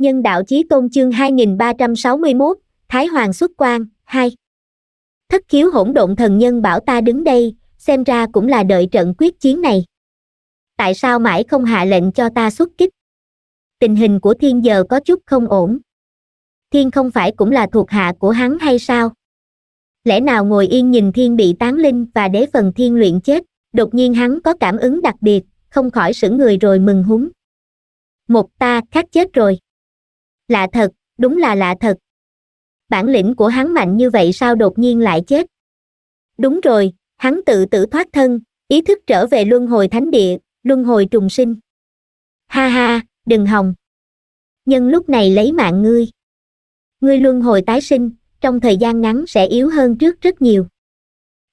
Nhân đạo chí tôn chương 2361, Thái Hoàng xuất quan, 2. Thất khiếu hỗn độn thần nhân bảo ta đứng đây, xem ra cũng là đợi trận quyết chiến này. Tại sao mãi không hạ lệnh cho ta xuất kích? Tình hình của thiên giờ có chút không ổn. Thiên không phải cũng là thuộc hạ của hắn hay sao? Lẽ nào ngồi yên nhìn thiên bị tán linh và đế phần thiên luyện chết, đột nhiên hắn có cảm ứng đặc biệt, không khỏi sửng người rồi mừng húng. Một ta khát chết rồi lạ thật đúng là lạ thật bản lĩnh của hắn mạnh như vậy sao đột nhiên lại chết đúng rồi hắn tự tử thoát thân ý thức trở về luân hồi thánh địa luân hồi trùng sinh ha ha đừng hòng nhân lúc này lấy mạng ngươi ngươi luân hồi tái sinh trong thời gian ngắn sẽ yếu hơn trước rất nhiều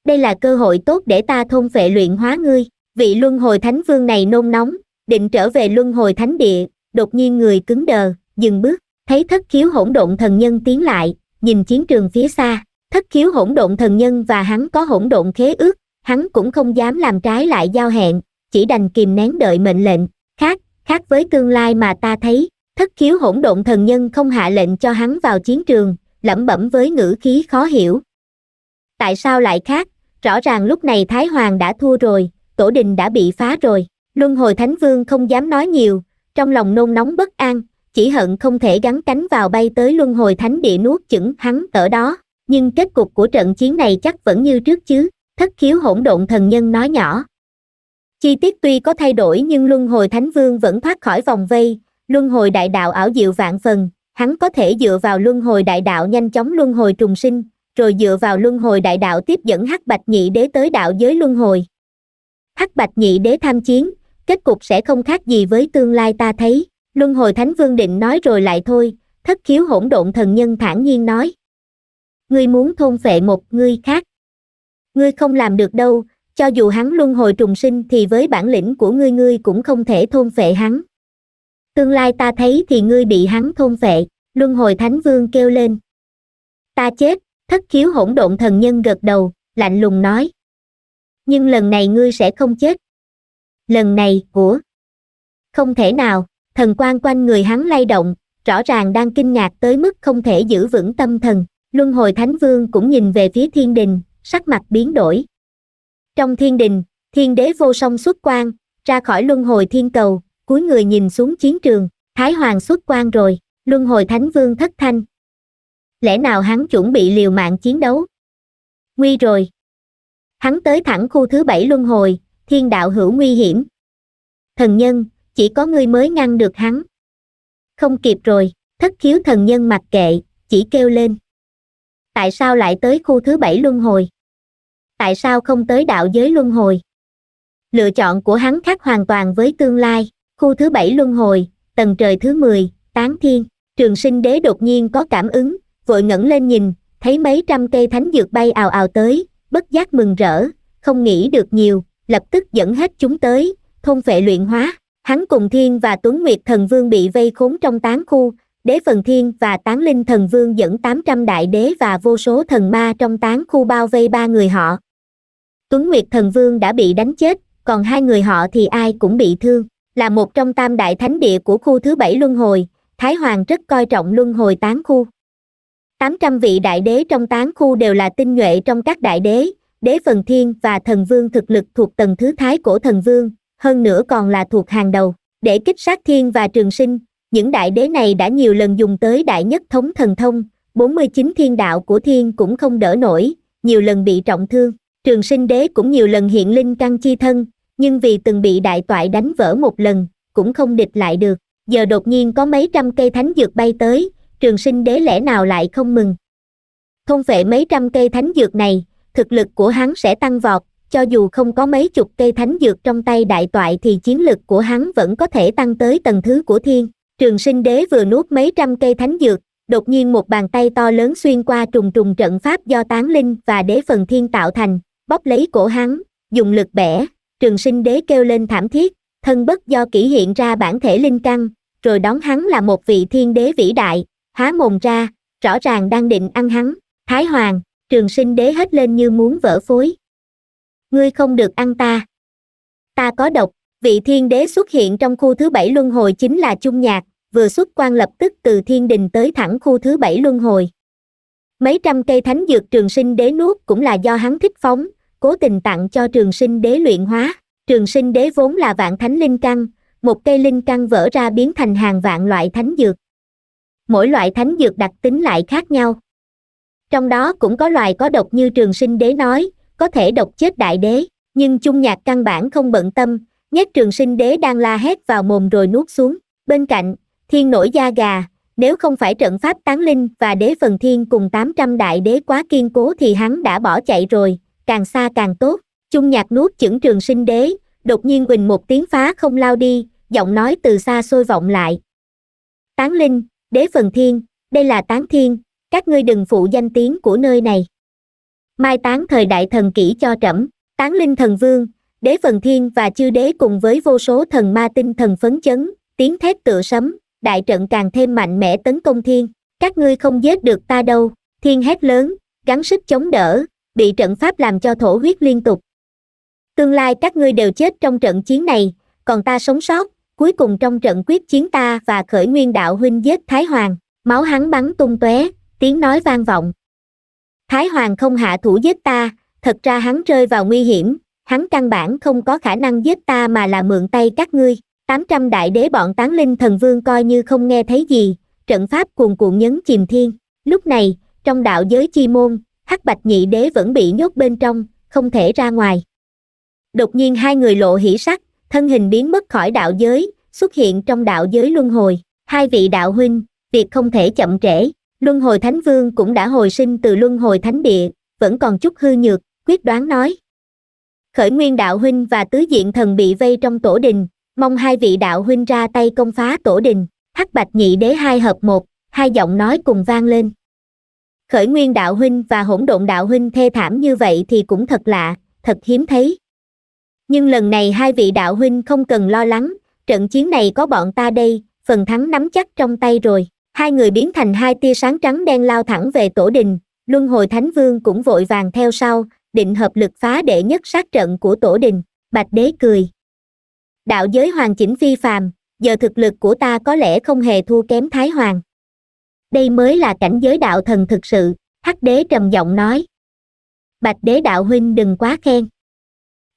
đây là cơ hội tốt để ta thôn vệ luyện hóa ngươi vị luân hồi thánh vương này nôn nóng định trở về luân hồi thánh địa đột nhiên người cứng đờ dừng bước thấy thất khiếu hỗn độn thần nhân tiến lại, nhìn chiến trường phía xa, thất khiếu hỗn độn thần nhân và hắn có hỗn độn khế ước, hắn cũng không dám làm trái lại giao hẹn, chỉ đành kìm nén đợi mệnh lệnh, khác, khác với tương lai mà ta thấy, thất khiếu hỗn độn thần nhân không hạ lệnh cho hắn vào chiến trường, lẩm bẩm với ngữ khí khó hiểu. Tại sao lại khác, rõ ràng lúc này Thái Hoàng đã thua rồi, tổ đình đã bị phá rồi, Luân hồi Thánh Vương không dám nói nhiều, trong lòng nôn nóng bất an, chỉ hận không thể gắn cánh vào bay tới luân hồi thánh địa nuốt chửng hắn ở đó nhưng kết cục của trận chiến này chắc vẫn như trước chứ thất khiếu hỗn độn thần nhân nói nhỏ chi tiết tuy có thay đổi nhưng luân hồi thánh vương vẫn thoát khỏi vòng vây luân hồi đại đạo ảo diệu vạn phần hắn có thể dựa vào luân hồi đại đạo nhanh chóng luân hồi trùng sinh rồi dựa vào luân hồi đại đạo tiếp dẫn hắc bạch nhị đế tới đạo giới luân hồi hắc bạch nhị đế tham chiến kết cục sẽ không khác gì với tương lai ta thấy Luân hồi Thánh Vương định nói rồi lại thôi, thất khiếu hỗn độn thần nhân thản nhiên nói. Ngươi muốn thôn phệ một ngươi khác. Ngươi không làm được đâu, cho dù hắn luân hồi trùng sinh thì với bản lĩnh của ngươi ngươi cũng không thể thôn phệ hắn. Tương lai ta thấy thì ngươi bị hắn thôn phệ, luân hồi Thánh Vương kêu lên. Ta chết, thất khiếu hỗn độn thần nhân gật đầu, lạnh lùng nói. Nhưng lần này ngươi sẽ không chết. Lần này, của. Không thể nào, thần quan quanh người hắn lay động rõ ràng đang kinh ngạc tới mức không thể giữ vững tâm thần luân hồi thánh vương cũng nhìn về phía thiên đình sắc mặt biến đổi trong thiên đình thiên đế vô song xuất quan ra khỏi luân hồi thiên cầu cúi người nhìn xuống chiến trường thái hoàng xuất quan rồi luân hồi thánh vương thất thanh lẽ nào hắn chuẩn bị liều mạng chiến đấu nguy rồi hắn tới thẳng khu thứ bảy luân hồi thiên đạo hữu nguy hiểm thần nhân chỉ có ngươi mới ngăn được hắn không kịp rồi thất khiếu thần nhân mặc kệ chỉ kêu lên tại sao lại tới khu thứ bảy luân hồi tại sao không tới đạo giới luân hồi lựa chọn của hắn khác hoàn toàn với tương lai khu thứ bảy luân hồi tầng trời thứ mười tán thiên trường sinh đế đột nhiên có cảm ứng vội ngẩng lên nhìn thấy mấy trăm cây thánh dược bay ào ào tới bất giác mừng rỡ không nghĩ được nhiều lập tức dẫn hết chúng tới thôn vệ luyện hóa hắn cùng thiên và tuấn nguyệt thần vương bị vây khốn trong tán khu đế phần thiên và tán linh thần vương dẫn 800 đại đế và vô số thần ma trong tán khu bao vây ba người họ tuấn nguyệt thần vương đã bị đánh chết còn hai người họ thì ai cũng bị thương là một trong tam đại thánh địa của khu thứ bảy luân hồi thái hoàng rất coi trọng luân hồi tán khu 800 vị đại đế trong tán khu đều là tinh nhuệ trong các đại đế đế phần thiên và thần vương thực lực thuộc tầng thứ thái cổ thần vương hơn nữa còn là thuộc hàng đầu để kích sát thiên và trường sinh những đại đế này đã nhiều lần dùng tới đại nhất thống thần thông 49 thiên đạo của thiên cũng không đỡ nổi nhiều lần bị trọng thương trường sinh đế cũng nhiều lần hiện linh căn chi thân nhưng vì từng bị đại toại đánh vỡ một lần cũng không địch lại được giờ đột nhiên có mấy trăm cây thánh dược bay tới trường sinh đế lẽ nào lại không mừng thông vệ mấy trăm cây thánh dược này thực lực của hắn sẽ tăng vọt cho dù không có mấy chục cây thánh dược trong tay đại toại thì chiến lực của hắn vẫn có thể tăng tới tầng thứ của thiên trường sinh đế vừa nuốt mấy trăm cây thánh dược đột nhiên một bàn tay to lớn xuyên qua trùng trùng trận pháp do tán linh và đế phần thiên tạo thành bóp lấy cổ hắn dùng lực bẻ trường sinh đế kêu lên thảm thiết thân bất do kỷ hiện ra bản thể linh căn rồi đón hắn là một vị thiên đế vĩ đại há mồm ra rõ ràng đang định ăn hắn thái hoàng trường sinh đế hết lên như muốn vỡ phối ngươi không được ăn ta ta có độc vị thiên đế xuất hiện trong khu thứ bảy luân hồi chính là chung nhạc vừa xuất quan lập tức từ thiên đình tới thẳng khu thứ bảy luân hồi mấy trăm cây thánh dược trường sinh đế nuốt cũng là do hắn thích phóng cố tình tặng cho trường sinh đế luyện hóa trường sinh đế vốn là vạn thánh linh căn một cây linh căn vỡ ra biến thành hàng vạn loại thánh dược mỗi loại thánh dược đặc tính lại khác nhau trong đó cũng có loài có độc như trường sinh đế nói có thể độc chết đại đế nhưng chung nhạc căn bản không bận tâm nhét trường sinh đế đang la hét vào mồm rồi nuốt xuống bên cạnh thiên nổi da gà nếu không phải trận pháp tán linh và đế phần thiên cùng 800 đại đế quá kiên cố thì hắn đã bỏ chạy rồi, càng xa càng tốt. Chung nhạc nuốt chửng trường sinh đế, đột nhiên quỳnh một tiếng phá không lao đi, giọng nói từ xa sôi vọng lại. Tán linh, đế phần thiên, đây là tán thiên, các ngươi đừng phụ danh tiếng của nơi này mai táng thời đại thần kỹ cho trẫm táng linh thần vương đế phần thiên và chư đế cùng với vô số thần ma tinh thần phấn chấn tiếng thét tựa sấm đại trận càng thêm mạnh mẽ tấn công thiên các ngươi không giết được ta đâu thiên hét lớn gắng sức chống đỡ bị trận pháp làm cho thổ huyết liên tục tương lai các ngươi đều chết trong trận chiến này còn ta sống sót cuối cùng trong trận quyết chiến ta và khởi nguyên đạo huynh giết thái hoàng máu hắn bắn tung tóe tiếng nói vang vọng thái hoàng không hạ thủ giết ta thật ra hắn rơi vào nguy hiểm hắn căn bản không có khả năng giết ta mà là mượn tay các ngươi tám trăm đại đế bọn tán linh thần vương coi như không nghe thấy gì trận pháp cuồn cuộn nhấn chìm thiên lúc này trong đạo giới chi môn hắc bạch nhị đế vẫn bị nhốt bên trong không thể ra ngoài đột nhiên hai người lộ hỉ sắc thân hình biến mất khỏi đạo giới xuất hiện trong đạo giới luân hồi hai vị đạo huynh việc không thể chậm trễ Luân hồi Thánh Vương cũng đã hồi sinh từ luân hồi Thánh Địa, vẫn còn chút hư nhược, quyết đoán nói. Khởi nguyên đạo huynh và tứ diện thần bị vây trong tổ đình, mong hai vị đạo huynh ra tay công phá tổ đình, hắc bạch nhị đế hai hợp một, hai giọng nói cùng vang lên. Khởi nguyên đạo huynh và hỗn độn đạo huynh thê thảm như vậy thì cũng thật lạ, thật hiếm thấy. Nhưng lần này hai vị đạo huynh không cần lo lắng, trận chiến này có bọn ta đây, phần thắng nắm chắc trong tay rồi hai người biến thành hai tia sáng trắng đen lao thẳng về tổ đình luân hồi thánh vương cũng vội vàng theo sau định hợp lực phá đệ nhất sát trận của tổ đình bạch đế cười đạo giới hoàng chỉnh phi phàm giờ thực lực của ta có lẽ không hề thua kém thái hoàng đây mới là cảnh giới đạo thần thực sự hắc đế trầm giọng nói bạch đế đạo huynh đừng quá khen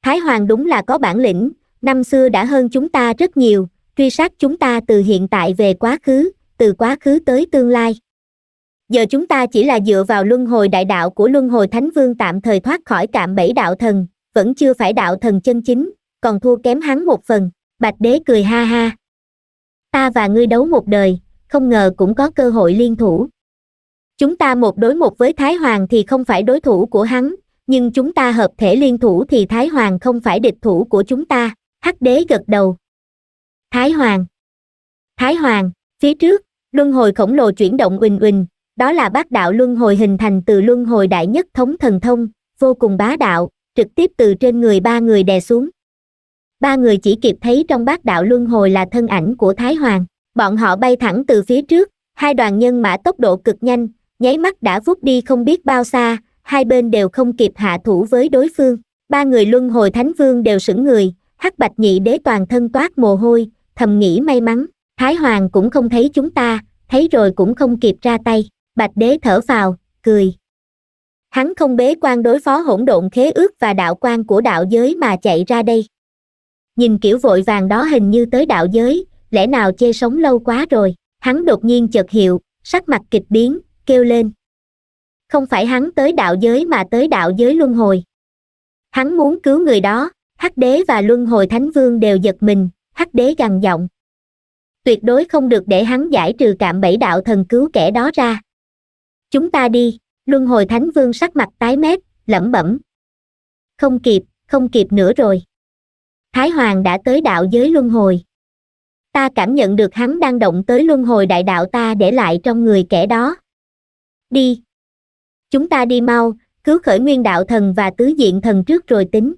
thái hoàng đúng là có bản lĩnh năm xưa đã hơn chúng ta rất nhiều truy sát chúng ta từ hiện tại về quá khứ từ quá khứ tới tương lai giờ chúng ta chỉ là dựa vào luân hồi đại đạo của luân hồi thánh vương tạm thời thoát khỏi cạm bẫy đạo thần vẫn chưa phải đạo thần chân chính còn thua kém hắn một phần bạch đế cười ha ha ta và ngươi đấu một đời không ngờ cũng có cơ hội liên thủ chúng ta một đối một với thái hoàng thì không phải đối thủ của hắn nhưng chúng ta hợp thể liên thủ thì thái hoàng không phải địch thủ của chúng ta hắc đế gật đầu thái hoàng thái hoàng phía trước luân hồi khổng lồ chuyển động uỳnh uỳnh đó là bát đạo luân hồi hình thành từ luân hồi đại nhất thống thần thông vô cùng bá đạo trực tiếp từ trên người ba người đè xuống ba người chỉ kịp thấy trong bát đạo luân hồi là thân ảnh của thái hoàng bọn họ bay thẳng từ phía trước hai đoàn nhân mã tốc độ cực nhanh nháy mắt đã vút đi không biết bao xa hai bên đều không kịp hạ thủ với đối phương ba người luân hồi thánh vương đều sững người hắc bạch nhị đế toàn thân toát mồ hôi thầm nghĩ may mắn thái hoàng cũng không thấy chúng ta thấy rồi cũng không kịp ra tay bạch đế thở phào cười hắn không bế quan đối phó hỗn độn khế ước và đạo quan của đạo giới mà chạy ra đây nhìn kiểu vội vàng đó hình như tới đạo giới lẽ nào chê sống lâu quá rồi hắn đột nhiên chợt hiệu sắc mặt kịch biến kêu lên không phải hắn tới đạo giới mà tới đạo giới luân hồi hắn muốn cứu người đó hắc đế và luân hồi thánh vương đều giật mình hắc đế gằn giọng tuyệt đối không được để hắn giải trừ cạm bẫy đạo thần cứu kẻ đó ra chúng ta đi luân hồi thánh vương sắc mặt tái mét lẩm bẩm không kịp không kịp nữa rồi thái hoàng đã tới đạo giới luân hồi ta cảm nhận được hắn đang động tới luân hồi đại đạo ta để lại trong người kẻ đó đi chúng ta đi mau cứu khởi nguyên đạo thần và tứ diện thần trước rồi tính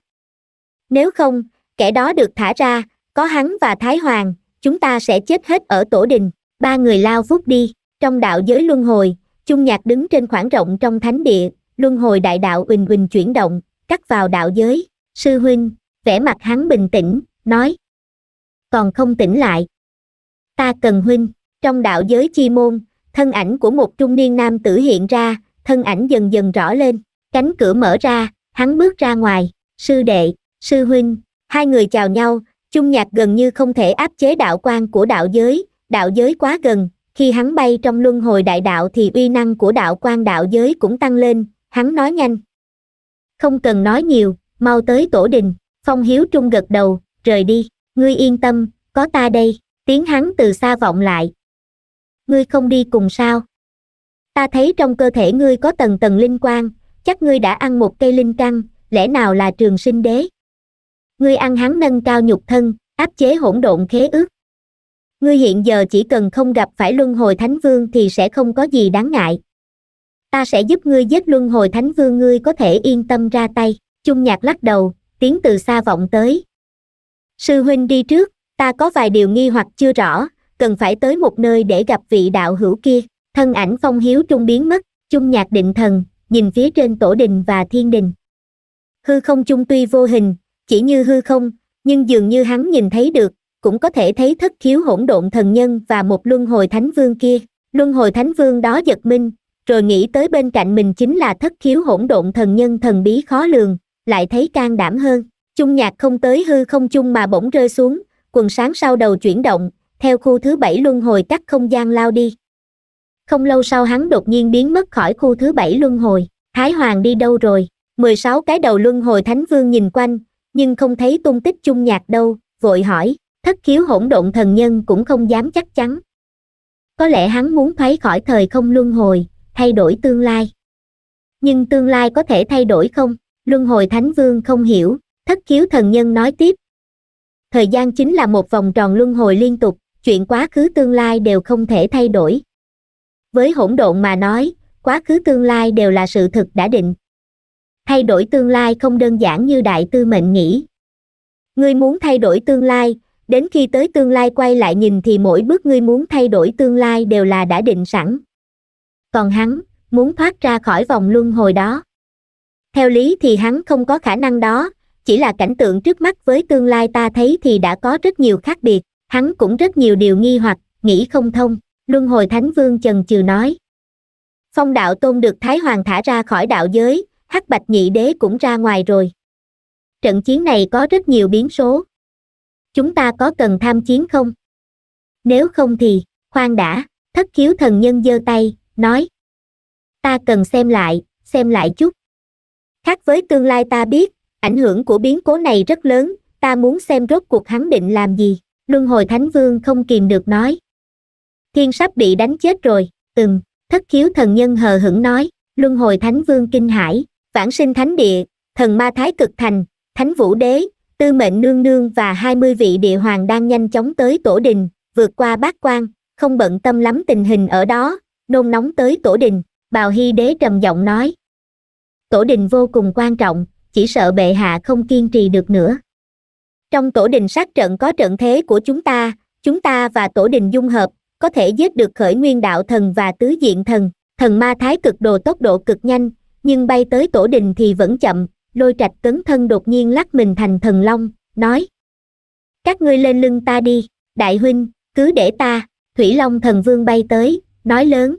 nếu không kẻ đó được thả ra có hắn và thái hoàng chúng ta sẽ chết hết ở tổ đình ba người lao phút đi trong đạo giới luân hồi chung nhạc đứng trên khoảng rộng trong thánh địa luân hồi đại đạo uỳnh uỳnh chuyển động cắt vào đạo giới sư huynh vẻ mặt hắn bình tĩnh nói còn không tỉnh lại ta cần huynh trong đạo giới chi môn thân ảnh của một trung niên nam tử hiện ra thân ảnh dần dần rõ lên cánh cửa mở ra hắn bước ra ngoài sư đệ sư huynh hai người chào nhau Trung nhạc gần như không thể áp chế đạo quan của đạo giới đạo giới quá gần khi hắn bay trong luân hồi đại đạo thì uy năng của đạo quan đạo giới cũng tăng lên hắn nói nhanh không cần nói nhiều mau tới tổ đình phong hiếu trung gật đầu rời đi ngươi yên tâm có ta đây tiếng hắn từ xa vọng lại ngươi không đi cùng sao ta thấy trong cơ thể ngươi có tầng tầng linh quan, chắc ngươi đã ăn một cây linh căn lẽ nào là trường sinh đế ngươi ăn hắn nâng cao nhục thân áp chế hỗn độn khế ước ngươi hiện giờ chỉ cần không gặp phải luân hồi thánh vương thì sẽ không có gì đáng ngại ta sẽ giúp ngươi giết luân hồi thánh vương ngươi có thể yên tâm ra tay chung nhạc lắc đầu tiếng từ xa vọng tới sư huynh đi trước ta có vài điều nghi hoặc chưa rõ cần phải tới một nơi để gặp vị đạo hữu kia thân ảnh phong hiếu trung biến mất chung nhạc định thần nhìn phía trên tổ đình và thiên đình hư không chung tuy vô hình chỉ như hư không, nhưng dường như hắn nhìn thấy được, cũng có thể thấy thất khiếu hỗn độn thần nhân và một luân hồi thánh vương kia. Luân hồi thánh vương đó giật minh, rồi nghĩ tới bên cạnh mình chính là thất khiếu hỗn độn thần nhân thần bí khó lường, lại thấy can đảm hơn. Chung nhạc không tới hư không chung mà bỗng rơi xuống, quần sáng sau đầu chuyển động, theo khu thứ bảy luân hồi cắt không gian lao đi. Không lâu sau hắn đột nhiên biến mất khỏi khu thứ bảy luân hồi, Thái Hoàng đi đâu rồi? 16 cái đầu luân hồi thánh vương nhìn quanh, nhưng không thấy tung tích chung nhạc đâu vội hỏi thất khiếu hỗn độn thần nhân cũng không dám chắc chắn có lẽ hắn muốn thoái khỏi thời không luân hồi thay đổi tương lai nhưng tương lai có thể thay đổi không luân hồi thánh vương không hiểu thất khiếu thần nhân nói tiếp thời gian chính là một vòng tròn luân hồi liên tục chuyện quá khứ tương lai đều không thể thay đổi với hỗn độn mà nói quá khứ tương lai đều là sự thực đã định thay đổi tương lai không đơn giản như đại tư mệnh nghĩ ngươi muốn thay đổi tương lai đến khi tới tương lai quay lại nhìn thì mỗi bước ngươi muốn thay đổi tương lai đều là đã định sẵn còn hắn muốn thoát ra khỏi vòng luân hồi đó theo lý thì hắn không có khả năng đó chỉ là cảnh tượng trước mắt với tương lai ta thấy thì đã có rất nhiều khác biệt hắn cũng rất nhiều điều nghi hoặc nghĩ không thông luân hồi thánh vương chần chừ nói phong đạo tôn được thái hoàng thả ra khỏi đạo giới hắc bạch nhị đế cũng ra ngoài rồi trận chiến này có rất nhiều biến số chúng ta có cần tham chiến không nếu không thì khoan đã thất khiếu thần nhân giơ tay nói ta cần xem lại xem lại chút khác với tương lai ta biết ảnh hưởng của biến cố này rất lớn ta muốn xem rốt cuộc hắn định làm gì luân hồi thánh vương không kìm được nói thiên sắp bị đánh chết rồi ừm thất khiếu thần nhân hờ hững nói luân hồi thánh vương kinh hãi vãng sinh thánh địa thần ma thái cực thành thánh vũ đế tư mệnh nương nương và hai mươi vị địa hoàng đang nhanh chóng tới tổ đình vượt qua bát quan không bận tâm lắm tình hình ở đó nôn nóng tới tổ đình bào hy đế trầm giọng nói tổ đình vô cùng quan trọng chỉ sợ bệ hạ không kiên trì được nữa trong tổ đình sát trận có trận thế của chúng ta chúng ta và tổ đình dung hợp có thể giết được khởi nguyên đạo thần và tứ diện thần thần ma thái cực đồ tốc độ cực nhanh nhưng bay tới tổ đình thì vẫn chậm lôi trạch cấn thân đột nhiên lắc mình thành thần long nói các ngươi lên lưng ta đi đại huynh cứ để ta thủy long thần vương bay tới nói lớn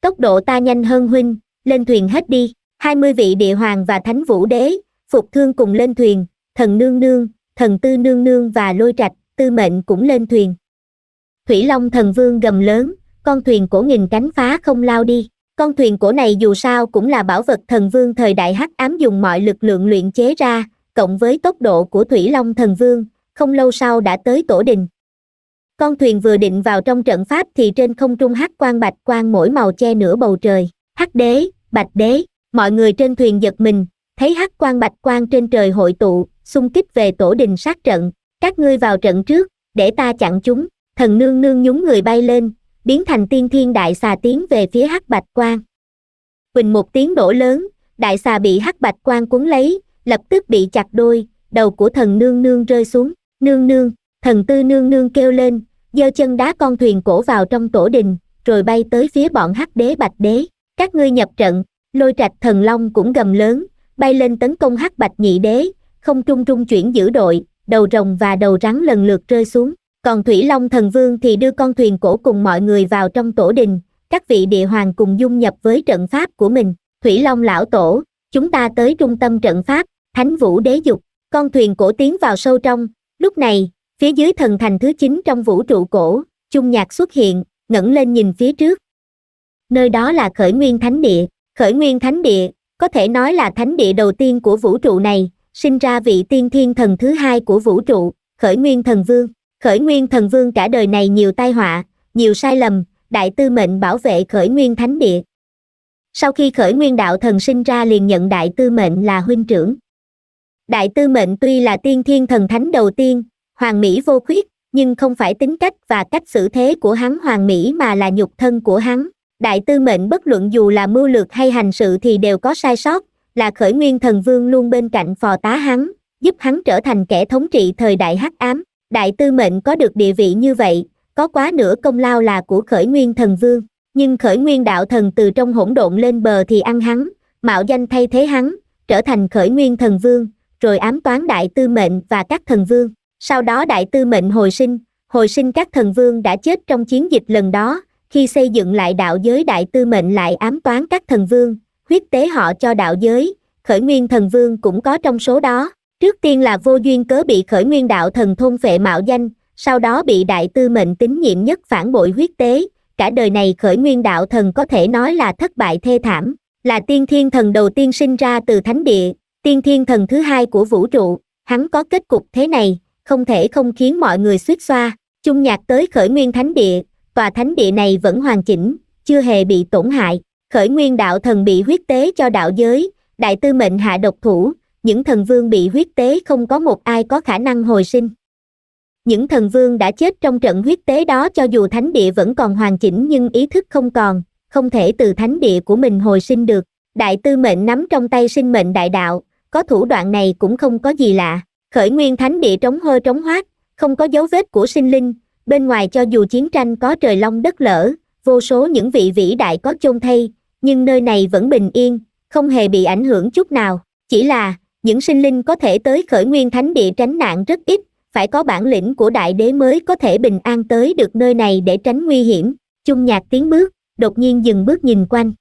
tốc độ ta nhanh hơn huynh lên thuyền hết đi hai mươi vị địa hoàng và thánh vũ đế phục thương cùng lên thuyền thần nương nương thần tư nương nương và lôi trạch tư mệnh cũng lên thuyền thủy long thần vương gầm lớn con thuyền cổ nghìn cánh phá không lao đi con thuyền cổ này dù sao cũng là bảo vật thần vương thời đại hắc ám dùng mọi lực lượng luyện chế ra cộng với tốc độ của thủy long thần vương không lâu sau đã tới tổ đình con thuyền vừa định vào trong trận pháp thì trên không trung hắc quang bạch quang mỗi màu che nửa bầu trời hắc đế bạch đế mọi người trên thuyền giật mình thấy hắc quang bạch quang trên trời hội tụ xung kích về tổ đình sát trận các ngươi vào trận trước để ta chặn chúng thần nương nương nhúng người bay lên biến thành tiên thiên đại xà tiến về phía hắc bạch quan quỳnh một tiếng đổ lớn đại xà bị hắc bạch quan cuốn lấy lập tức bị chặt đôi đầu của thần nương nương rơi xuống nương nương thần tư nương nương kêu lên giơ chân đá con thuyền cổ vào trong tổ đình rồi bay tới phía bọn hắc đế bạch đế các ngươi nhập trận lôi trạch thần long cũng gầm lớn bay lên tấn công hắc bạch nhị đế không trung trung chuyển giữ đội đầu rồng và đầu rắn lần lượt rơi xuống còn thủy long thần vương thì đưa con thuyền cổ cùng mọi người vào trong tổ đình các vị địa hoàng cùng dung nhập với trận pháp của mình thủy long lão tổ chúng ta tới trung tâm trận pháp thánh vũ đế dục con thuyền cổ tiến vào sâu trong lúc này phía dưới thần thành thứ chín trong vũ trụ cổ chung nhạc xuất hiện ngẩng lên nhìn phía trước nơi đó là khởi nguyên thánh địa khởi nguyên thánh địa có thể nói là thánh địa đầu tiên của vũ trụ này sinh ra vị tiên thiên thần thứ hai của vũ trụ khởi nguyên thần vương khởi nguyên thần vương cả đời này nhiều tai họa nhiều sai lầm đại tư mệnh bảo vệ khởi nguyên thánh địa sau khi khởi nguyên đạo thần sinh ra liền nhận đại tư mệnh là huynh trưởng đại tư mệnh tuy là tiên thiên thần thánh đầu tiên hoàng mỹ vô khuyết nhưng không phải tính cách và cách xử thế của hắn hoàng mỹ mà là nhục thân của hắn đại tư mệnh bất luận dù là mưu lược hay hành sự thì đều có sai sót là khởi nguyên thần vương luôn bên cạnh phò tá hắn giúp hắn trở thành kẻ thống trị thời đại hắc ám đại tư mệnh có được địa vị như vậy, có quá nửa công lao là của khởi nguyên thần vương, nhưng khởi nguyên đạo thần từ trong hỗn độn lên bờ thì ăn hắn, mạo danh thay thế hắn, trở thành khởi nguyên thần vương, rồi ám toán đại tư mệnh và các thần vương. Sau đó đại tư mệnh hồi sinh, hồi sinh các thần vương đã chết trong chiến dịch lần đó, khi xây dựng lại đạo giới đại tư mệnh lại ám toán các thần vương, huyết tế họ cho đạo giới, khởi nguyên thần vương cũng có trong số đó trước tiên là vô duyên cớ bị khởi nguyên đạo thần thôn phệ mạo danh sau đó bị đại tư mệnh tín nhiệm nhất phản bội huyết tế cả đời này khởi nguyên đạo thần có thể nói là thất bại thê thảm là tiên thiên thần đầu tiên sinh ra từ thánh địa tiên thiên thần thứ hai của vũ trụ hắn có kết cục thế này không thể không khiến mọi người suýt xoa chung nhạc tới khởi nguyên thánh địa tòa thánh địa này vẫn hoàn chỉnh chưa hề bị tổn hại khởi nguyên đạo thần bị huyết tế cho đạo giới đại tư mệnh hạ độc thủ những thần vương bị huyết tế không có một ai có khả năng hồi sinh những thần vương đã chết trong trận huyết tế đó cho dù thánh địa vẫn còn hoàn chỉnh nhưng ý thức không còn không thể từ thánh địa của mình hồi sinh được đại tư mệnh nắm trong tay sinh mệnh đại đạo có thủ đoạn này cũng không có gì lạ khởi nguyên thánh địa trống hơ trống hoát, không có dấu vết của sinh linh bên ngoài cho dù chiến tranh có trời long đất lở vô số những vị vĩ đại có chôn thay nhưng nơi này vẫn bình yên không hề bị ảnh hưởng chút nào chỉ là những sinh linh có thể tới khởi nguyên thánh địa tránh nạn rất ít phải có bản lĩnh của đại đế mới có thể bình an tới được nơi này để tránh nguy hiểm chung nhạc tiến bước đột nhiên dừng bước nhìn quanh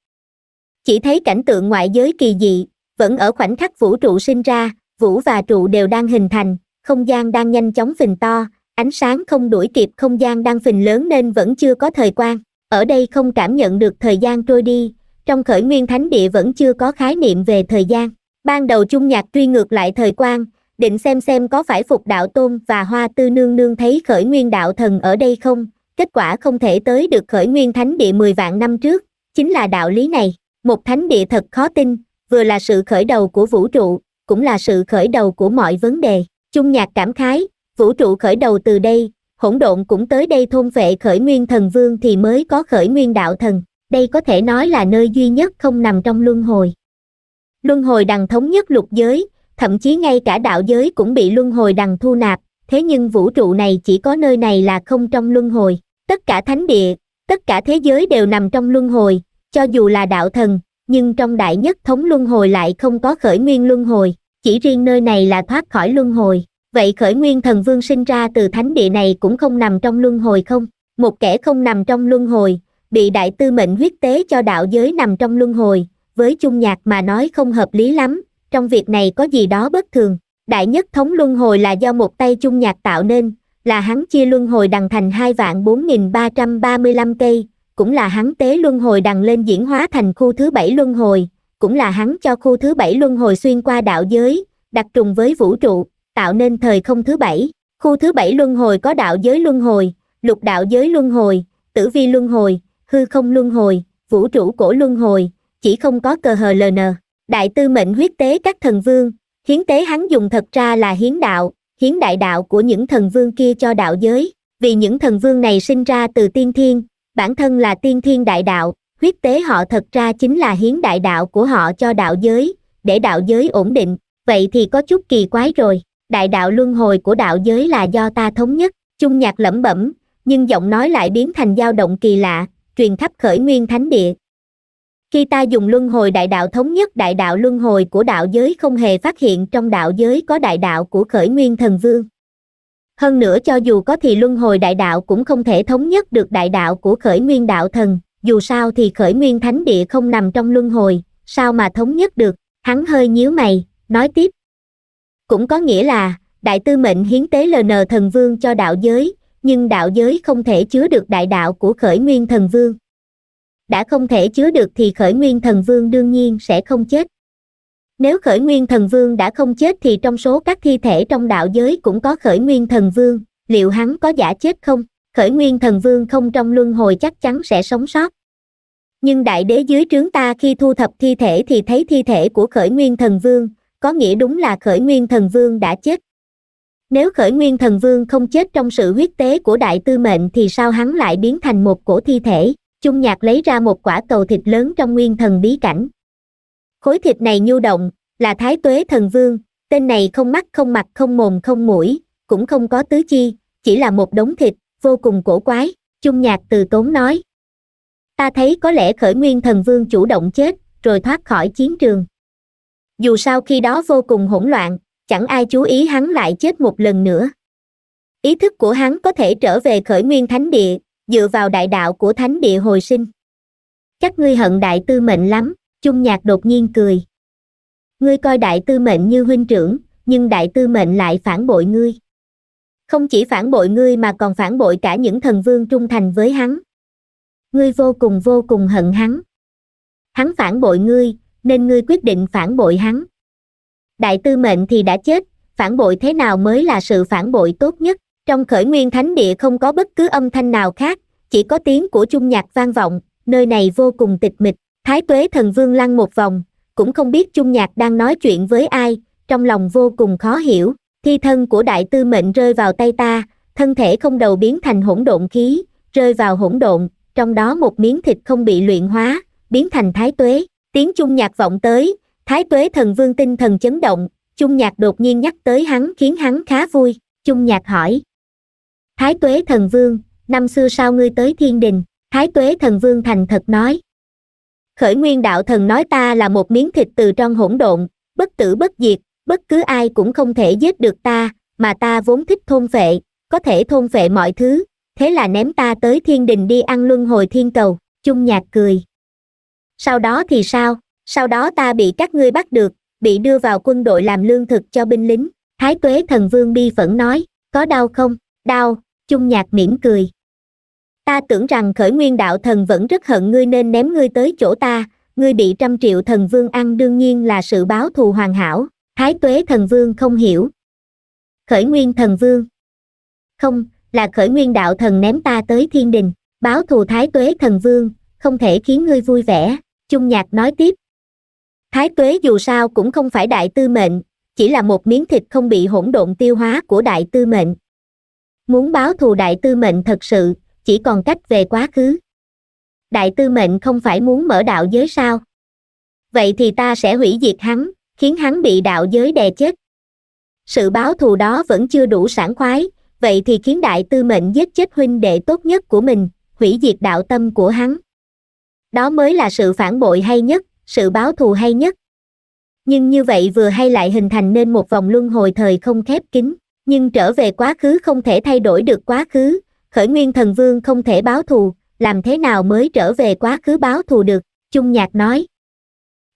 chỉ thấy cảnh tượng ngoại giới kỳ dị vẫn ở khoảnh khắc vũ trụ sinh ra vũ và trụ đều đang hình thành không gian đang nhanh chóng phình to ánh sáng không đuổi kịp không gian đang phình lớn nên vẫn chưa có thời quan ở đây không cảm nhận được thời gian trôi đi trong khởi nguyên thánh địa vẫn chưa có khái niệm về thời gian ban đầu chung nhạc truy ngược lại thời quan định xem xem có phải phục đạo tôn và hoa tư nương nương thấy khởi nguyên đạo thần ở đây không kết quả không thể tới được khởi nguyên thánh địa mười vạn năm trước chính là đạo lý này một thánh địa thật khó tin vừa là sự khởi đầu của vũ trụ cũng là sự khởi đầu của mọi vấn đề chung nhạc cảm khái vũ trụ khởi đầu từ đây hỗn độn cũng tới đây thôn vệ khởi nguyên thần vương thì mới có khởi nguyên đạo thần đây có thể nói là nơi duy nhất không nằm trong luân hồi luân hồi đằng thống nhất lục giới thậm chí ngay cả đạo giới cũng bị luân hồi đằng thu nạp thế nhưng vũ trụ này chỉ có nơi này là không trong luân hồi tất cả thánh địa tất cả thế giới đều nằm trong luân hồi cho dù là đạo thần nhưng trong đại nhất thống luân hồi lại không có khởi nguyên luân hồi chỉ riêng nơi này là thoát khỏi luân hồi vậy khởi nguyên thần vương sinh ra từ thánh địa này cũng không nằm trong luân hồi không một kẻ không nằm trong luân hồi bị đại tư mệnh huyết tế cho đạo giới nằm trong luân hồi với chung nhạc mà nói không hợp lý lắm, trong việc này có gì đó bất thường. Đại nhất thống luân hồi là do một tay chung nhạc tạo nên, là hắn chia luân hồi đằng thành 2 vạn 4.335 cây, cũng là hắn tế luân hồi đằng lên diễn hóa thành khu thứ bảy luân hồi, cũng là hắn cho khu thứ bảy luân hồi xuyên qua đạo giới, đặc trùng với vũ trụ, tạo nên thời không thứ bảy. Khu thứ bảy luân hồi có đạo giới luân hồi, lục đạo giới luân hồi, tử vi luân hồi, hư không luân hồi, vũ trụ cổ luân hồi, chỉ không có cờ hờ ln đại tư mệnh huyết tế các thần vương hiến tế hắn dùng thật ra là hiến đạo hiến đại đạo của những thần vương kia cho đạo giới vì những thần vương này sinh ra từ tiên thiên bản thân là tiên thiên đại đạo huyết tế họ thật ra chính là hiến đại đạo của họ cho đạo giới để đạo giới ổn định vậy thì có chút kỳ quái rồi đại đạo luân hồi của đạo giới là do ta thống nhất chung nhạc lẩm bẩm nhưng giọng nói lại biến thành dao động kỳ lạ truyền khắp khởi nguyên thánh địa khi ta dùng luân hồi đại đạo thống nhất đại đạo luân hồi của đạo giới không hề phát hiện trong đạo giới có đại đạo của khởi nguyên thần vương hơn nữa cho dù có thì luân hồi đại đạo cũng không thể thống nhất được đại đạo của khởi nguyên đạo thần dù sao thì khởi nguyên thánh địa không nằm trong luân hồi sao mà thống nhất được hắn hơi nhíu mày nói tiếp cũng có nghĩa là đại tư mệnh hiến tế ln thần vương cho đạo giới nhưng đạo giới không thể chứa được đại đạo của khởi nguyên thần vương đã không thể chứa được thì khởi nguyên thần vương đương nhiên sẽ không chết. Nếu khởi nguyên thần vương đã không chết thì trong số các thi thể trong đạo giới cũng có khởi nguyên thần vương, liệu hắn có giả chết không? Khởi nguyên thần vương không trong luân hồi chắc chắn sẽ sống sót. Nhưng đại đế dưới trướng ta khi thu thập thi thể thì thấy thi thể của khởi nguyên thần vương, có nghĩa đúng là khởi nguyên thần vương đã chết. Nếu khởi nguyên thần vương không chết trong sự huyết tế của đại tư mệnh thì sao hắn lại biến thành một cổ thi thể? Trung nhạc lấy ra một quả cầu thịt lớn trong nguyên thần bí cảnh khối thịt này nhu động là thái tuế thần vương tên này không mắt không mặt không mồm không mũi cũng không có tứ chi chỉ là một đống thịt vô cùng cổ quái Trung nhạc từ tốn nói ta thấy có lẽ khởi nguyên thần vương chủ động chết rồi thoát khỏi chiến trường dù sao khi đó vô cùng hỗn loạn chẳng ai chú ý hắn lại chết một lần nữa ý thức của hắn có thể trở về khởi nguyên thánh địa dựa vào đại đạo của thánh địa hồi sinh các ngươi hận đại tư mệnh lắm chung nhạc đột nhiên cười ngươi coi đại tư mệnh như huynh trưởng nhưng đại tư mệnh lại phản bội ngươi không chỉ phản bội ngươi mà còn phản bội cả những thần vương trung thành với hắn ngươi vô cùng vô cùng hận hắn hắn phản bội ngươi nên ngươi quyết định phản bội hắn đại tư mệnh thì đã chết phản bội thế nào mới là sự phản bội tốt nhất trong khởi nguyên thánh địa không có bất cứ âm thanh nào khác chỉ có tiếng của chung nhạc vang vọng nơi này vô cùng tịch mịch thái tuế thần vương lăn một vòng cũng không biết chung nhạc đang nói chuyện với ai trong lòng vô cùng khó hiểu thi thân của đại tư mệnh rơi vào tay ta thân thể không đầu biến thành hỗn độn khí rơi vào hỗn độn trong đó một miếng thịt không bị luyện hóa biến thành thái tuế tiếng chung nhạc vọng tới thái tuế thần vương tinh thần chấn động chung nhạc đột nhiên nhắc tới hắn khiến hắn khá vui chung nhạc hỏi Thái tuế thần vương, năm xưa sao ngươi tới thiên đình, thái tuế thần vương thành thật nói. Khởi nguyên đạo thần nói ta là một miếng thịt từ trong hỗn độn, bất tử bất diệt, bất cứ ai cũng không thể giết được ta, mà ta vốn thích thôn vệ, có thể thôn vệ mọi thứ, thế là ném ta tới thiên đình đi ăn luân hồi thiên cầu, chung nhạc cười. Sau đó thì sao, sau đó ta bị các ngươi bắt được, bị đưa vào quân đội làm lương thực cho binh lính, thái tuế thần vương bi phẫn nói, có đau không, đau, chung nhạc mỉm cười ta tưởng rằng khởi nguyên đạo thần vẫn rất hận ngươi nên ném ngươi tới chỗ ta ngươi bị trăm triệu thần vương ăn đương nhiên là sự báo thù hoàn hảo thái tuế thần vương không hiểu khởi nguyên thần vương không là khởi nguyên đạo thần ném ta tới thiên đình báo thù thái tuế thần vương không thể khiến ngươi vui vẻ chung nhạc nói tiếp thái tuế dù sao cũng không phải đại tư mệnh chỉ là một miếng thịt không bị hỗn độn tiêu hóa của đại tư mệnh muốn báo thù đại tư mệnh thật sự chỉ còn cách về quá khứ đại tư mệnh không phải muốn mở đạo giới sao vậy thì ta sẽ hủy diệt hắn khiến hắn bị đạo giới đè chết sự báo thù đó vẫn chưa đủ sảng khoái vậy thì khiến đại tư mệnh giết chết huynh đệ tốt nhất của mình hủy diệt đạo tâm của hắn đó mới là sự phản bội hay nhất sự báo thù hay nhất nhưng như vậy vừa hay lại hình thành nên một vòng luân hồi thời không khép kín nhưng trở về quá khứ không thể thay đổi được quá khứ, khởi nguyên thần vương không thể báo thù, làm thế nào mới trở về quá khứ báo thù được, Chung Nhạc nói.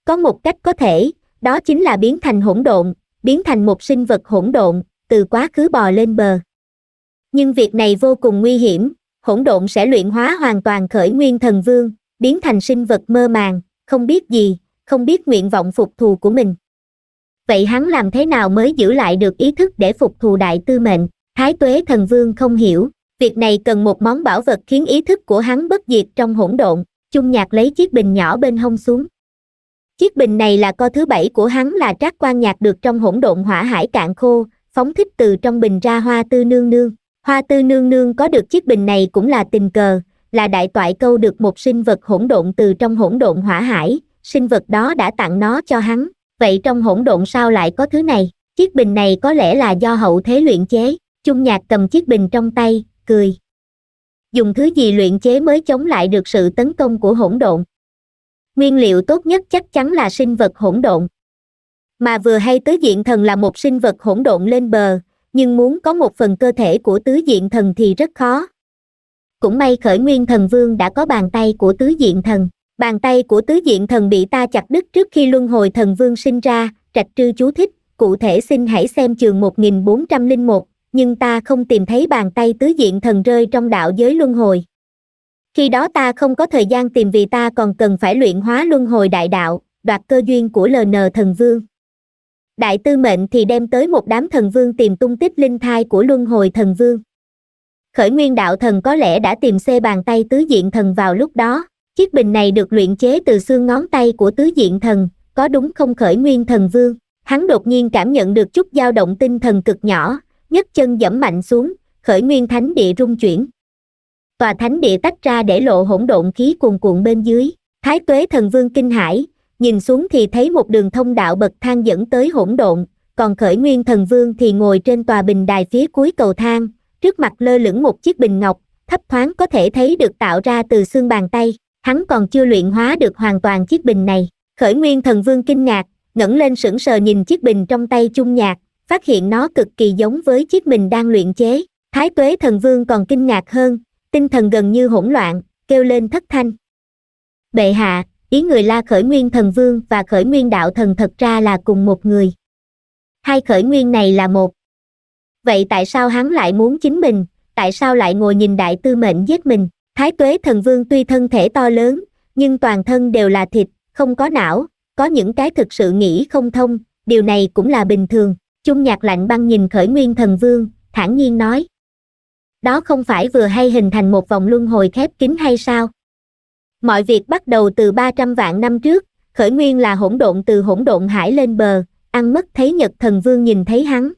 Có một cách có thể, đó chính là biến thành hỗn độn, biến thành một sinh vật hỗn độn, từ quá khứ bò lên bờ. Nhưng việc này vô cùng nguy hiểm, hỗn độn sẽ luyện hóa hoàn toàn khởi nguyên thần vương, biến thành sinh vật mơ màng, không biết gì, không biết nguyện vọng phục thù của mình vậy hắn làm thế nào mới giữ lại được ý thức để phục thù đại tư mệnh thái tuế thần vương không hiểu việc này cần một món bảo vật khiến ý thức của hắn bất diệt trong hỗn độn chung nhạc lấy chiếc bình nhỏ bên hông xuống chiếc bình này là co thứ bảy của hắn là trác quan nhạc được trong hỗn độn hỏa hải cạn khô phóng thích từ trong bình ra hoa tư nương nương hoa tư nương nương có được chiếc bình này cũng là tình cờ là đại toại câu được một sinh vật hỗn độn từ trong hỗn độn hỏa hải sinh vật đó đã tặng nó cho hắn vậy trong hỗn độn sao lại có thứ này chiếc bình này có lẽ là do hậu thế luyện chế chung nhạc cầm chiếc bình trong tay cười dùng thứ gì luyện chế mới chống lại được sự tấn công của hỗn độn nguyên liệu tốt nhất chắc chắn là sinh vật hỗn độn mà vừa hay tứ diện thần là một sinh vật hỗn độn lên bờ nhưng muốn có một phần cơ thể của tứ diện thần thì rất khó cũng may khởi nguyên thần vương đã có bàn tay của tứ diện thần bàn tay của tứ diện thần bị ta chặt đứt trước khi luân hồi thần vương sinh ra trạch trư chú thích cụ thể xin hãy xem trường 1401, nhưng ta không tìm thấy bàn tay tứ diện thần rơi trong đạo giới luân hồi khi đó ta không có thời gian tìm vì ta còn cần phải luyện hóa luân hồi đại đạo đoạt cơ duyên của ln thần vương đại tư mệnh thì đem tới một đám thần vương tìm tung tích linh thai của luân hồi thần vương khởi nguyên đạo thần có lẽ đã tìm xê bàn tay tứ diện thần vào lúc đó Chiếc bình này được luyện chế từ xương ngón tay của tứ diện thần, có đúng không khởi nguyên thần vương. Hắn đột nhiên cảm nhận được chút dao động tinh thần cực nhỏ, nhấc chân dẫm mạnh xuống, khởi nguyên thánh địa rung chuyển. Tòa thánh địa tách ra để lộ hỗn độn khí cuồn cuộn bên dưới. Thái tuế thần vương kinh hãi, nhìn xuống thì thấy một đường thông đạo bậc thang dẫn tới hỗn độn, còn khởi nguyên thần vương thì ngồi trên tòa bình đài phía cuối cầu thang, trước mặt lơ lửng một chiếc bình ngọc, thấp thoáng có thể thấy được tạo ra từ xương bàn tay hắn còn chưa luyện hóa được hoàn toàn chiếc bình này khởi nguyên thần vương kinh ngạc ngẩng lên sững sờ nhìn chiếc bình trong tay chung nhạc phát hiện nó cực kỳ giống với chiếc bình đang luyện chế thái tuế thần vương còn kinh ngạc hơn tinh thần gần như hỗn loạn kêu lên thất thanh bệ hạ ý người la khởi nguyên thần vương và khởi nguyên đạo thần thật ra là cùng một người hai khởi nguyên này là một vậy tại sao hắn lại muốn chính mình tại sao lại ngồi nhìn đại tư mệnh giết mình thái tuế thần vương tuy thân thể to lớn nhưng toàn thân đều là thịt không có não có những cái thực sự nghĩ không thông điều này cũng là bình thường chung nhạc lạnh băng nhìn khởi nguyên thần vương thản nhiên nói đó không phải vừa hay hình thành một vòng luân hồi khép kín hay sao mọi việc bắt đầu từ ba trăm vạn năm trước khởi nguyên là hỗn độn từ hỗn độn hải lên bờ ăn mất thấy nhật thần vương nhìn thấy hắn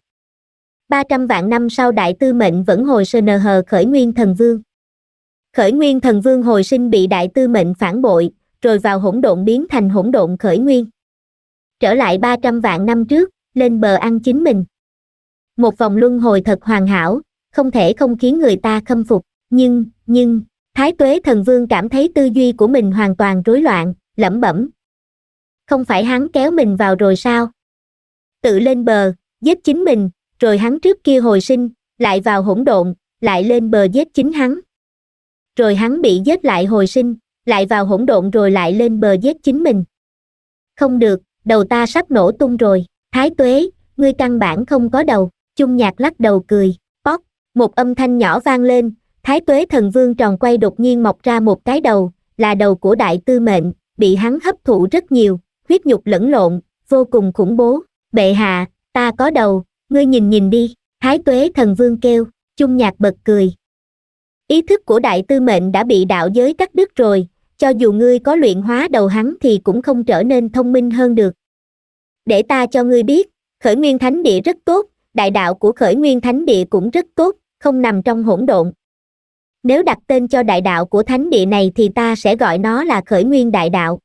ba trăm vạn năm sau đại tư mệnh vẫn hồi sơ nờ hờ khởi nguyên thần vương Khởi nguyên thần vương hồi sinh bị đại tư mệnh phản bội, rồi vào hỗn độn biến thành hỗn độn khởi nguyên. Trở lại 300 vạn năm trước, lên bờ ăn chính mình. Một vòng luân hồi thật hoàn hảo, không thể không khiến người ta khâm phục, nhưng, nhưng, Thái tuế thần vương cảm thấy tư duy của mình hoàn toàn rối loạn, lẩm bẩm. Không phải hắn kéo mình vào rồi sao? Tự lên bờ, giết chính mình, rồi hắn trước kia hồi sinh, lại vào hỗn độn, lại lên bờ giết chính hắn rồi hắn bị giết lại hồi sinh, lại vào hỗn độn rồi lại lên bờ giết chính mình. Không được, đầu ta sắp nổ tung rồi, thái tuế, ngươi căn bản không có đầu, chung nhạc lắc đầu cười, bóp, một âm thanh nhỏ vang lên, thái tuế thần vương tròn quay đột nhiên mọc ra một cái đầu, là đầu của đại tư mệnh, bị hắn hấp thụ rất nhiều, huyết nhục lẫn lộn, vô cùng khủng bố, bệ hạ, ta có đầu, ngươi nhìn nhìn đi, thái tuế thần vương kêu, chung nhạc bật cười, ý thức của đại tư mệnh đã bị đạo giới cắt đứt rồi cho dù ngươi có luyện hóa đầu hắn thì cũng không trở nên thông minh hơn được để ta cho ngươi biết khởi nguyên thánh địa rất tốt đại đạo của khởi nguyên thánh địa cũng rất tốt không nằm trong hỗn độn nếu đặt tên cho đại đạo của thánh địa này thì ta sẽ gọi nó là khởi nguyên đại đạo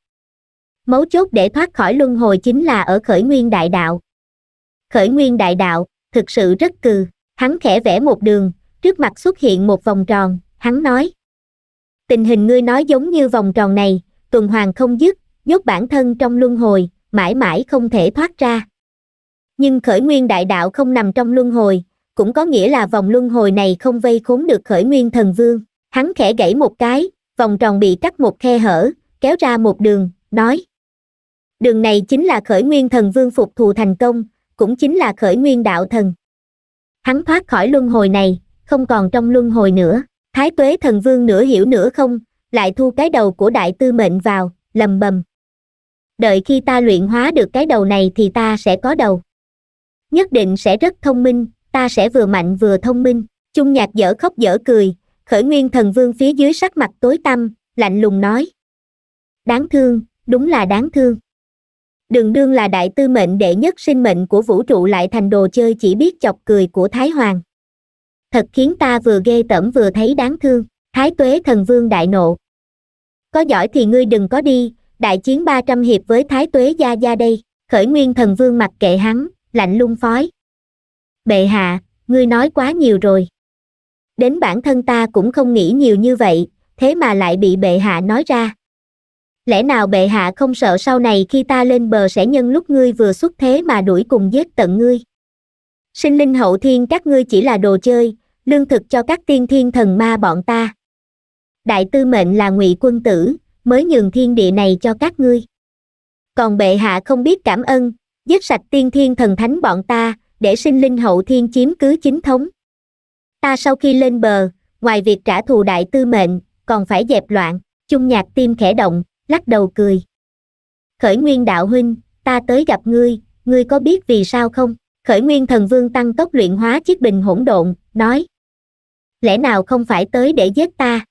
mấu chốt để thoát khỏi luân hồi chính là ở khởi nguyên đại đạo khởi nguyên đại đạo thực sự rất cừ hắn khẽ vẽ một đường trước mặt xuất hiện một vòng tròn, hắn nói. Tình hình ngươi nói giống như vòng tròn này, tuần hoàn không dứt, nhốt bản thân trong luân hồi, mãi mãi không thể thoát ra. Nhưng khởi nguyên đại đạo không nằm trong luân hồi, cũng có nghĩa là vòng luân hồi này không vây khốn được khởi nguyên thần vương. Hắn khẽ gãy một cái, vòng tròn bị cắt một khe hở, kéo ra một đường, nói. Đường này chính là khởi nguyên thần vương phục thù thành công, cũng chính là khởi nguyên đạo thần. Hắn thoát khỏi luân hồi này, không còn trong luân hồi nữa thái tuế thần vương nửa hiểu nửa không lại thu cái đầu của đại tư mệnh vào lầm bầm đợi khi ta luyện hóa được cái đầu này thì ta sẽ có đầu nhất định sẽ rất thông minh ta sẽ vừa mạnh vừa thông minh chung nhạc dở khóc dở cười khởi nguyên thần vương phía dưới sắc mặt tối tăm lạnh lùng nói đáng thương đúng là đáng thương đường đương là đại tư mệnh đệ nhất sinh mệnh của vũ trụ lại thành đồ chơi chỉ biết chọc cười của thái hoàng thật khiến ta vừa ghê tởm vừa thấy đáng thương thái tuế thần vương đại nộ có giỏi thì ngươi đừng có đi đại chiến ba trăm hiệp với thái tuế gia gia đây khởi nguyên thần vương mặc kệ hắn lạnh lung phói bệ hạ ngươi nói quá nhiều rồi đến bản thân ta cũng không nghĩ nhiều như vậy thế mà lại bị bệ hạ nói ra lẽ nào bệ hạ không sợ sau này khi ta lên bờ sẽ nhân lúc ngươi vừa xuất thế mà đuổi cùng giết tận ngươi sinh linh hậu thiên các ngươi chỉ là đồ chơi lương thực cho các tiên thiên thần ma bọn ta đại tư mệnh là ngụy quân tử mới nhường thiên địa này cho các ngươi còn bệ hạ không biết cảm ơn giết sạch tiên thiên thần thánh bọn ta để sinh linh hậu thiên chiếm cứ chính thống ta sau khi lên bờ ngoài việc trả thù đại tư mệnh còn phải dẹp loạn chung nhạc tim khẽ động lắc đầu cười khởi nguyên đạo huynh ta tới gặp ngươi ngươi có biết vì sao không khởi nguyên thần vương tăng tốc luyện hóa chiếc bình hỗn độn nói lẽ nào không phải tới để giết ta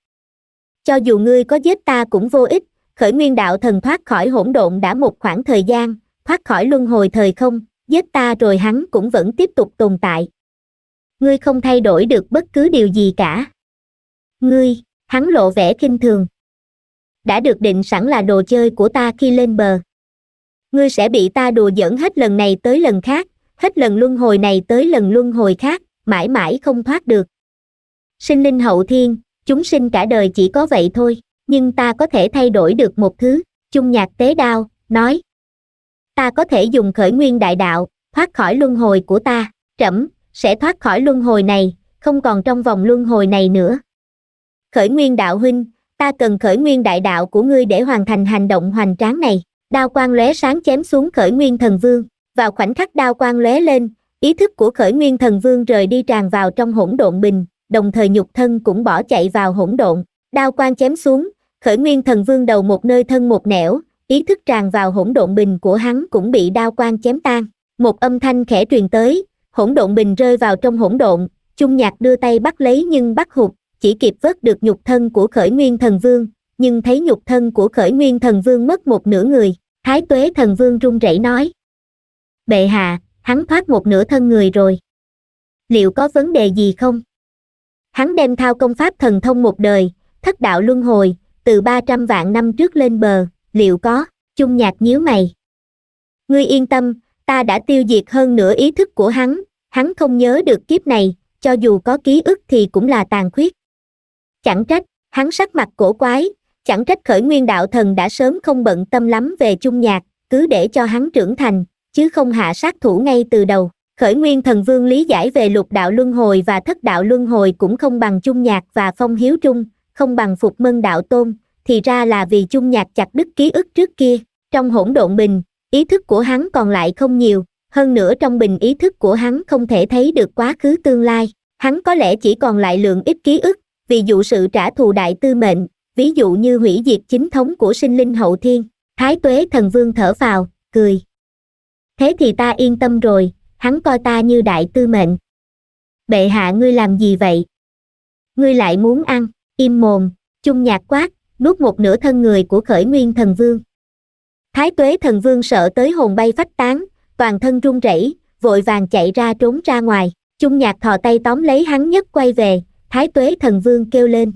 cho dù ngươi có giết ta cũng vô ích khởi nguyên đạo thần thoát khỏi hỗn độn đã một khoảng thời gian thoát khỏi luân hồi thời không giết ta rồi hắn cũng vẫn tiếp tục tồn tại ngươi không thay đổi được bất cứ điều gì cả ngươi hắn lộ vẻ kinh thường đã được định sẵn là đồ chơi của ta khi lên bờ ngươi sẽ bị ta đùa giỡn hết lần này tới lần khác hết lần luân hồi này tới lần luân hồi khác mãi mãi không thoát được sinh linh hậu thiên chúng sinh cả đời chỉ có vậy thôi nhưng ta có thể thay đổi được một thứ chung nhạc tế đao nói ta có thể dùng khởi nguyên đại đạo thoát khỏi luân hồi của ta trẫm sẽ thoát khỏi luân hồi này không còn trong vòng luân hồi này nữa khởi nguyên đạo huynh ta cần khởi nguyên đại đạo của ngươi để hoàn thành hành động hoành tráng này đao quang lóe sáng chém xuống khởi nguyên thần vương vào khoảnh khắc đao quang lóe lên ý thức của khởi nguyên thần vương rời đi tràn vào trong hỗn độn bình đồng thời nhục thân cũng bỏ chạy vào hỗn độn đao quang chém xuống khởi nguyên thần vương đầu một nơi thân một nẻo ý thức tràn vào hỗn độn bình của hắn cũng bị đao quang chém tan một âm thanh khẽ truyền tới hỗn độn bình rơi vào trong hỗn độn chung nhạc đưa tay bắt lấy nhưng bắt hụt chỉ kịp vớt được nhục thân của khởi nguyên thần vương nhưng thấy nhục thân của khởi nguyên thần vương mất một nửa người thái tuế thần vương run rẩy nói bệ hạ hắn thoát một nửa thân người rồi liệu có vấn đề gì không hắn đem thao công pháp thần thông một đời, thất đạo luân hồi, từ 300 vạn năm trước lên bờ, liệu có, chung nhạc nhíu mày. Ngươi yên tâm, ta đã tiêu diệt hơn nửa ý thức của hắn, hắn không nhớ được kiếp này, cho dù có ký ức thì cũng là tàn khuyết. Chẳng trách, hắn sắc mặt cổ quái, chẳng trách khởi nguyên đạo thần đã sớm không bận tâm lắm về chung nhạc, cứ để cho hắn trưởng thành, chứ không hạ sát thủ ngay từ đầu khởi nguyên thần vương lý giải về lục đạo luân hồi và thất đạo luân hồi cũng không bằng chung nhạc và phong hiếu trung không bằng phục mân đạo tôn thì ra là vì chung nhạc chặt đứt ký ức trước kia trong hỗn độn bình ý thức của hắn còn lại không nhiều hơn nữa trong bình ý thức của hắn không thể thấy được quá khứ tương lai hắn có lẽ chỉ còn lại lượng ít ký ức vì dụ sự trả thù đại tư mệnh ví dụ như hủy diệt chính thống của sinh linh hậu thiên thái tuế thần vương thở vào, cười thế thì ta yên tâm rồi hắn coi ta như đại tư mệnh bệ hạ ngươi làm gì vậy ngươi lại muốn ăn im mồm chung nhạc quát nuốt một nửa thân người của khởi nguyên thần vương thái tuế thần vương sợ tới hồn bay phách tán toàn thân run rẩy vội vàng chạy ra trốn ra ngoài chung nhạc thò tay tóm lấy hắn nhất quay về thái tuế thần vương kêu lên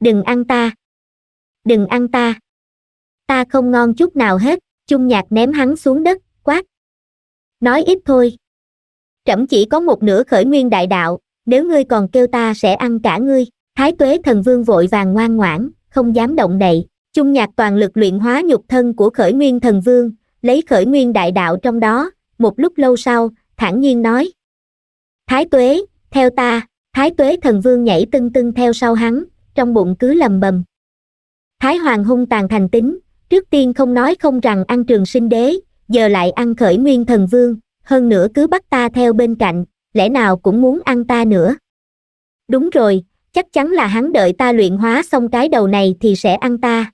đừng ăn ta đừng ăn ta ta không ngon chút nào hết chung nhạc ném hắn xuống đất nói ít thôi trẫm chỉ có một nửa khởi nguyên đại đạo nếu ngươi còn kêu ta sẽ ăn cả ngươi thái tuế thần vương vội vàng ngoan ngoãn không dám động đậy chung nhạc toàn lực luyện hóa nhục thân của khởi nguyên thần vương lấy khởi nguyên đại đạo trong đó một lúc lâu sau thản nhiên nói thái tuế theo ta thái tuế thần vương nhảy tưng tưng theo sau hắn trong bụng cứ lầm bầm thái hoàng hung tàn thành tính trước tiên không nói không rằng ăn trường sinh đế giờ lại ăn khởi nguyên thần vương, hơn nữa cứ bắt ta theo bên cạnh, lẽ nào cũng muốn ăn ta nữa. Đúng rồi, chắc chắn là hắn đợi ta luyện hóa xong cái đầu này thì sẽ ăn ta.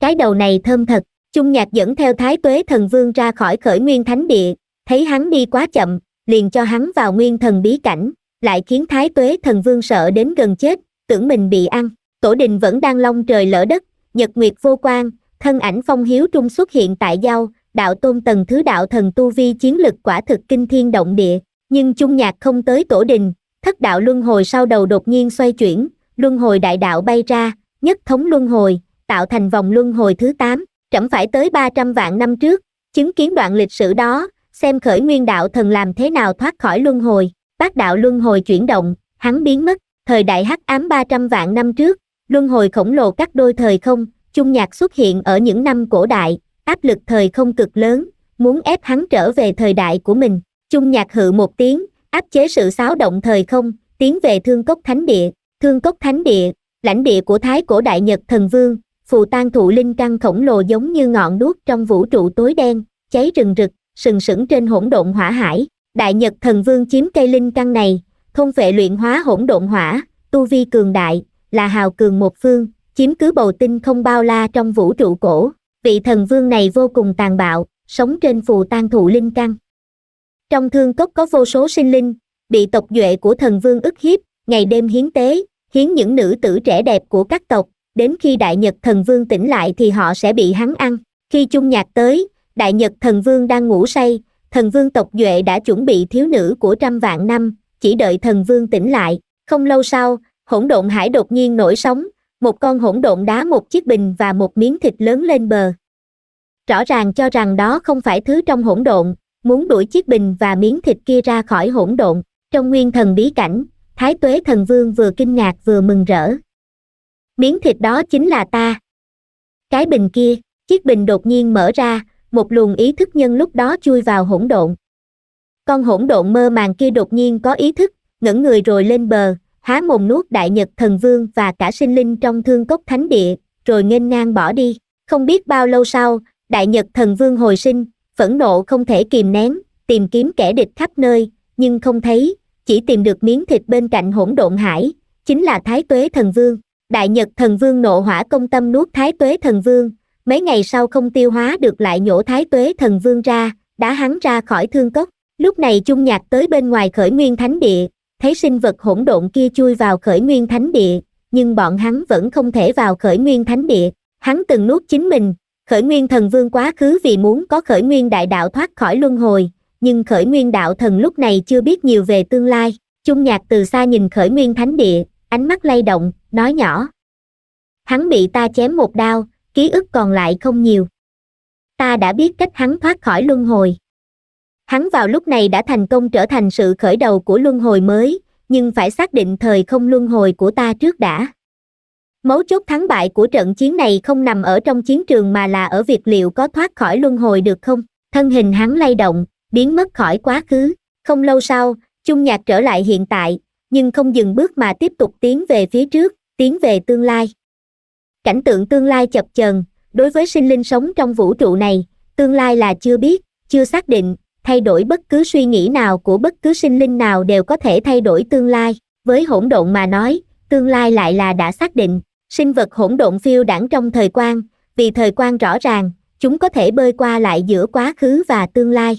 Cái đầu này thơm thật, Trung Nhạc dẫn theo Thái Tuế Thần Vương ra khỏi khởi nguyên thánh địa, thấy hắn đi quá chậm, liền cho hắn vào nguyên thần bí cảnh, lại khiến Thái Tuế Thần Vương sợ đến gần chết, tưởng mình bị ăn. Tổ đình vẫn đang long trời lỡ đất, nhật nguyệt vô quan, thân ảnh phong hiếu trung xuất hiện tại giao, đạo tôn tầng thứ đạo thần tu vi chiến lực quả thực kinh thiên động địa, nhưng chung nhạc không tới tổ đình, thất đạo luân hồi sau đầu đột nhiên xoay chuyển, luân hồi đại đạo bay ra, nhất thống luân hồi, tạo thành vòng luân hồi thứ 8, trẫm phải tới 300 vạn năm trước, chứng kiến đoạn lịch sử đó, xem khởi nguyên đạo thần làm thế nào thoát khỏi luân hồi, bác đạo luân hồi chuyển động, hắn biến mất, thời đại hắc ám 300 vạn năm trước, luân hồi khổng lồ cắt đôi thời không, chung nhạc xuất hiện ở những năm cổ đại, áp lực thời không cực lớn muốn ép hắn trở về thời đại của mình chung nhạc hự một tiếng áp chế sự xáo động thời không tiến về thương cốc thánh địa thương cốc thánh địa lãnh địa của thái cổ đại nhật thần vương phù tan thụ linh căn khổng lồ giống như ngọn đuốc trong vũ trụ tối đen cháy rừng rực sừng sững trên hỗn độn hỏa hải đại nhật thần vương chiếm cây linh căn này thông vệ luyện hóa hỗn độn hỏa tu vi cường đại là hào cường một phương chiếm cứ bầu tinh không bao la trong vũ trụ cổ vị thần vương này vô cùng tàn bạo sống trên phù tan thụ linh căn trong thương cốc có vô số sinh linh bị tộc duệ của thần vương ức hiếp ngày đêm hiến tế hiến những nữ tử trẻ đẹp của các tộc đến khi đại nhật thần vương tỉnh lại thì họ sẽ bị hắn ăn khi chung nhạc tới đại nhật thần vương đang ngủ say thần vương tộc duệ đã chuẩn bị thiếu nữ của trăm vạn năm chỉ đợi thần vương tỉnh lại không lâu sau hỗn độn hải đột nhiên nổi sóng một con hỗn độn đá một chiếc bình và một miếng thịt lớn lên bờ rõ ràng cho rằng đó không phải thứ trong hỗn độn muốn đuổi chiếc bình và miếng thịt kia ra khỏi hỗn độn trong nguyên thần bí cảnh thái tuế thần vương vừa kinh ngạc vừa mừng rỡ miếng thịt đó chính là ta cái bình kia chiếc bình đột nhiên mở ra một luồng ý thức nhân lúc đó chui vào hỗn độn con hỗn độn mơ màng kia đột nhiên có ý thức ngẩng người rồi lên bờ há mồm nuốt đại nhật thần vương và cả sinh linh trong thương cốc thánh địa, rồi nghênh ngang bỏ đi. Không biết bao lâu sau, đại nhật thần vương hồi sinh, phẫn nộ không thể kìm nén, tìm kiếm kẻ địch khắp nơi, nhưng không thấy, chỉ tìm được miếng thịt bên cạnh hỗn độn hải, chính là Thái Tuế Thần Vương. Đại Nhật Thần Vương nộ hỏa công tâm nuốt Thái Tuế Thần Vương, mấy ngày sau không tiêu hóa được lại nhổ Thái Tuế Thần Vương ra, đã hắn ra khỏi thương cốc. Lúc này Chung Nhạc tới bên ngoài khởi nguyên thánh địa, thấy sinh vật hỗn độn kia chui vào khởi nguyên thánh địa, nhưng bọn hắn vẫn không thể vào khởi nguyên thánh địa. Hắn từng nuốt chính mình, khởi nguyên thần vương quá khứ vì muốn có khởi nguyên đại đạo thoát khỏi luân hồi, nhưng khởi nguyên đạo thần lúc này chưa biết nhiều về tương lai. Chung nhạc từ xa nhìn khởi nguyên thánh địa, ánh mắt lay động, nói nhỏ. Hắn bị ta chém một đao, ký ức còn lại không nhiều. Ta đã biết cách hắn thoát khỏi luân hồi. Hắn vào lúc này đã thành công trở thành sự khởi đầu của luân hồi mới, nhưng phải xác định thời không luân hồi của ta trước đã. Mấu chốt thắng bại của trận chiến này không nằm ở trong chiến trường mà là ở việc liệu có thoát khỏi luân hồi được không. Thân hình hắn lay động, biến mất khỏi quá khứ. Không lâu sau, Chung Nhạc trở lại hiện tại, nhưng không dừng bước mà tiếp tục tiến về phía trước, tiến về tương lai. Cảnh tượng tương lai chập chờn, đối với sinh linh sống trong vũ trụ này, tương lai là chưa biết, chưa xác định, thay đổi bất cứ suy nghĩ nào của bất cứ sinh linh nào đều có thể thay đổi tương lai với hỗn độn mà nói tương lai lại là đã xác định sinh vật hỗn độn phiêu đảng trong thời quan vì thời quan rõ ràng chúng có thể bơi qua lại giữa quá khứ và tương lai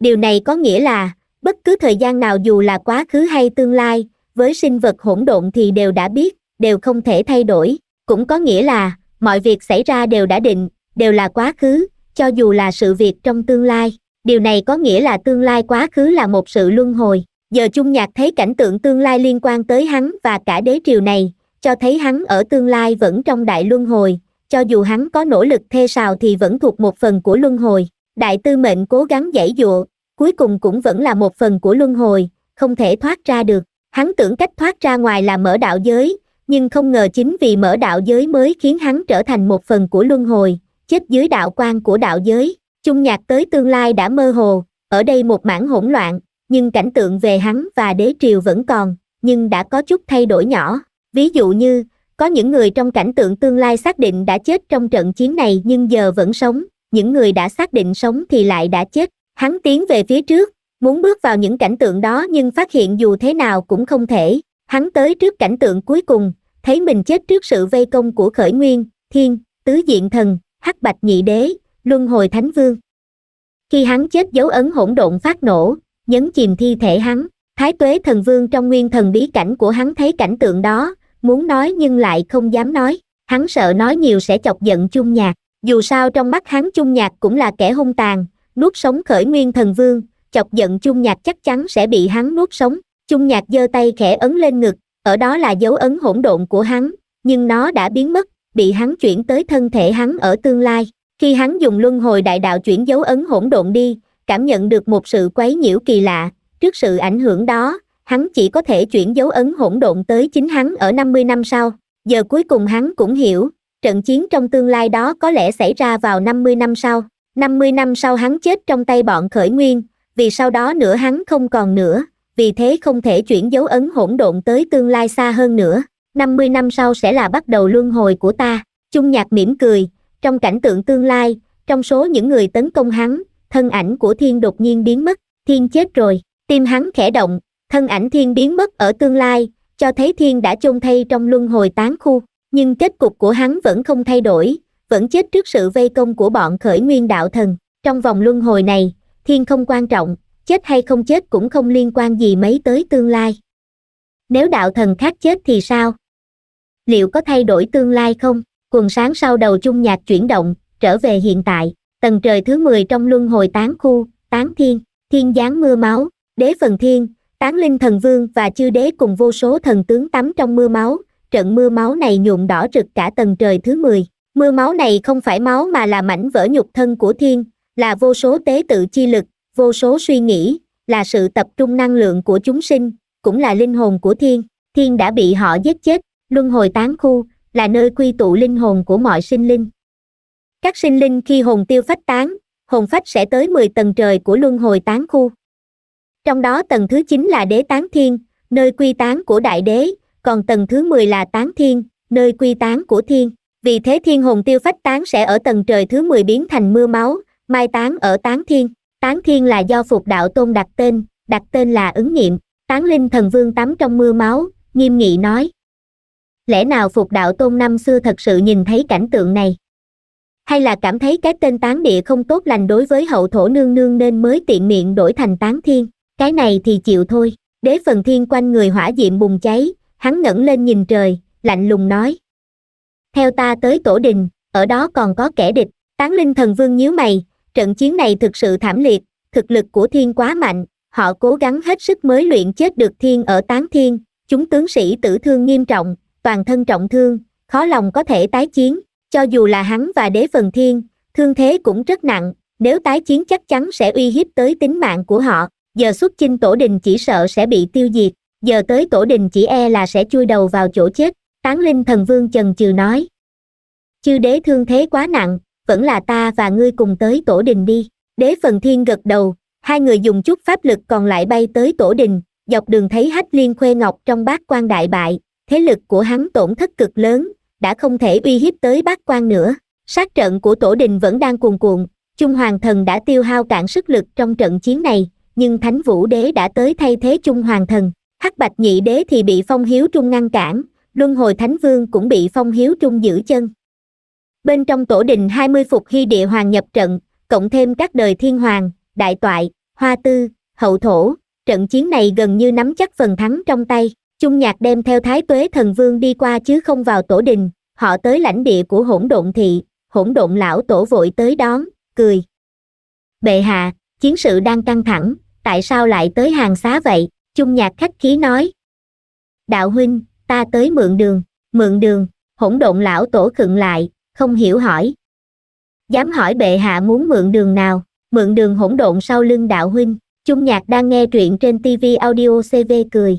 điều này có nghĩa là bất cứ thời gian nào dù là quá khứ hay tương lai với sinh vật hỗn độn thì đều đã biết đều không thể thay đổi cũng có nghĩa là mọi việc xảy ra đều đã định đều là quá khứ cho dù là sự việc trong tương lai điều này có nghĩa là tương lai quá khứ là một sự luân hồi giờ chung nhạc thấy cảnh tượng tương lai liên quan tới hắn và cả đế triều này cho thấy hắn ở tương lai vẫn trong đại luân hồi cho dù hắn có nỗ lực thê sào thì vẫn thuộc một phần của luân hồi đại tư mệnh cố gắng giải dụa cuối cùng cũng vẫn là một phần của luân hồi không thể thoát ra được hắn tưởng cách thoát ra ngoài là mở đạo giới nhưng không ngờ chính vì mở đạo giới mới khiến hắn trở thành một phần của luân hồi chết dưới đạo quan của đạo giới chung nhạc tới tương lai đã mơ hồ ở đây một mảng hỗn loạn nhưng cảnh tượng về hắn và đế triều vẫn còn nhưng đã có chút thay đổi nhỏ ví dụ như có những người trong cảnh tượng tương lai xác định đã chết trong trận chiến này nhưng giờ vẫn sống những người đã xác định sống thì lại đã chết hắn tiến về phía trước muốn bước vào những cảnh tượng đó nhưng phát hiện dù thế nào cũng không thể hắn tới trước cảnh tượng cuối cùng thấy mình chết trước sự vây công của khởi nguyên thiên tứ diện thần hắc bạch nhị đế luân hồi thánh vương khi hắn chết dấu ấn hỗn độn phát nổ nhấn chìm thi thể hắn thái tuế thần vương trong nguyên thần bí cảnh của hắn thấy cảnh tượng đó muốn nói nhưng lại không dám nói hắn sợ nói nhiều sẽ chọc giận chung nhạc dù sao trong mắt hắn chung nhạc cũng là kẻ hung tàn nuốt sống khởi nguyên thần vương chọc giận chung nhạc chắc chắn sẽ bị hắn nuốt sống chung nhạc giơ tay khẽ ấn lên ngực ở đó là dấu ấn hỗn độn của hắn nhưng nó đã biến mất bị hắn chuyển tới thân thể hắn ở tương lai khi hắn dùng luân hồi đại đạo chuyển dấu ấn hỗn độn đi cảm nhận được một sự quấy nhiễu kỳ lạ trước sự ảnh hưởng đó hắn chỉ có thể chuyển dấu ấn hỗn độn tới chính hắn ở 50 năm sau giờ cuối cùng hắn cũng hiểu trận chiến trong tương lai đó có lẽ xảy ra vào 50 năm sau 50 năm sau hắn chết trong tay bọn khởi nguyên vì sau đó nữa hắn không còn nữa vì thế không thể chuyển dấu ấn hỗn độn tới tương lai xa hơn nữa 50 năm sau sẽ là bắt đầu luân hồi của ta chung nhạc mỉm cười trong cảnh tượng tương lai, trong số những người tấn công hắn, thân ảnh của thiên đột nhiên biến mất, thiên chết rồi, tim hắn khẽ động, thân ảnh thiên biến mất ở tương lai, cho thấy thiên đã chôn thay trong luân hồi tán khu, nhưng kết cục của hắn vẫn không thay đổi, vẫn chết trước sự vây công của bọn khởi nguyên đạo thần. Trong vòng luân hồi này, thiên không quan trọng, chết hay không chết cũng không liên quan gì mấy tới tương lai. Nếu đạo thần khác chết thì sao? Liệu có thay đổi tương lai không? quần sáng sau đầu chung nhạc chuyển động trở về hiện tại tầng trời thứ 10 trong luân hồi tán khu tán thiên thiên giáng mưa máu đế phần thiên tán linh thần vương và chư đế cùng vô số thần tướng tắm trong mưa máu trận mưa máu này nhuộm đỏ rực cả tầng trời thứ 10. Mưa máu này không phải máu mà là mảnh vỡ nhục thân của thiên, là vô số tế tự chi lực, vô số suy nghĩ, là sự tập trung năng lượng của chúng sinh, cũng là linh hồn của thiên. Thiên đã bị họ giết chết, luân hồi tán khu, là nơi quy tụ linh hồn của mọi sinh linh. Các sinh linh khi hồn tiêu phách tán, hồn phách sẽ tới 10 tầng trời của luân hồi tán khu. Trong đó tầng thứ 9 là đế tán thiên, nơi quy tán của đại đế, còn tầng thứ 10 là tán thiên, nơi quy tán của thiên. Vì thế thiên hồn tiêu phách tán sẽ ở tầng trời thứ 10 biến thành mưa máu, mai tán ở tán thiên. Tán thiên là do phục đạo tôn đặt tên, đặt tên là ứng nghiệm. Tán linh thần vương tắm trong mưa máu, nghiêm nghị nói lẽ nào phục đạo tôn năm xưa thật sự nhìn thấy cảnh tượng này hay là cảm thấy cái tên tán địa không tốt lành đối với hậu thổ nương nương nên mới tiện miệng đổi thành tán thiên cái này thì chịu thôi đế phần thiên quanh người hỏa diệm bùng cháy hắn ngẩng lên nhìn trời lạnh lùng nói theo ta tới tổ đình ở đó còn có kẻ địch tán linh thần vương nhíu mày trận chiến này thực sự thảm liệt thực lực của thiên quá mạnh họ cố gắng hết sức mới luyện chết được thiên ở tán thiên chúng tướng sĩ tử thương nghiêm trọng toàn thân trọng thương, khó lòng có thể tái chiến, cho dù là hắn và đế phần thiên, thương thế cũng rất nặng, nếu tái chiến chắc chắn sẽ uy hiếp tới tính mạng của họ, giờ xuất chinh tổ đình chỉ sợ sẽ bị tiêu diệt, giờ tới tổ đình chỉ e là sẽ chui đầu vào chỗ chết, tán linh thần vương trần trừ nói. Chư đế thương thế quá nặng, vẫn là ta và ngươi cùng tới tổ đình đi, đế phần thiên gật đầu, hai người dùng chút pháp lực còn lại bay tới tổ đình, dọc đường thấy hách liên khuê ngọc trong bát quan đại bại, thế lực của hắn tổn thất cực lớn đã không thể uy hiếp tới bác quan nữa sát trận của tổ đình vẫn đang cuồn cuộn trung hoàng thần đã tiêu hao cạn sức lực trong trận chiến này nhưng thánh vũ đế đã tới thay thế trung hoàng thần hắc bạch nhị đế thì bị phong hiếu trung ngăn cản luân hồi thánh vương cũng bị phong hiếu trung giữ chân bên trong tổ đình hai mươi phục hy địa hoàng nhập trận cộng thêm các đời thiên hoàng đại toại hoa tư hậu thổ trận chiến này gần như nắm chắc phần thắng trong tay chung nhạc đem theo thái tuế thần vương đi qua chứ không vào tổ đình họ tới lãnh địa của hỗn độn thị hỗn độn lão tổ vội tới đón cười bệ hạ chiến sự đang căng thẳng tại sao lại tới hàng xá vậy chung nhạc khách khí nói đạo huynh ta tới mượn đường mượn đường hỗn độn lão tổ khựng lại không hiểu hỏi dám hỏi bệ hạ muốn mượn đường nào mượn đường hỗn độn sau lưng đạo huynh chung nhạc đang nghe truyện trên tv audio cv cười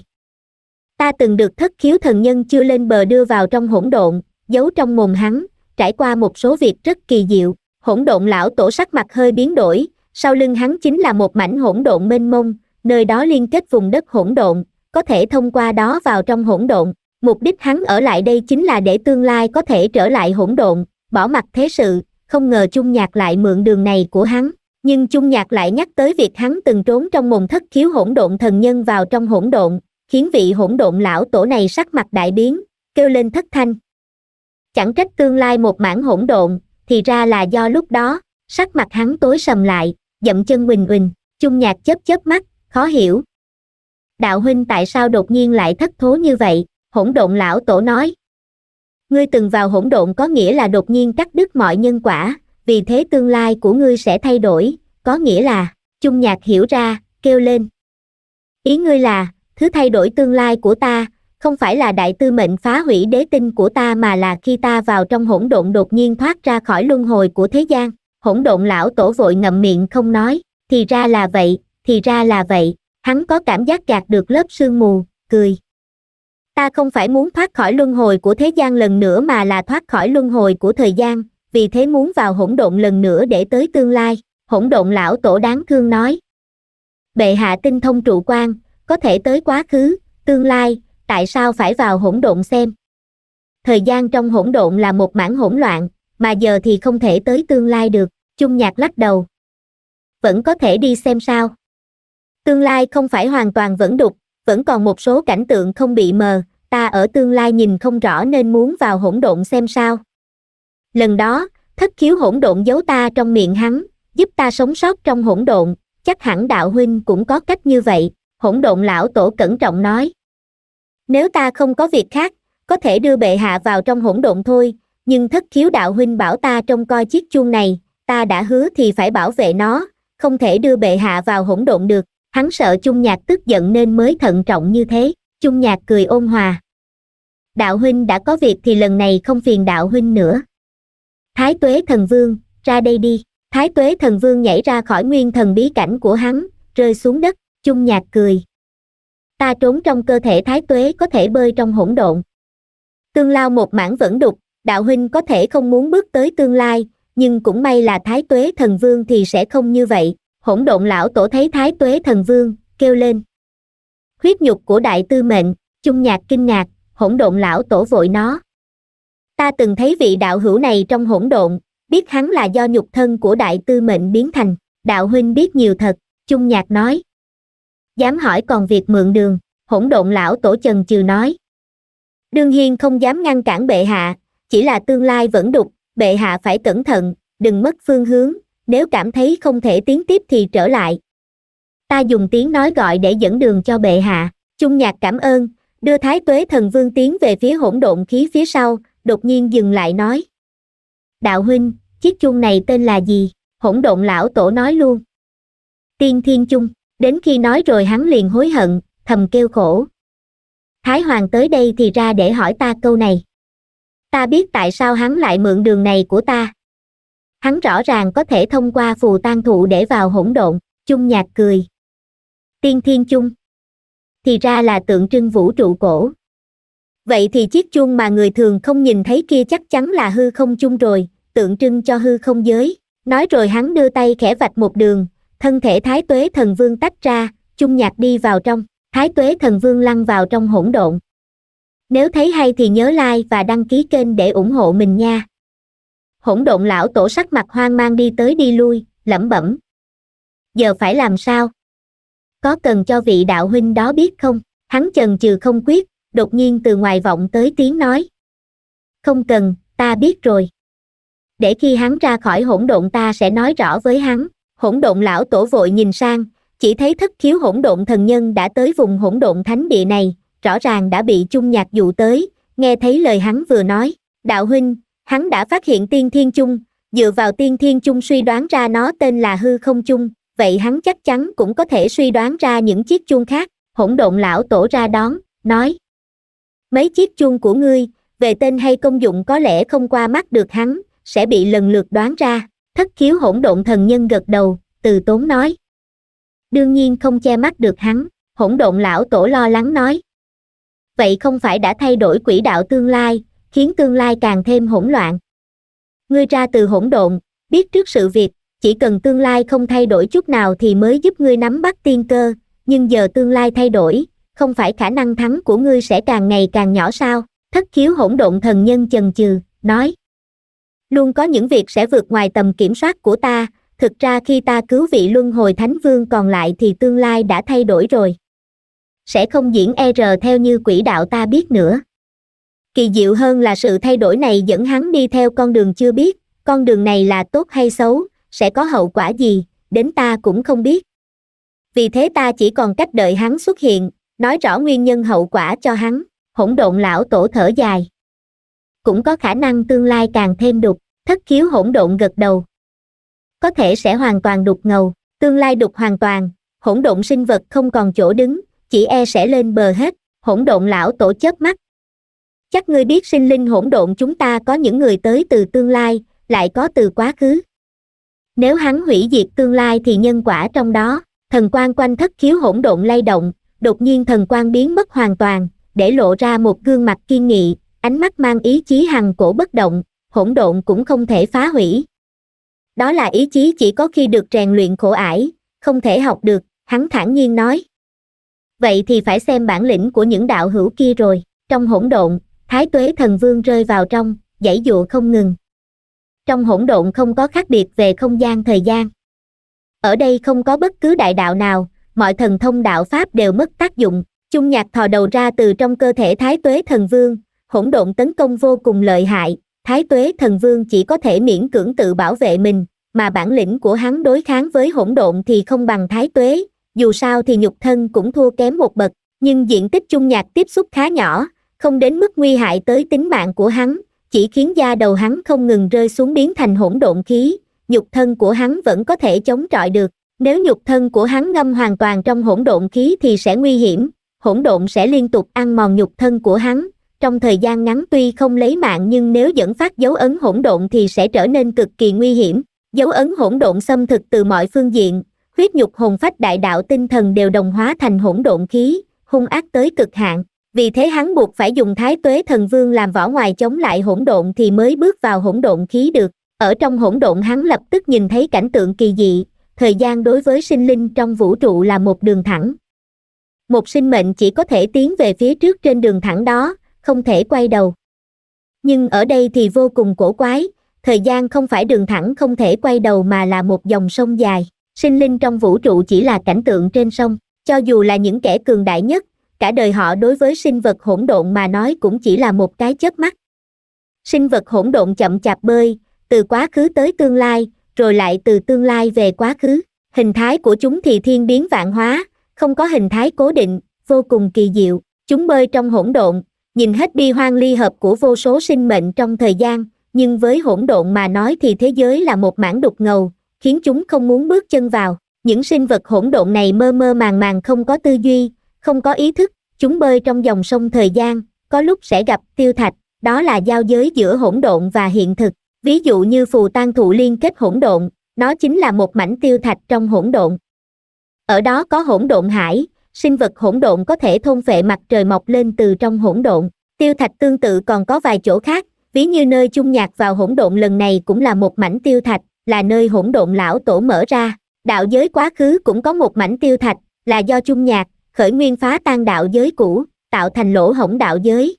ta từng được thất khiếu thần nhân chưa lên bờ đưa vào trong hỗn độn giấu trong mồm hắn trải qua một số việc rất kỳ diệu hỗn độn lão tổ sắc mặt hơi biến đổi sau lưng hắn chính là một mảnh hỗn độn mênh mông nơi đó liên kết vùng đất hỗn độn có thể thông qua đó vào trong hỗn độn mục đích hắn ở lại đây chính là để tương lai có thể trở lại hỗn độn bỏ mặt thế sự không ngờ chung nhạc lại mượn đường này của hắn nhưng chung nhạc lại nhắc tới việc hắn từng trốn trong mồm thất khiếu hỗn độn thần nhân vào trong hỗn độn khiến vị hỗn độn lão tổ này sắc mặt đại biến, kêu lên thất thanh. Chẳng trách tương lai một mảng hỗn độn, thì ra là do lúc đó, sắc mặt hắn tối sầm lại, dậm chân huỳnh huỳnh, chung nhạc chớp chớp mắt, khó hiểu. Đạo huynh tại sao đột nhiên lại thất thố như vậy, hỗn độn lão tổ nói. Ngươi từng vào hỗn độn có nghĩa là đột nhiên cắt đứt mọi nhân quả, vì thế tương lai của ngươi sẽ thay đổi, có nghĩa là, chung nhạc hiểu ra, kêu lên. Ý ngươi là, thứ thay đổi tương lai của ta không phải là đại tư mệnh phá hủy đế tinh của ta mà là khi ta vào trong hỗn độn đột nhiên thoát ra khỏi luân hồi của thế gian hỗn độn lão tổ vội ngậm miệng không nói thì ra là vậy thì ra là vậy hắn có cảm giác gạt được lớp sương mù cười ta không phải muốn thoát khỏi luân hồi của thế gian lần nữa mà là thoát khỏi luân hồi của thời gian vì thế muốn vào hỗn độn lần nữa để tới tương lai hỗn độn lão tổ đáng thương nói bệ hạ tinh thông trụ quan có thể tới quá khứ tương lai tại sao phải vào hỗn độn xem thời gian trong hỗn độn là một mảng hỗn loạn mà giờ thì không thể tới tương lai được chung nhạc lắc đầu vẫn có thể đi xem sao tương lai không phải hoàn toàn vẫn đục vẫn còn một số cảnh tượng không bị mờ ta ở tương lai nhìn không rõ nên muốn vào hỗn độn xem sao lần đó thất khiếu hỗn độn giấu ta trong miệng hắn giúp ta sống sót trong hỗn độn chắc hẳn đạo huynh cũng có cách như vậy hỗn độn lão tổ cẩn trọng nói nếu ta không có việc khác có thể đưa bệ hạ vào trong hỗn độn thôi nhưng thất khiếu đạo huynh bảo ta trông coi chiếc chuông này ta đã hứa thì phải bảo vệ nó không thể đưa bệ hạ vào hỗn độn được hắn sợ chung nhạc tức giận nên mới thận trọng như thế chung nhạc cười ôn hòa đạo huynh đã có việc thì lần này không phiền đạo huynh nữa thái tuế thần vương ra đây đi thái tuế thần vương nhảy ra khỏi nguyên thần bí cảnh của hắn rơi xuống đất chung nhạc cười ta trốn trong cơ thể thái tuế có thể bơi trong hỗn độn tương lao một mảng vẫn đục đạo huynh có thể không muốn bước tới tương lai nhưng cũng may là thái tuế thần vương thì sẽ không như vậy hỗn độn lão tổ thấy thái tuế thần vương kêu lên huyết nhục của đại tư mệnh chung nhạc kinh ngạc hỗn độn lão tổ vội nó ta từng thấy vị đạo hữu này trong hỗn độn biết hắn là do nhục thân của đại tư mệnh biến thành đạo huynh biết nhiều thật chung nhạc nói dám hỏi còn việc mượn đường hỗn độn lão tổ trần trừ nói đương hiên không dám ngăn cản bệ hạ chỉ là tương lai vẫn đục bệ hạ phải cẩn thận đừng mất phương hướng nếu cảm thấy không thể tiến tiếp thì trở lại ta dùng tiếng nói gọi để dẫn đường cho bệ hạ chung nhạc cảm ơn đưa thái tuế thần vương tiến về phía hỗn độn khí phía sau đột nhiên dừng lại nói đạo huynh chiếc chung này tên là gì hỗn độn lão tổ nói luôn tiên thiên chung đến khi nói rồi hắn liền hối hận thầm kêu khổ thái hoàng tới đây thì ra để hỏi ta câu này ta biết tại sao hắn lại mượn đường này của ta hắn rõ ràng có thể thông qua phù tan thụ để vào hỗn độn chung nhạc cười tiên thiên chung thì ra là tượng trưng vũ trụ cổ vậy thì chiếc chuông mà người thường không nhìn thấy kia chắc chắn là hư không chung rồi tượng trưng cho hư không giới nói rồi hắn đưa tay khẽ vạch một đường thân thể thái tuế thần vương tách ra chung nhạc đi vào trong thái tuế thần vương lăn vào trong hỗn độn nếu thấy hay thì nhớ like và đăng ký kênh để ủng hộ mình nha hỗn độn lão tổ sắc mặt hoang mang đi tới đi lui lẩm bẩm giờ phải làm sao có cần cho vị đạo huynh đó biết không hắn chần chừ không quyết đột nhiên từ ngoài vọng tới tiếng nói không cần ta biết rồi để khi hắn ra khỏi hỗn độn ta sẽ nói rõ với hắn hỗn độn lão tổ vội nhìn sang chỉ thấy thất khiếu hỗn độn thần nhân đã tới vùng hỗn độn thánh địa này rõ ràng đã bị chung nhạc dụ tới nghe thấy lời hắn vừa nói đạo huynh hắn đã phát hiện tiên thiên chung dựa vào tiên thiên chung suy đoán ra nó tên là hư không chung vậy hắn chắc chắn cũng có thể suy đoán ra những chiếc chuông khác hỗn độn lão tổ ra đón nói mấy chiếc chuông của ngươi về tên hay công dụng có lẽ không qua mắt được hắn sẽ bị lần lượt đoán ra thất khiếu hỗn độn thần nhân gật đầu từ tốn nói đương nhiên không che mắt được hắn hỗn độn lão tổ lo lắng nói vậy không phải đã thay đổi quỹ đạo tương lai khiến tương lai càng thêm hỗn loạn ngươi ra từ hỗn độn biết trước sự việc chỉ cần tương lai không thay đổi chút nào thì mới giúp ngươi nắm bắt tiên cơ nhưng giờ tương lai thay đổi không phải khả năng thắng của ngươi sẽ càng ngày càng nhỏ sao thất khiếu hỗn độn thần nhân chần chừ nói luôn có những việc sẽ vượt ngoài tầm kiểm soát của ta thực ra khi ta cứu vị luân hồi thánh vương còn lại thì tương lai đã thay đổi rồi sẽ không diễn er theo như quỹ đạo ta biết nữa kỳ diệu hơn là sự thay đổi này dẫn hắn đi theo con đường chưa biết con đường này là tốt hay xấu sẽ có hậu quả gì đến ta cũng không biết vì thế ta chỉ còn cách đợi hắn xuất hiện nói rõ nguyên nhân hậu quả cho hắn hỗn độn lão tổ thở dài cũng có khả năng tương lai càng thêm đục thất khiếu hỗn độn gật đầu có thể sẽ hoàn toàn đục ngầu tương lai đục hoàn toàn hỗn độn sinh vật không còn chỗ đứng chỉ e sẽ lên bờ hết hỗn độn lão tổ chớp mắt chắc ngươi biết sinh linh hỗn độn chúng ta có những người tới từ tương lai lại có từ quá khứ nếu hắn hủy diệt tương lai thì nhân quả trong đó thần quan quanh thất khiếu hỗn độn lay động đột nhiên thần quan biến mất hoàn toàn để lộ ra một gương mặt kiên nghị ánh mắt mang ý chí hằng cổ bất động hỗn độn cũng không thể phá hủy đó là ý chí chỉ có khi được rèn luyện khổ ải không thể học được hắn thản nhiên nói vậy thì phải xem bản lĩnh của những đạo hữu kia rồi trong hỗn độn thái tuế thần vương rơi vào trong dãy dụa không ngừng trong hỗn độn không có khác biệt về không gian thời gian ở đây không có bất cứ đại đạo nào mọi thần thông đạo pháp đều mất tác dụng chung nhạc thò đầu ra từ trong cơ thể thái tuế thần vương hỗn độn tấn công vô cùng lợi hại thái tuế thần vương chỉ có thể miễn cưỡng tự bảo vệ mình mà bản lĩnh của hắn đối kháng với hỗn độn thì không bằng thái tuế dù sao thì nhục thân cũng thua kém một bậc nhưng diện tích chung nhạc tiếp xúc khá nhỏ không đến mức nguy hại tới tính mạng của hắn chỉ khiến da đầu hắn không ngừng rơi xuống biến thành hỗn độn khí nhục thân của hắn vẫn có thể chống trọi được nếu nhục thân của hắn ngâm hoàn toàn trong hỗn độn khí thì sẽ nguy hiểm hỗn độn sẽ liên tục ăn mòn nhục thân của hắn trong thời gian ngắn tuy không lấy mạng nhưng nếu dẫn phát dấu ấn hỗn độn thì sẽ trở nên cực kỳ nguy hiểm dấu ấn hỗn độn xâm thực từ mọi phương diện huyết nhục hồn phách đại đạo tinh thần đều đồng hóa thành hỗn độn khí hung ác tới cực hạn vì thế hắn buộc phải dùng thái tuế thần vương làm vỏ ngoài chống lại hỗn độn thì mới bước vào hỗn độn khí được ở trong hỗn độn hắn lập tức nhìn thấy cảnh tượng kỳ dị thời gian đối với sinh linh trong vũ trụ là một đường thẳng một sinh mệnh chỉ có thể tiến về phía trước trên đường thẳng đó không thể quay đầu nhưng ở đây thì vô cùng cổ quái thời gian không phải đường thẳng không thể quay đầu mà là một dòng sông dài sinh linh trong vũ trụ chỉ là cảnh tượng trên sông cho dù là những kẻ cường đại nhất cả đời họ đối với sinh vật hỗn độn mà nói cũng chỉ là một cái chớp mắt sinh vật hỗn độn chậm chạp bơi từ quá khứ tới tương lai rồi lại từ tương lai về quá khứ hình thái của chúng thì thiên biến vạn hóa không có hình thái cố định vô cùng kỳ diệu chúng bơi trong hỗn độn nhìn hết bi hoang ly hợp của vô số sinh mệnh trong thời gian nhưng với hỗn độn mà nói thì thế giới là một mảng đục ngầu khiến chúng không muốn bước chân vào những sinh vật hỗn độn này mơ mơ màng màng không có tư duy không có ý thức chúng bơi trong dòng sông thời gian có lúc sẽ gặp tiêu thạch đó là giao giới giữa hỗn độn và hiện thực ví dụ như phù tan thụ liên kết hỗn độn nó chính là một mảnh tiêu thạch trong hỗn độn ở đó có hỗn độn hải sinh vật hỗn độn có thể thôn phệ mặt trời mọc lên từ trong hỗn độn tiêu thạch tương tự còn có vài chỗ khác ví như nơi chung nhạc vào hỗn độn lần này cũng là một mảnh tiêu thạch là nơi hỗn độn lão tổ mở ra đạo giới quá khứ cũng có một mảnh tiêu thạch là do chung nhạc khởi nguyên phá tan đạo giới cũ tạo thành lỗ hổng đạo giới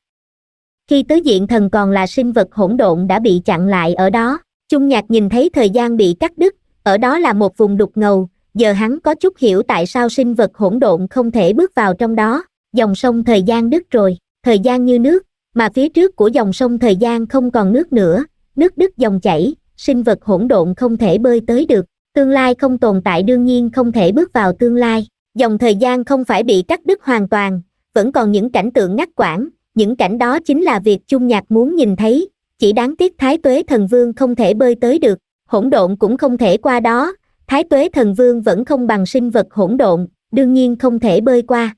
khi tứ diện thần còn là sinh vật hỗn độn đã bị chặn lại ở đó chung nhạc nhìn thấy thời gian bị cắt đứt ở đó là một vùng đục ngầu giờ hắn có chút hiểu tại sao sinh vật hỗn độn không thể bước vào trong đó, dòng sông thời gian đứt rồi, thời gian như nước, mà phía trước của dòng sông thời gian không còn nước nữa, nước đứt dòng chảy, sinh vật hỗn độn không thể bơi tới được, tương lai không tồn tại đương nhiên không thể bước vào tương lai, dòng thời gian không phải bị cắt đứt hoàn toàn, vẫn còn những cảnh tượng ngắt quãng, những cảnh đó chính là việc chung nhạc muốn nhìn thấy, chỉ đáng tiếc thái tuế thần vương không thể bơi tới được, hỗn độn cũng không thể qua đó, Thái tuế thần vương vẫn không bằng sinh vật hỗn độn, đương nhiên không thể bơi qua.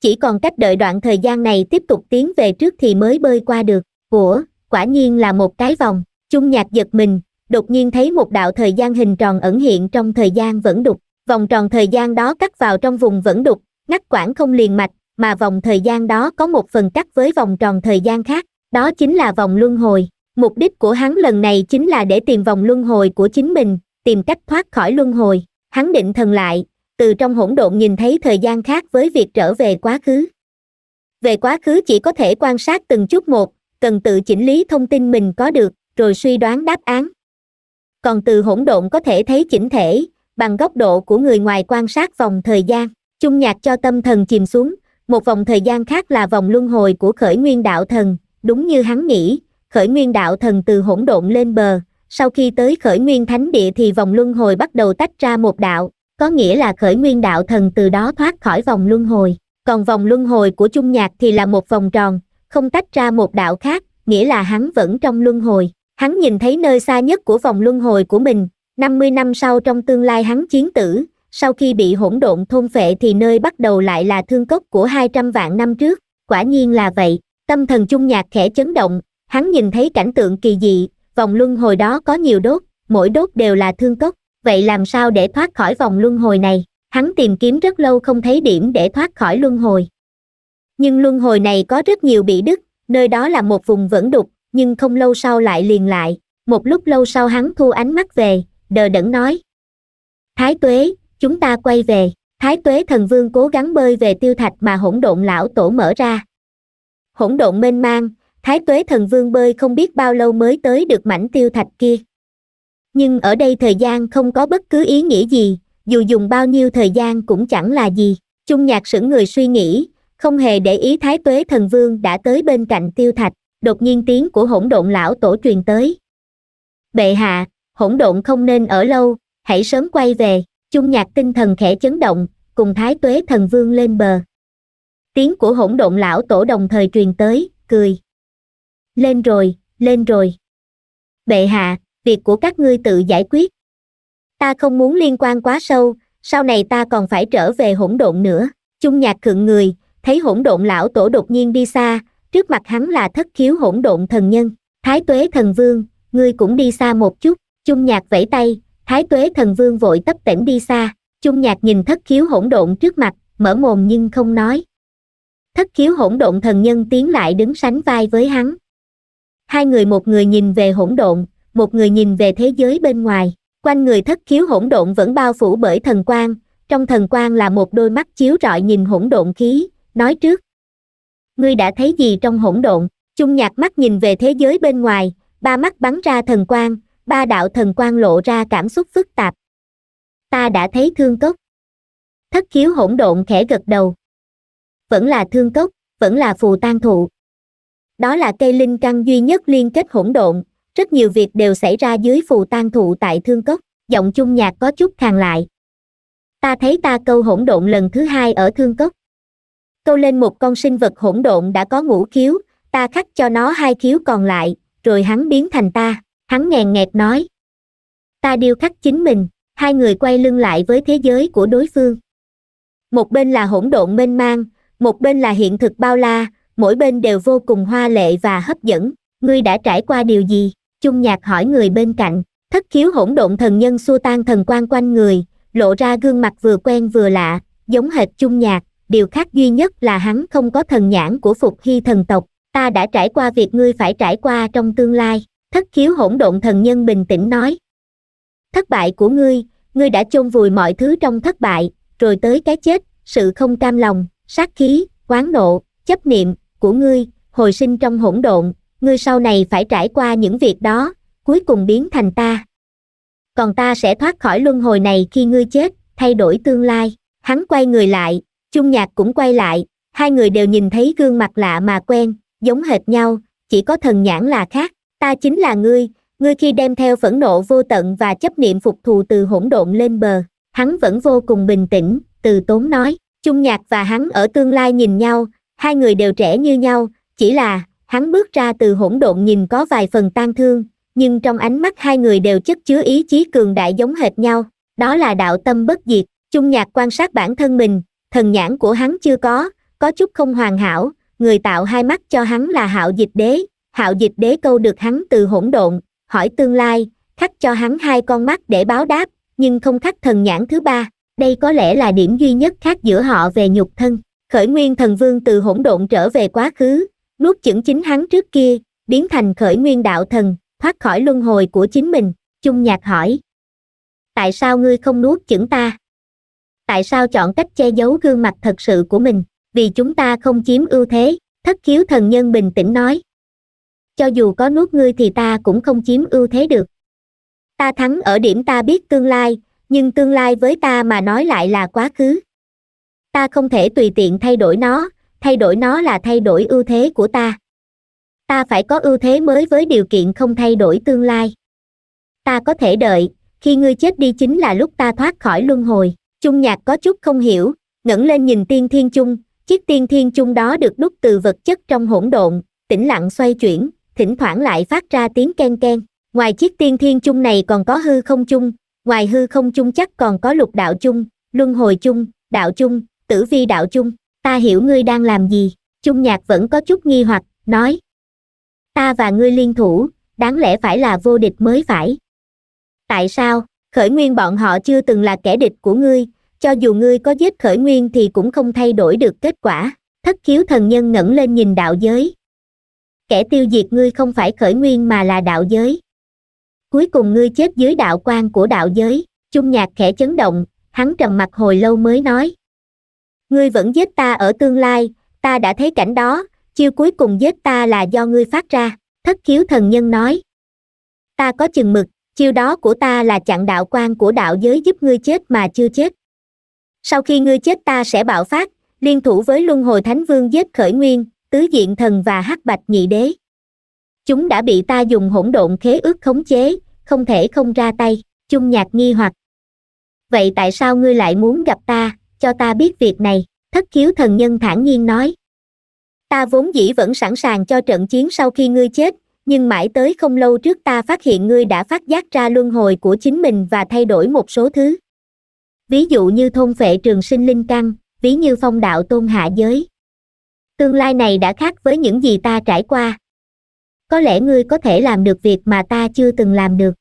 Chỉ còn cách đợi đoạn thời gian này tiếp tục tiến về trước thì mới bơi qua được. Của, quả nhiên là một cái vòng, chung nhạc giật mình, đột nhiên thấy một đạo thời gian hình tròn ẩn hiện trong thời gian vẫn đục. Vòng tròn thời gian đó cắt vào trong vùng vẫn đục, ngắt quãng không liền mạch, mà vòng thời gian đó có một phần cắt với vòng tròn thời gian khác, đó chính là vòng luân hồi. Mục đích của hắn lần này chính là để tìm vòng luân hồi của chính mình, tìm cách thoát khỏi luân hồi hắn định thần lại từ trong hỗn độn nhìn thấy thời gian khác với việc trở về quá khứ về quá khứ chỉ có thể quan sát từng chút một cần tự chỉnh lý thông tin mình có được rồi suy đoán đáp án còn từ hỗn độn có thể thấy chỉnh thể bằng góc độ của người ngoài quan sát vòng thời gian chung nhạc cho tâm thần chìm xuống một vòng thời gian khác là vòng luân hồi của khởi nguyên đạo thần đúng như hắn nghĩ khởi nguyên đạo thần từ hỗn độn lên bờ sau khi tới khởi nguyên thánh địa thì vòng luân hồi bắt đầu tách ra một đạo có nghĩa là khởi nguyên đạo thần từ đó thoát khỏi vòng luân hồi còn vòng luân hồi của trung nhạc thì là một vòng tròn không tách ra một đạo khác nghĩa là hắn vẫn trong luân hồi hắn nhìn thấy nơi xa nhất của vòng luân hồi của mình 50 năm sau trong tương lai hắn chiến tử sau khi bị hỗn độn thôn phệ thì nơi bắt đầu lại là thương cốc của 200 vạn năm trước quả nhiên là vậy tâm thần trung nhạc khẽ chấn động hắn nhìn thấy cảnh tượng kỳ dị vòng luân hồi đó có nhiều đốt, mỗi đốt đều là thương cốc, vậy làm sao để thoát khỏi vòng luân hồi này? Hắn tìm kiếm rất lâu không thấy điểm để thoát khỏi luân hồi. Nhưng luân hồi này có rất nhiều bị đứt, nơi đó là một vùng vẫn đục, nhưng không lâu sau lại liền lại. Một lúc lâu sau hắn thu ánh mắt về, đờ đẫn nói. Thái tuế, chúng ta quay về. Thái tuế thần vương cố gắng bơi về tiêu thạch mà hỗn độn lão tổ mở ra. Hỗn độn mênh mang, thái tuế thần vương bơi không biết bao lâu mới tới được mảnh tiêu thạch kia nhưng ở đây thời gian không có bất cứ ý nghĩa gì dù dùng bao nhiêu thời gian cũng chẳng là gì chung nhạc sững người suy nghĩ không hề để ý thái tuế thần vương đã tới bên cạnh tiêu thạch đột nhiên tiếng của hỗn độn lão tổ truyền tới bệ hạ hỗn độn không nên ở lâu hãy sớm quay về chung nhạc tinh thần khẽ chấn động cùng thái tuế thần vương lên bờ tiếng của hỗn độn lão tổ đồng thời truyền tới cười lên rồi lên rồi bệ hạ việc của các ngươi tự giải quyết ta không muốn liên quan quá sâu sau này ta còn phải trở về hỗn độn nữa chung nhạc khựng người thấy hỗn độn lão tổ đột nhiên đi xa trước mặt hắn là thất khiếu hỗn độn thần nhân thái tuế thần vương ngươi cũng đi xa một chút chung nhạc vẫy tay thái tuế thần vương vội tấp tỉnh đi xa chung nhạc nhìn thất khiếu hỗn độn trước mặt mở mồm nhưng không nói thất khiếu hỗn độn thần nhân tiến lại đứng sánh vai với hắn hai người một người nhìn về hỗn độn, một người nhìn về thế giới bên ngoài. Quanh người thất khiếu hỗn độn vẫn bao phủ bởi thần quang, trong thần quang là một đôi mắt chiếu rọi nhìn hỗn độn khí, nói trước. Ngươi đã thấy gì trong hỗn độn? Chung nhạc mắt nhìn về thế giới bên ngoài, ba mắt bắn ra thần quang, ba đạo thần quang lộ ra cảm xúc phức tạp. Ta đã thấy thương cốc. Thất khiếu hỗn độn khẽ gật đầu. Vẫn là thương cốc, vẫn là phù tan thụ, đó là cây linh căn duy nhất liên kết hỗn độn rất nhiều việc đều xảy ra dưới phù tan thụ tại thương cốc giọng chung nhạc có chút khàn lại ta thấy ta câu hỗn độn lần thứ hai ở thương cốc câu lên một con sinh vật hỗn độn đã có ngũ khiếu ta khắc cho nó hai khiếu còn lại rồi hắn biến thành ta hắn nghèn nghẹt nói ta điêu khắc chính mình hai người quay lưng lại với thế giới của đối phương một bên là hỗn độn mênh mang một bên là hiện thực bao la mỗi bên đều vô cùng hoa lệ và hấp dẫn ngươi đã trải qua điều gì chung nhạc hỏi người bên cạnh thất khiếu hỗn độn thần nhân xua tan thần quan quanh người lộ ra gương mặt vừa quen vừa lạ giống hệt chung nhạc điều khác duy nhất là hắn không có thần nhãn của phục hy thần tộc ta đã trải qua việc ngươi phải trải qua trong tương lai thất khiếu hỗn độn thần nhân bình tĩnh nói thất bại của ngươi ngươi đã chôn vùi mọi thứ trong thất bại rồi tới cái chết sự không cam lòng sát khí quán nộ chấp niệm của ngươi, hồi sinh trong hỗn độn, ngươi sau này phải trải qua những việc đó, cuối cùng biến thành ta. Còn ta sẽ thoát khỏi luân hồi này khi ngươi chết, thay đổi tương lai. Hắn quay người lại, chung nhạc cũng quay lại, hai người đều nhìn thấy gương mặt lạ mà quen, giống hệt nhau, chỉ có thần nhãn là khác, ta chính là ngươi, ngươi khi đem theo phẫn nộ vô tận và chấp niệm phục thù từ hỗn độn lên bờ, hắn vẫn vô cùng bình tĩnh, từ tốn nói, trung nhạc và hắn ở tương lai nhìn nhau, hai người đều trẻ như nhau chỉ là hắn bước ra từ hỗn độn nhìn có vài phần tan thương nhưng trong ánh mắt hai người đều chất chứa ý chí cường đại giống hệt nhau đó là đạo tâm bất diệt chung nhạc quan sát bản thân mình thần nhãn của hắn chưa có có chút không hoàn hảo người tạo hai mắt cho hắn là hạo dịch đế hạo dịch đế câu được hắn từ hỗn độn hỏi tương lai khắc cho hắn hai con mắt để báo đáp nhưng không khắc thần nhãn thứ ba đây có lẽ là điểm duy nhất khác giữa họ về nhục thân khởi nguyên thần vương từ hỗn độn trở về quá khứ, nuốt chửng chính hắn trước kia, biến thành khởi nguyên đạo thần, thoát khỏi luân hồi của chính mình, chung nhạc hỏi. Tại sao ngươi không nuốt chửng ta? Tại sao chọn cách che giấu gương mặt thật sự của mình, vì chúng ta không chiếm ưu thế, thất khiếu thần nhân bình tĩnh nói. Cho dù có nuốt ngươi thì ta cũng không chiếm ưu thế được. Ta thắng ở điểm ta biết tương lai, nhưng tương lai với ta mà nói lại là quá khứ ta không thể tùy tiện thay đổi nó thay đổi nó là thay đổi ưu thế của ta ta phải có ưu thế mới với điều kiện không thay đổi tương lai ta có thể đợi khi ngươi chết đi chính là lúc ta thoát khỏi luân hồi trung nhạc có chút không hiểu ngẩng lên nhìn tiên thiên chung chiếc tiên thiên chung đó được đúc từ vật chất trong hỗn độn tĩnh lặng xoay chuyển thỉnh thoảng lại phát ra tiếng ken ken ngoài chiếc tiên thiên chung này còn có hư không chung ngoài hư không chung chắc còn có lục đạo chung luân hồi chung đạo chung tử vi đạo chung ta hiểu ngươi đang làm gì chung nhạc vẫn có chút nghi hoặc nói ta và ngươi liên thủ đáng lẽ phải là vô địch mới phải tại sao khởi nguyên bọn họ chưa từng là kẻ địch của ngươi cho dù ngươi có giết khởi nguyên thì cũng không thay đổi được kết quả thất khiếu thần nhân ngẩng lên nhìn đạo giới kẻ tiêu diệt ngươi không phải khởi nguyên mà là đạo giới cuối cùng ngươi chết dưới đạo quan của đạo giới chung nhạc khẽ chấn động hắn trầm mặt hồi lâu mới nói ngươi vẫn giết ta ở tương lai ta đã thấy cảnh đó chiêu cuối cùng giết ta là do ngươi phát ra thất khiếu thần nhân nói ta có chừng mực chiêu đó của ta là chặn đạo quan của đạo giới giúp ngươi chết mà chưa chết sau khi ngươi chết ta sẽ bạo phát liên thủ với luân hồi thánh vương giết khởi nguyên tứ diện thần và hắc bạch nhị đế chúng đã bị ta dùng hỗn độn khế ước khống chế không thể không ra tay chung nhạc nghi hoặc vậy tại sao ngươi lại muốn gặp ta cho ta biết việc này thất khiếu thần nhân thản nhiên nói ta vốn dĩ vẫn sẵn sàng cho trận chiến sau khi ngươi chết nhưng mãi tới không lâu trước ta phát hiện ngươi đã phát giác ra luân hồi của chính mình và thay đổi một số thứ ví dụ như thôn vệ trường sinh linh căn ví như phong đạo tôn hạ giới tương lai này đã khác với những gì ta trải qua có lẽ ngươi có thể làm được việc mà ta chưa từng làm được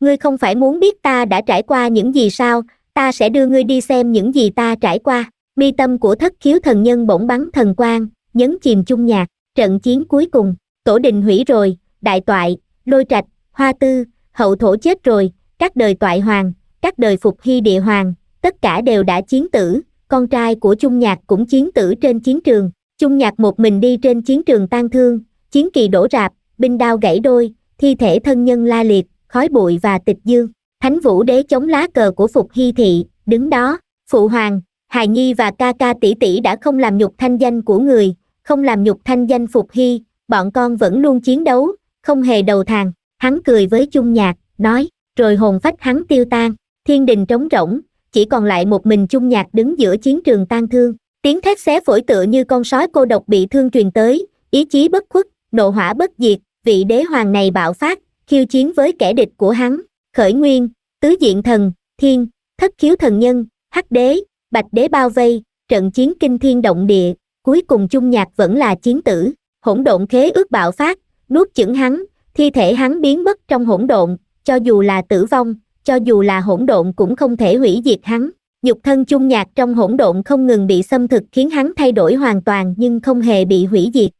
ngươi không phải muốn biết ta đã trải qua những gì sao ta sẽ đưa ngươi đi xem những gì ta trải qua mi tâm của thất khiếu thần nhân bỗng bắn thần quang nhấn chìm chung nhạc trận chiến cuối cùng tổ đình hủy rồi đại toại lôi trạch hoa tư hậu thổ chết rồi các đời toại hoàng các đời phục hy địa hoàng tất cả đều đã chiến tử con trai của chung nhạc cũng chiến tử trên chiến trường chung nhạc một mình đi trên chiến trường tan thương chiến kỳ đổ rạp binh đao gãy đôi thi thể thân nhân la liệt khói bụi và tịch dương thánh vũ đế chống lá cờ của phục hy thị đứng đó phụ hoàng hài nhi và ca ca tỷ tỷ đã không làm nhục thanh danh của người không làm nhục thanh danh phục hy bọn con vẫn luôn chiến đấu không hề đầu hàng hắn cười với chung nhạc nói rồi hồn phách hắn tiêu tan thiên đình trống rỗng chỉ còn lại một mình chung nhạc đứng giữa chiến trường tan thương tiếng thét xé phổi tựa như con sói cô độc bị thương truyền tới ý chí bất khuất nộ hỏa bất diệt vị đế hoàng này bạo phát khiêu chiến với kẻ địch của hắn khởi nguyên tứ diện thần thiên thất khiếu thần nhân hắc đế bạch đế bao vây trận chiến kinh thiên động địa cuối cùng chung nhạc vẫn là chiến tử hỗn độn khế ước bạo phát nuốt chửng hắn thi thể hắn biến mất trong hỗn độn cho dù là tử vong cho dù là hỗn độn cũng không thể hủy diệt hắn nhục thân chung nhạc trong hỗn độn không ngừng bị xâm thực khiến hắn thay đổi hoàn toàn nhưng không hề bị hủy diệt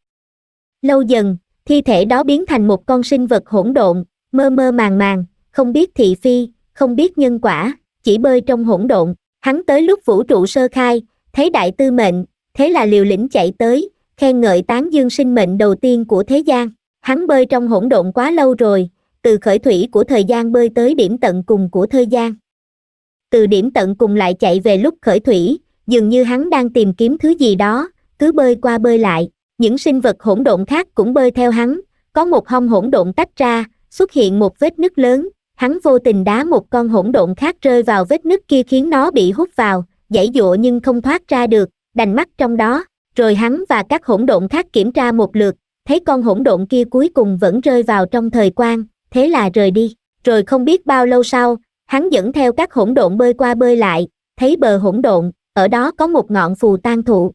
lâu dần thi thể đó biến thành một con sinh vật hỗn độn mơ mơ màng màng không biết thị phi, không biết nhân quả, chỉ bơi trong hỗn độn, hắn tới lúc vũ trụ sơ khai, thấy đại tư mệnh, thế là liều lĩnh chạy tới, khen ngợi tán dương sinh mệnh đầu tiên của thế gian, hắn bơi trong hỗn độn quá lâu rồi, từ khởi thủy của thời gian bơi tới điểm tận cùng của thời gian. Từ điểm tận cùng lại chạy về lúc khởi thủy, dường như hắn đang tìm kiếm thứ gì đó, cứ bơi qua bơi lại, những sinh vật hỗn độn khác cũng bơi theo hắn, có một hông hỗn độn tách ra, xuất hiện một vết nứt lớn, hắn vô tình đá một con hỗn độn khác rơi vào vết nứt kia khiến nó bị hút vào dãy dụa nhưng không thoát ra được đành mắt trong đó rồi hắn và các hỗn độn khác kiểm tra một lượt thấy con hỗn độn kia cuối cùng vẫn rơi vào trong thời quan thế là rời đi rồi không biết bao lâu sau hắn dẫn theo các hỗn độn bơi qua bơi lại thấy bờ hỗn độn ở đó có một ngọn phù tan thụ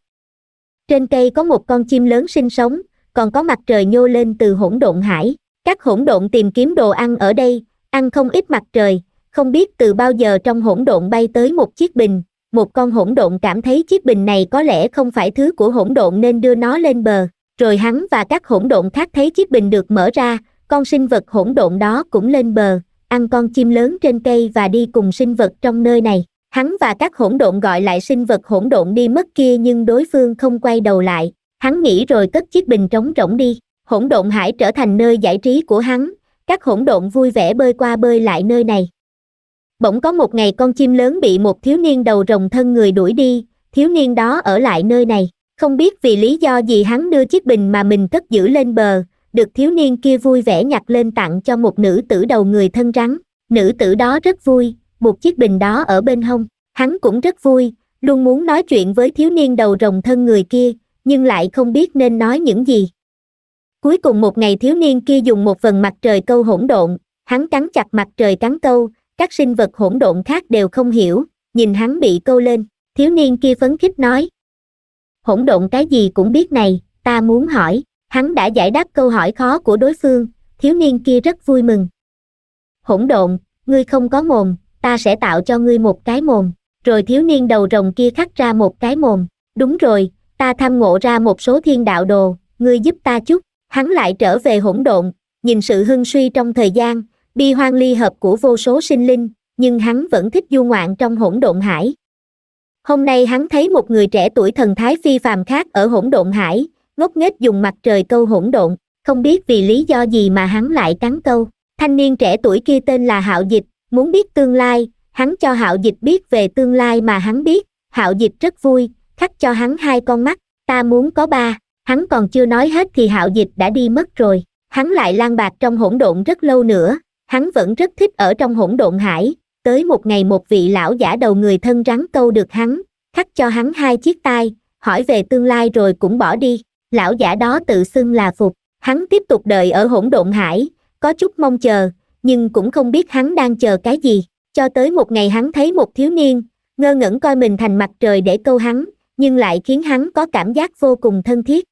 trên cây có một con chim lớn sinh sống còn có mặt trời nhô lên từ hỗn độn hải các hỗn độn tìm kiếm đồ ăn ở đây ăn không ít mặt trời không biết từ bao giờ trong hỗn độn bay tới một chiếc bình một con hỗn độn cảm thấy chiếc bình này có lẽ không phải thứ của hỗn độn nên đưa nó lên bờ rồi hắn và các hỗn độn khác thấy chiếc bình được mở ra con sinh vật hỗn độn đó cũng lên bờ ăn con chim lớn trên cây và đi cùng sinh vật trong nơi này hắn và các hỗn độn gọi lại sinh vật hỗn độn đi mất kia nhưng đối phương không quay đầu lại hắn nghĩ rồi cất chiếc bình trống rỗng đi hỗn độn hải trở thành nơi giải trí của hắn các hỗn độn vui vẻ bơi qua bơi lại nơi này. Bỗng có một ngày con chim lớn bị một thiếu niên đầu rồng thân người đuổi đi, thiếu niên đó ở lại nơi này, không biết vì lý do gì hắn đưa chiếc bình mà mình cất giữ lên bờ, được thiếu niên kia vui vẻ nhặt lên tặng cho một nữ tử đầu người thân rắn, nữ tử đó rất vui, buộc chiếc bình đó ở bên hông, hắn cũng rất vui, luôn muốn nói chuyện với thiếu niên đầu rồng thân người kia, nhưng lại không biết nên nói những gì cuối cùng một ngày thiếu niên kia dùng một vần mặt trời câu hỗn độn hắn cắn chặt mặt trời cắn câu các sinh vật hỗn độn khác đều không hiểu nhìn hắn bị câu lên thiếu niên kia phấn khích nói hỗn độn cái gì cũng biết này ta muốn hỏi hắn đã giải đáp câu hỏi khó của đối phương thiếu niên kia rất vui mừng hỗn độn ngươi không có mồm ta sẽ tạo cho ngươi một cái mồm rồi thiếu niên đầu rồng kia khắc ra một cái mồm đúng rồi ta tham ngộ ra một số thiên đạo đồ ngươi giúp ta chút hắn lại trở về hỗn độn, nhìn sự hưng suy trong thời gian, bi hoang ly hợp của vô số sinh linh, nhưng hắn vẫn thích du ngoạn trong hỗn độn hải. Hôm nay hắn thấy một người trẻ tuổi thần thái phi phàm khác ở hỗn độn hải, ngốc nghếch dùng mặt trời câu hỗn độn, không biết vì lý do gì mà hắn lại cắn câu. Thanh niên trẻ tuổi kia tên là Hạo Dịch, muốn biết tương lai, hắn cho Hạo Dịch biết về tương lai mà hắn biết, Hạo Dịch rất vui, khắc cho hắn hai con mắt, ta muốn có ba, hắn còn chưa nói hết thì hạo dịch đã đi mất rồi hắn lại lang bạc trong hỗn độn rất lâu nữa hắn vẫn rất thích ở trong hỗn độn hải tới một ngày một vị lão giả đầu người thân rắn câu được hắn thắt cho hắn hai chiếc tai hỏi về tương lai rồi cũng bỏ đi lão giả đó tự xưng là phục hắn tiếp tục đợi ở hỗn độn hải có chút mong chờ nhưng cũng không biết hắn đang chờ cái gì cho tới một ngày hắn thấy một thiếu niên ngơ ngẩn coi mình thành mặt trời để câu hắn nhưng lại khiến hắn có cảm giác vô cùng thân thiết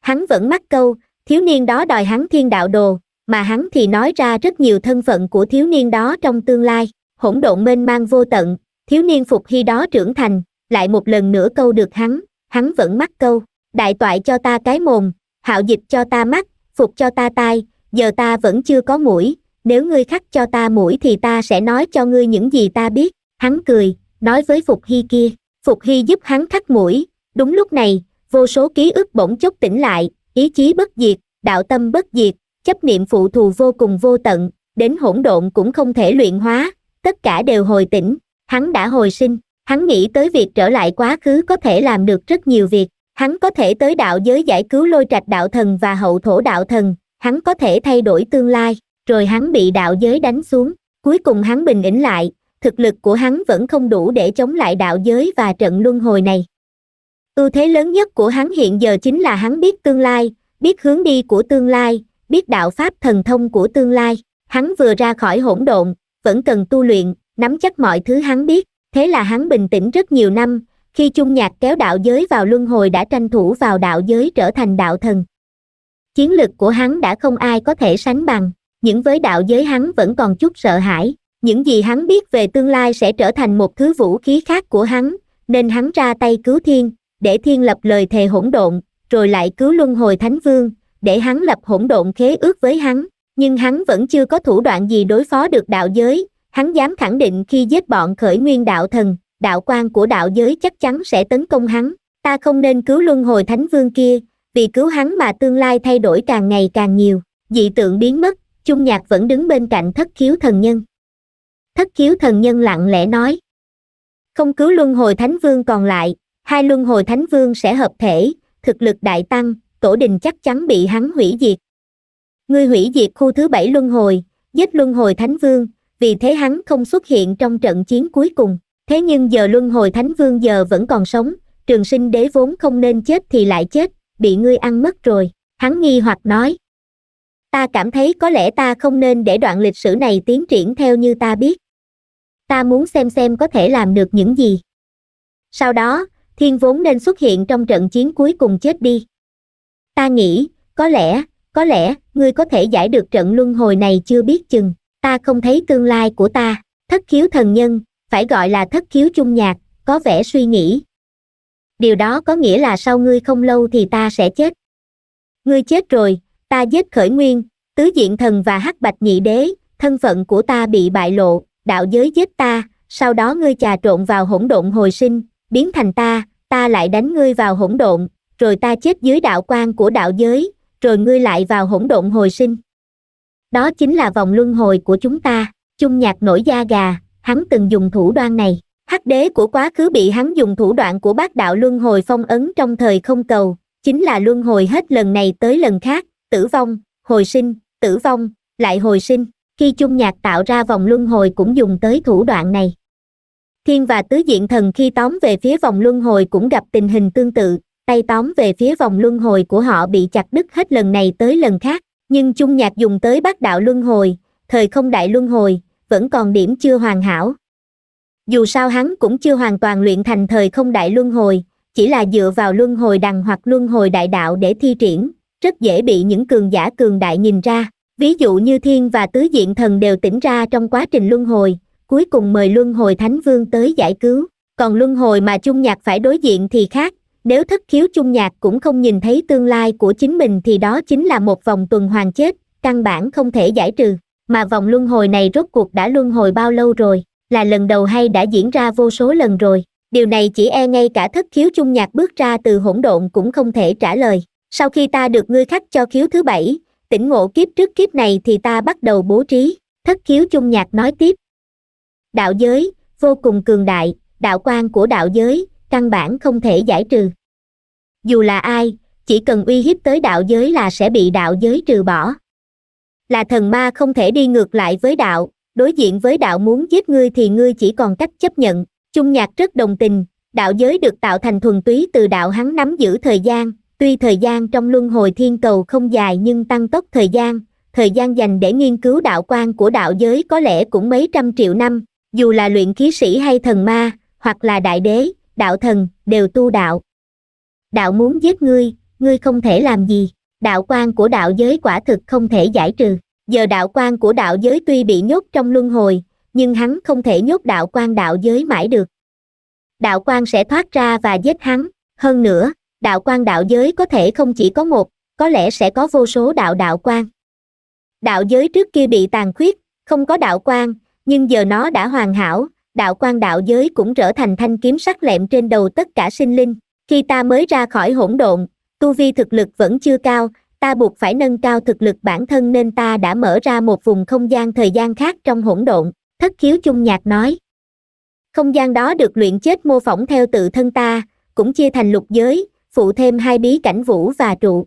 hắn vẫn mắc câu thiếu niên đó đòi hắn thiên đạo đồ mà hắn thì nói ra rất nhiều thân phận của thiếu niên đó trong tương lai hỗn độn mênh mang vô tận thiếu niên phục hy đó trưởng thành lại một lần nữa câu được hắn hắn vẫn mắc câu đại toại cho ta cái mồm hạo dịch cho ta mắt phục cho ta tai giờ ta vẫn chưa có mũi nếu ngươi khắc cho ta mũi thì ta sẽ nói cho ngươi những gì ta biết hắn cười nói với phục hy kia phục hy giúp hắn khắc mũi đúng lúc này vô số ký ức bỗng chốc tỉnh lại ý chí bất diệt đạo tâm bất diệt chấp niệm phụ thù vô cùng vô tận đến hỗn độn cũng không thể luyện hóa tất cả đều hồi tỉnh hắn đã hồi sinh hắn nghĩ tới việc trở lại quá khứ có thể làm được rất nhiều việc hắn có thể tới đạo giới giải cứu lôi trạch đạo thần và hậu thổ đạo thần hắn có thể thay đổi tương lai rồi hắn bị đạo giới đánh xuống cuối cùng hắn bình ĩnh lại thực lực của hắn vẫn không đủ để chống lại đạo giới và trận luân hồi này ưu thế lớn nhất của hắn hiện giờ chính là hắn biết tương lai biết hướng đi của tương lai biết đạo pháp thần thông của tương lai hắn vừa ra khỏi hỗn độn vẫn cần tu luyện nắm chắc mọi thứ hắn biết thế là hắn bình tĩnh rất nhiều năm khi chung nhạc kéo đạo giới vào luân hồi đã tranh thủ vào đạo giới trở thành đạo thần chiến lực của hắn đã không ai có thể sánh bằng những với đạo giới hắn vẫn còn chút sợ hãi những gì hắn biết về tương lai sẽ trở thành một thứ vũ khí khác của hắn nên hắn ra tay cứu thiên để thiên lập lời thề hỗn độn, rồi lại cứu luân hồi thánh vương, để hắn lập hỗn độn khế ước với hắn, nhưng hắn vẫn chưa có thủ đoạn gì đối phó được đạo giới, hắn dám khẳng định khi giết bọn khởi nguyên đạo thần, đạo quan của đạo giới chắc chắn sẽ tấn công hắn, ta không nên cứu luân hồi thánh vương kia, vì cứu hắn mà tương lai thay đổi càng ngày càng nhiều, dị tượng biến mất, chung nhạc vẫn đứng bên cạnh thất khiếu thần nhân. Thất khiếu thần nhân lặng lẽ nói, không cứu luân hồi thánh vương còn lại, hai luân hồi thánh vương sẽ hợp thể thực lực đại tăng tổ đình chắc chắn bị hắn hủy diệt ngươi hủy diệt khu thứ bảy luân hồi giết luân hồi thánh vương vì thế hắn không xuất hiện trong trận chiến cuối cùng thế nhưng giờ luân hồi thánh vương giờ vẫn còn sống trường sinh đế vốn không nên chết thì lại chết bị ngươi ăn mất rồi hắn nghi hoặc nói ta cảm thấy có lẽ ta không nên để đoạn lịch sử này tiến triển theo như ta biết ta muốn xem xem có thể làm được những gì sau đó thiên vốn nên xuất hiện trong trận chiến cuối cùng chết đi ta nghĩ có lẽ có lẽ ngươi có thể giải được trận luân hồi này chưa biết chừng ta không thấy tương lai của ta thất khiếu thần nhân phải gọi là thất khiếu chung nhạc có vẻ suy nghĩ điều đó có nghĩa là sau ngươi không lâu thì ta sẽ chết ngươi chết rồi ta giết khởi nguyên tứ diện thần và hắc bạch nhị đế thân phận của ta bị bại lộ đạo giới giết ta sau đó ngươi trà trộn vào hỗn độn hồi sinh biến thành ta ta lại đánh ngươi vào hỗn độn rồi ta chết dưới đạo quan của đạo giới rồi ngươi lại vào hỗn độn hồi sinh đó chính là vòng luân hồi của chúng ta chung nhạc nổi da gà hắn từng dùng thủ đoan này hắc đế của quá khứ bị hắn dùng thủ đoạn của bác đạo luân hồi phong ấn trong thời không cầu chính là luân hồi hết lần này tới lần khác tử vong hồi sinh tử vong lại hồi sinh khi chung nhạc tạo ra vòng luân hồi cũng dùng tới thủ đoạn này thiên và tứ diện thần khi tóm về phía vòng luân hồi cũng gặp tình hình tương tự tay tóm về phía vòng luân hồi của họ bị chặt đứt hết lần này tới lần khác nhưng chung nhạc dùng tới bát đạo luân hồi thời không đại luân hồi vẫn còn điểm chưa hoàn hảo dù sao hắn cũng chưa hoàn toàn luyện thành thời không đại luân hồi chỉ là dựa vào luân hồi đằng hoặc luân hồi đại đạo để thi triển rất dễ bị những cường giả cường đại nhìn ra ví dụ như thiên và tứ diện thần đều tỉnh ra trong quá trình luân hồi cuối cùng mời luân hồi thánh vương tới giải cứu còn luân hồi mà trung nhạc phải đối diện thì khác nếu thất khiếu trung nhạc cũng không nhìn thấy tương lai của chính mình thì đó chính là một vòng tuần hoàn chết căn bản không thể giải trừ mà vòng luân hồi này rốt cuộc đã luân hồi bao lâu rồi là lần đầu hay đã diễn ra vô số lần rồi điều này chỉ e ngay cả thất khiếu trung nhạc bước ra từ hỗn độn cũng không thể trả lời sau khi ta được ngươi khắc cho khiếu thứ bảy tỉnh ngộ kiếp trước kiếp này thì ta bắt đầu bố trí thất khiếu trung nhạc nói tiếp đạo giới vô cùng cường đại đạo quan của đạo giới căn bản không thể giải trừ dù là ai chỉ cần uy hiếp tới đạo giới là sẽ bị đạo giới trừ bỏ là thần ma không thể đi ngược lại với đạo đối diện với đạo muốn giết ngươi thì ngươi chỉ còn cách chấp nhận chung nhạc rất đồng tình đạo giới được tạo thành thuần túy từ đạo hắn nắm giữ thời gian tuy thời gian trong luân hồi thiên cầu không dài nhưng tăng tốc thời gian thời gian dành để nghiên cứu đạo quan của đạo giới có lẽ cũng mấy trăm triệu năm dù là luyện khí sĩ hay thần ma hoặc là đại đế đạo thần đều tu đạo đạo muốn giết ngươi ngươi không thể làm gì đạo quan của đạo giới quả thực không thể giải trừ giờ đạo quan của đạo giới tuy bị nhốt trong luân hồi nhưng hắn không thể nhốt đạo quan đạo giới mãi được đạo quan sẽ thoát ra và giết hắn hơn nữa đạo quan đạo giới có thể không chỉ có một có lẽ sẽ có vô số đạo đạo quan đạo giới trước kia bị tàn khuyết không có đạo quan nhưng giờ nó đã hoàn hảo đạo quan đạo giới cũng trở thành thanh kiếm sắc lẹm trên đầu tất cả sinh linh khi ta mới ra khỏi hỗn độn tu vi thực lực vẫn chưa cao ta buộc phải nâng cao thực lực bản thân nên ta đã mở ra một vùng không gian thời gian khác trong hỗn độn thất khiếu chung nhạc nói không gian đó được luyện chết mô phỏng theo tự thân ta cũng chia thành lục giới phụ thêm hai bí cảnh vũ và trụ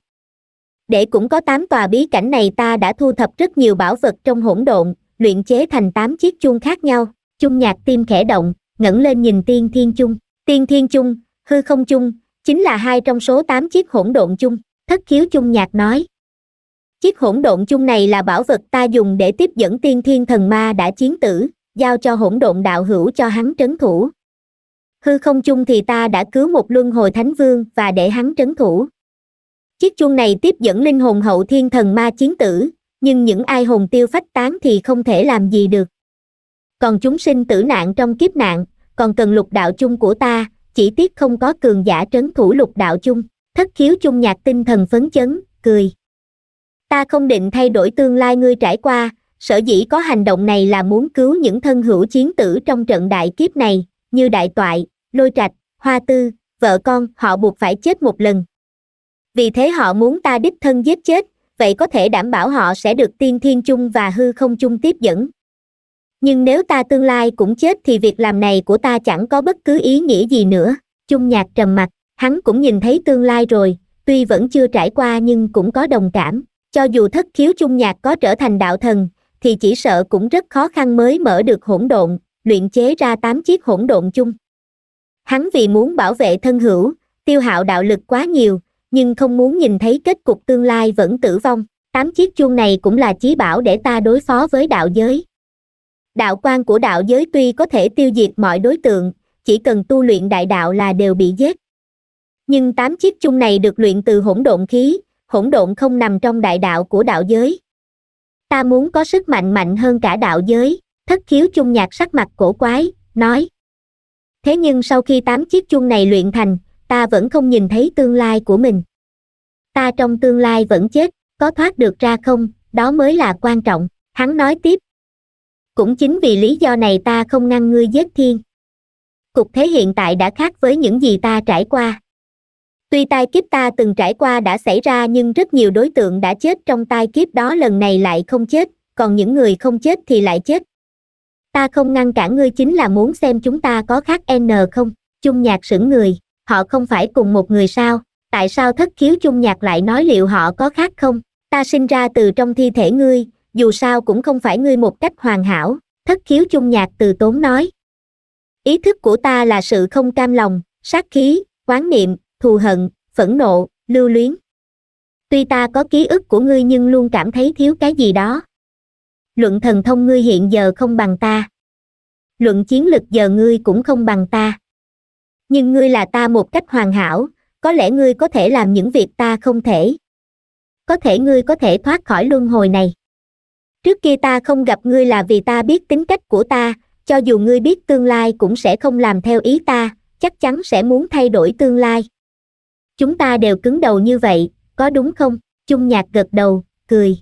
để cũng có tám tòa bí cảnh này ta đã thu thập rất nhiều bảo vật trong hỗn độn luyện chế thành tám chiếc chuông khác nhau chung nhạc tim khẽ động ngẩng lên nhìn tiên thiên chung tiên thiên chung hư không chung chính là hai trong số tám chiếc hỗn độn chung thất khiếu chung nhạc nói chiếc hỗn độn chung này là bảo vật ta dùng để tiếp dẫn tiên thiên thần ma đã chiến tử giao cho hỗn độn đạo hữu cho hắn trấn thủ hư không chung thì ta đã cứu một luân hồi thánh vương và để hắn trấn thủ chiếc chuông này tiếp dẫn linh hồn hậu thiên thần ma chiến tử nhưng những ai hồn tiêu phách tán thì không thể làm gì được còn chúng sinh tử nạn trong kiếp nạn còn cần lục đạo chung của ta chỉ tiếc không có cường giả trấn thủ lục đạo chung thất khiếu chung nhạc tinh thần phấn chấn cười ta không định thay đổi tương lai ngươi trải qua sở dĩ có hành động này là muốn cứu những thân hữu chiến tử trong trận đại kiếp này như đại toại lôi trạch hoa tư vợ con họ buộc phải chết một lần vì thế họ muốn ta đích thân giết chết vậy có thể đảm bảo họ sẽ được tiên thiên chung và hư không chung tiếp dẫn nhưng nếu ta tương lai cũng chết thì việc làm này của ta chẳng có bất cứ ý nghĩa gì nữa chung nhạc trầm mặt hắn cũng nhìn thấy tương lai rồi tuy vẫn chưa trải qua nhưng cũng có đồng cảm cho dù thất khiếu chung nhạc có trở thành đạo thần thì chỉ sợ cũng rất khó khăn mới mở được hỗn độn luyện chế ra tám chiếc hỗn độn chung hắn vì muốn bảo vệ thân hữu tiêu hạo đạo lực quá nhiều nhưng không muốn nhìn thấy kết cục tương lai vẫn tử vong tám chiếc chuông này cũng là chí bảo để ta đối phó với đạo giới đạo quan của đạo giới tuy có thể tiêu diệt mọi đối tượng chỉ cần tu luyện đại đạo là đều bị giết nhưng tám chiếc chuông này được luyện từ hỗn độn khí hỗn độn không nằm trong đại đạo của đạo giới ta muốn có sức mạnh mạnh hơn cả đạo giới thất khiếu chung nhạc sắc mặt cổ quái nói thế nhưng sau khi tám chiếc chuông này luyện thành ta vẫn không nhìn thấy tương lai của mình ta trong tương lai vẫn chết có thoát được ra không đó mới là quan trọng hắn nói tiếp cũng chính vì lý do này ta không ngăn ngươi giết thiên cục thế hiện tại đã khác với những gì ta trải qua tuy tai kiếp ta từng trải qua đã xảy ra nhưng rất nhiều đối tượng đã chết trong tai kiếp đó lần này lại không chết còn những người không chết thì lại chết ta không ngăn cản ngươi chính là muốn xem chúng ta có khác n không chung nhạc sững người họ không phải cùng một người sao tại sao thất khiếu chung nhạc lại nói liệu họ có khác không ta sinh ra từ trong thi thể ngươi dù sao cũng không phải ngươi một cách hoàn hảo thất khiếu chung nhạc từ tốn nói ý thức của ta là sự không cam lòng sát khí quán niệm thù hận phẫn nộ lưu luyến tuy ta có ký ức của ngươi nhưng luôn cảm thấy thiếu cái gì đó luận thần thông ngươi hiện giờ không bằng ta luận chiến lực giờ ngươi cũng không bằng ta nhưng ngươi là ta một cách hoàn hảo có lẽ ngươi có thể làm những việc ta không thể có thể ngươi có thể thoát khỏi luân hồi này trước kia ta không gặp ngươi là vì ta biết tính cách của ta cho dù ngươi biết tương lai cũng sẽ không làm theo ý ta chắc chắn sẽ muốn thay đổi tương lai chúng ta đều cứng đầu như vậy có đúng không chung nhạc gật đầu cười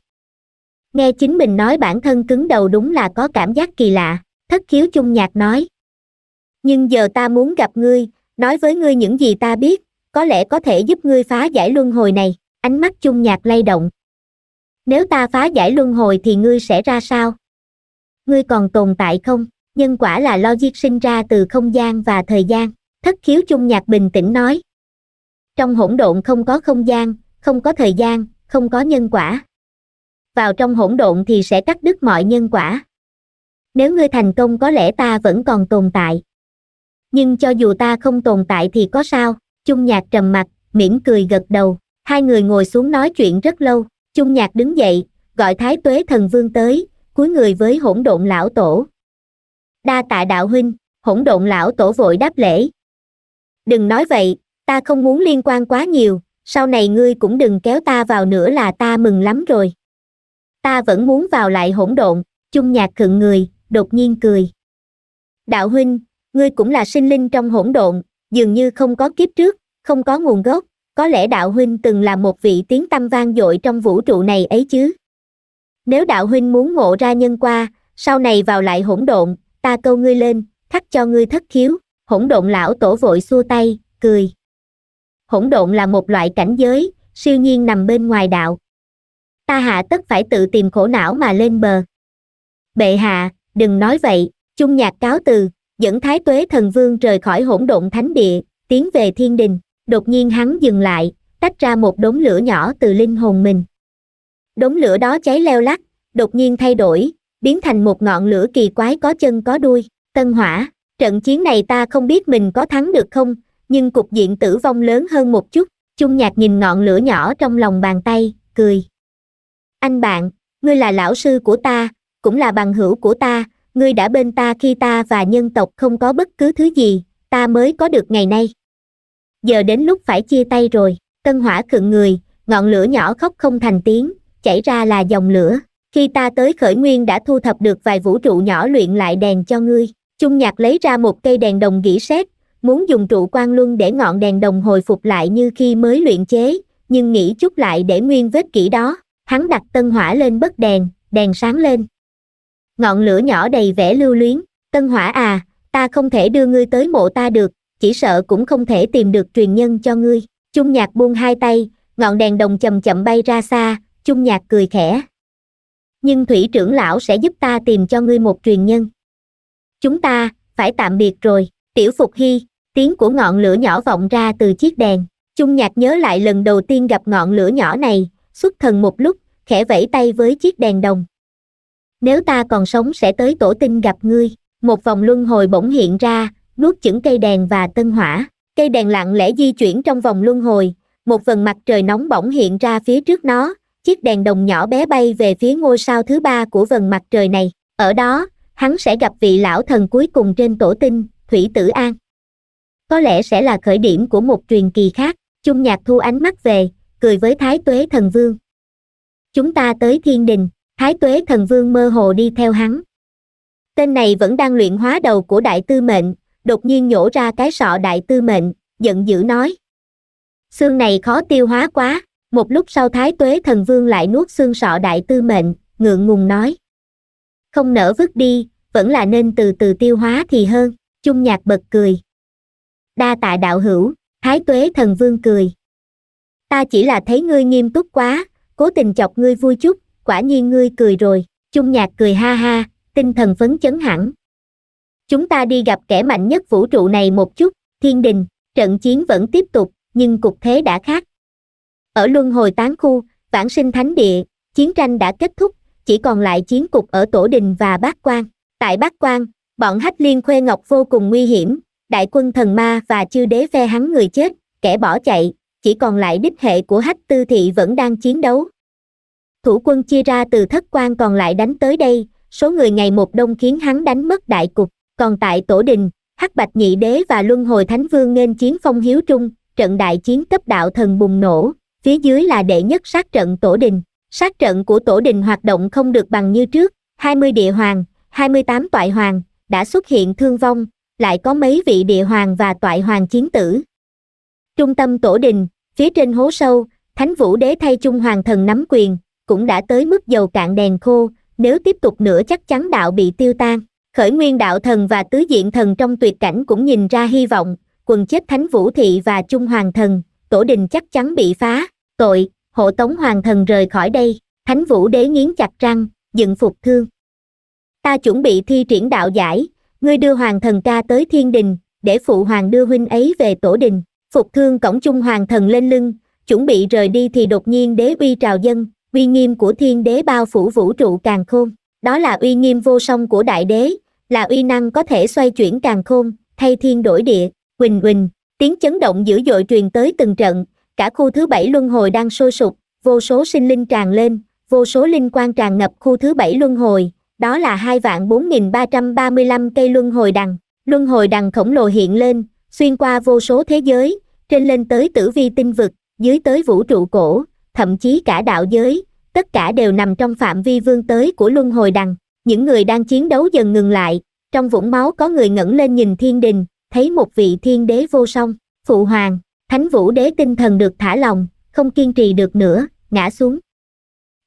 nghe chính mình nói bản thân cứng đầu đúng là có cảm giác kỳ lạ thất khiếu chung nhạc nói nhưng giờ ta muốn gặp ngươi nói với ngươi những gì ta biết có lẽ có thể giúp ngươi phá giải luân hồi này ánh mắt chung nhạc lay động nếu ta phá giải luân hồi thì ngươi sẽ ra sao ngươi còn tồn tại không nhân quả là logic sinh ra từ không gian và thời gian thất khiếu chung nhạc bình tĩnh nói trong hỗn độn không có không gian không có thời gian không có nhân quả vào trong hỗn độn thì sẽ cắt đứt mọi nhân quả nếu ngươi thành công có lẽ ta vẫn còn tồn tại nhưng cho dù ta không tồn tại thì có sao chung nhạc trầm mặt mỉm cười gật đầu hai người ngồi xuống nói chuyện rất lâu chung nhạc đứng dậy gọi thái tuế thần vương tới cúi người với hỗn độn lão tổ đa tạ đạo huynh hỗn độn lão tổ vội đáp lễ đừng nói vậy ta không muốn liên quan quá nhiều sau này ngươi cũng đừng kéo ta vào nữa là ta mừng lắm rồi ta vẫn muốn vào lại hỗn độn chung nhạc khựng người đột nhiên cười đạo huynh ngươi cũng là sinh linh trong hỗn độn dường như không có kiếp trước không có nguồn gốc có lẽ đạo huynh từng là một vị tiếng tâm vang dội trong vũ trụ này ấy chứ nếu đạo huynh muốn ngộ ra nhân qua sau này vào lại hỗn độn ta câu ngươi lên thắt cho ngươi thất khiếu hỗn độn lão tổ vội xua tay cười hỗn độn là một loại cảnh giới siêu nhiên nằm bên ngoài đạo ta hạ tất phải tự tìm khổ não mà lên bờ bệ hạ đừng nói vậy chung nhạc cáo từ dẫn thái tuế thần vương rời khỏi hỗn độn thánh địa tiến về thiên đình đột nhiên hắn dừng lại tách ra một đống lửa nhỏ từ linh hồn mình đống lửa đó cháy leo lắc đột nhiên thay đổi biến thành một ngọn lửa kỳ quái có chân có đuôi tân hỏa trận chiến này ta không biết mình có thắng được không nhưng cục diện tử vong lớn hơn một chút chung nhạc nhìn ngọn lửa nhỏ trong lòng bàn tay cười anh bạn ngươi là lão sư của ta cũng là bằng hữu của ta ngươi đã bên ta khi ta và nhân tộc không có bất cứ thứ gì ta mới có được ngày nay giờ đến lúc phải chia tay rồi tân hỏa khựng người ngọn lửa nhỏ khóc không thành tiếng chảy ra là dòng lửa khi ta tới khởi nguyên đã thu thập được vài vũ trụ nhỏ luyện lại đèn cho ngươi chung nhạc lấy ra một cây đèn đồng gỉ sét muốn dùng trụ quan luân để ngọn đèn đồng hồi phục lại như khi mới luyện chế nhưng nghĩ chút lại để nguyên vết kỹ đó hắn đặt tân hỏa lên bất đèn đèn sáng lên ngọn lửa nhỏ đầy vẻ lưu luyến tân hỏa à ta không thể đưa ngươi tới mộ ta được chỉ sợ cũng không thể tìm được truyền nhân cho ngươi chung nhạc buông hai tay ngọn đèn đồng chậm chậm bay ra xa chung nhạc cười khẽ nhưng thủy trưởng lão sẽ giúp ta tìm cho ngươi một truyền nhân chúng ta phải tạm biệt rồi tiểu phục hy tiếng của ngọn lửa nhỏ vọng ra từ chiếc đèn chung nhạc nhớ lại lần đầu tiên gặp ngọn lửa nhỏ này xuất thần một lúc khẽ vẫy tay với chiếc đèn đồng nếu ta còn sống sẽ tới tổ tinh gặp ngươi một vòng luân hồi bỗng hiện ra nuốt chửng cây đèn và tân hỏa cây đèn lặng lẽ di chuyển trong vòng luân hồi một vần mặt trời nóng bỗng hiện ra phía trước nó chiếc đèn đồng nhỏ bé bay về phía ngôi sao thứ ba của vần mặt trời này ở đó hắn sẽ gặp vị lão thần cuối cùng trên tổ tinh thủy tử an có lẽ sẽ là khởi điểm của một truyền kỳ khác chung nhạc thu ánh mắt về cười với thái tuế thần vương chúng ta tới thiên đình thái tuế thần vương mơ hồ đi theo hắn tên này vẫn đang luyện hóa đầu của đại tư mệnh đột nhiên nhổ ra cái sọ đại tư mệnh giận dữ nói xương này khó tiêu hóa quá một lúc sau thái tuế thần vương lại nuốt xương sọ đại tư mệnh ngượng ngùng nói không nỡ vứt đi vẫn là nên từ từ tiêu hóa thì hơn chung nhạc bật cười đa tạ đạo hữu thái tuế thần vương cười ta chỉ là thấy ngươi nghiêm túc quá cố tình chọc ngươi vui chút quả nhiên ngươi cười rồi, chung nhạc cười ha ha, tinh thần phấn chấn hẳn. Chúng ta đi gặp kẻ mạnh nhất vũ trụ này một chút, thiên đình, trận chiến vẫn tiếp tục, nhưng cục thế đã khác. Ở luân hồi tán khu, vãng sinh thánh địa, chiến tranh đã kết thúc, chỉ còn lại chiến cục ở Tổ Đình và Bác quan. Tại Bác quan, bọn Hách Liên Khuê Ngọc vô cùng nguy hiểm, đại quân thần ma và chư đế ve hắn người chết, kẻ bỏ chạy, chỉ còn lại đích hệ của Hách Tư Thị vẫn đang chiến đấu, thủ quân chia ra từ thất quan còn lại đánh tới đây số người ngày một đông khiến hắn đánh mất đại cục còn tại tổ đình hắc bạch nhị đế và luân hồi thánh vương nên chiến phong hiếu trung trận đại chiến cấp đạo thần bùng nổ phía dưới là đệ nhất sát trận tổ đình sát trận của tổ đình hoạt động không được bằng như trước 20 địa hoàng 28 toại hoàng đã xuất hiện thương vong lại có mấy vị địa hoàng và toại hoàng chiến tử trung tâm tổ đình phía trên hố sâu thánh vũ đế thay trung hoàng thần nắm quyền cũng đã tới mức dầu cạn đèn khô nếu tiếp tục nữa chắc chắn đạo bị tiêu tan khởi nguyên đạo thần và tứ diện thần trong tuyệt cảnh cũng nhìn ra hy vọng quần chết thánh vũ thị và trung hoàng thần tổ đình chắc chắn bị phá tội hộ tống hoàng thần rời khỏi đây thánh vũ đế nghiến chặt răng dựng phục thương ta chuẩn bị thi triển đạo giải ngươi đưa hoàng thần ca tới thiên đình để phụ hoàng đưa huynh ấy về tổ đình phục thương cổng trung hoàng thần lên lưng chuẩn bị rời đi thì đột nhiên đế uy trào dân uy nghiêm của thiên đế bao phủ vũ trụ càng khôn đó là uy nghiêm vô song của đại đế là uy năng có thể xoay chuyển càng khôn thay thiên đổi địa Quỳnh quỳnh, tiếng chấn động dữ dội truyền tới từng trận cả khu thứ bảy luân hồi đang sôi sục vô số sinh linh tràn lên vô số linh quan tràn ngập khu thứ bảy luân hồi đó là hai vạn bốn nghìn ba trăm ba mươi lăm cây luân hồi đằng luân hồi đằng khổng lồ hiện lên xuyên qua vô số thế giới trên lên tới tử vi tinh vực dưới tới vũ trụ cổ thậm chí cả đạo giới tất cả đều nằm trong phạm vi vương tới của luân hồi đằng những người đang chiến đấu dần ngừng lại trong vũng máu có người ngẩng lên nhìn thiên đình thấy một vị thiên đế vô song phụ hoàng thánh vũ đế tinh thần được thả lòng không kiên trì được nữa ngã xuống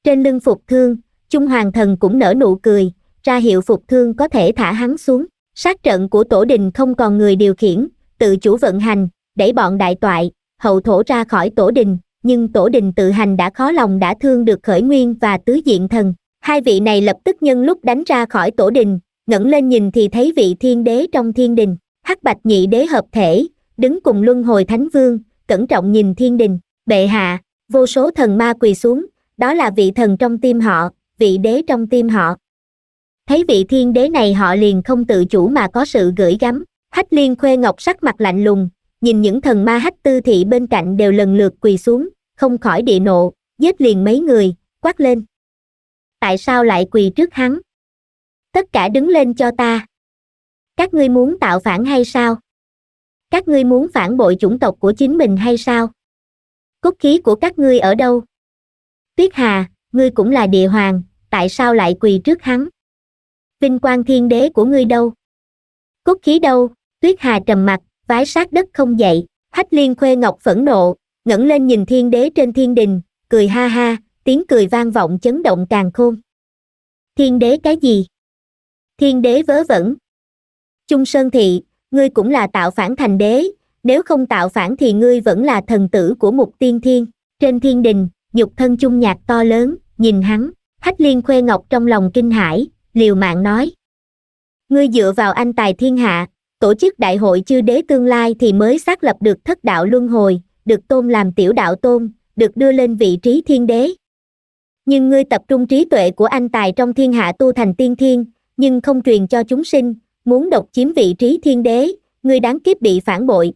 trên lưng phục thương trung hoàng thần cũng nở nụ cười ra hiệu phục thương có thể thả hắn xuống sát trận của tổ đình không còn người điều khiển tự chủ vận hành đẩy bọn đại toại hậu thổ ra khỏi tổ đình nhưng tổ đình tự hành đã khó lòng đã thương được khởi nguyên và tứ diện thần. Hai vị này lập tức nhân lúc đánh ra khỏi tổ đình, ngẩng lên nhìn thì thấy vị thiên đế trong thiên đình, hắc bạch nhị đế hợp thể, đứng cùng luân hồi thánh vương, cẩn trọng nhìn thiên đình, bệ hạ, vô số thần ma quỳ xuống, đó là vị thần trong tim họ, vị đế trong tim họ. Thấy vị thiên đế này họ liền không tự chủ mà có sự gửi gắm, hách liên khuê ngọc sắc mặt lạnh lùng, nhìn những thần ma hách tư thị bên cạnh đều lần lượt quỳ xuống không khỏi địa nộ giết liền mấy người quát lên tại sao lại quỳ trước hắn tất cả đứng lên cho ta các ngươi muốn tạo phản hay sao các ngươi muốn phản bội chủng tộc của chính mình hay sao cốt khí của các ngươi ở đâu tuyết hà ngươi cũng là địa hoàng tại sao lại quỳ trước hắn vinh quang thiên đế của ngươi đâu cốt khí đâu tuyết hà trầm mặt vái sát đất không dậy hách liên khuê ngọc phẫn nộ ngẩng lên nhìn thiên đế trên thiên đình cười ha ha tiếng cười vang vọng chấn động càng khôn thiên đế cái gì thiên đế vớ vẩn Trung sơn thị ngươi cũng là tạo phản thành đế nếu không tạo phản thì ngươi vẫn là thần tử của một tiên thiên trên thiên đình nhục thân chung nhạc to lớn nhìn hắn hách liên khuê ngọc trong lòng kinh hãi liều mạng nói ngươi dựa vào anh tài thiên hạ tổ chức đại hội chư đế tương lai thì mới xác lập được thất đạo luân hồi được tôn làm tiểu đạo tôn được đưa lên vị trí thiên đế nhưng ngươi tập trung trí tuệ của anh tài trong thiên hạ tu thành tiên thiên nhưng không truyền cho chúng sinh muốn độc chiếm vị trí thiên đế ngươi đáng kiếp bị phản bội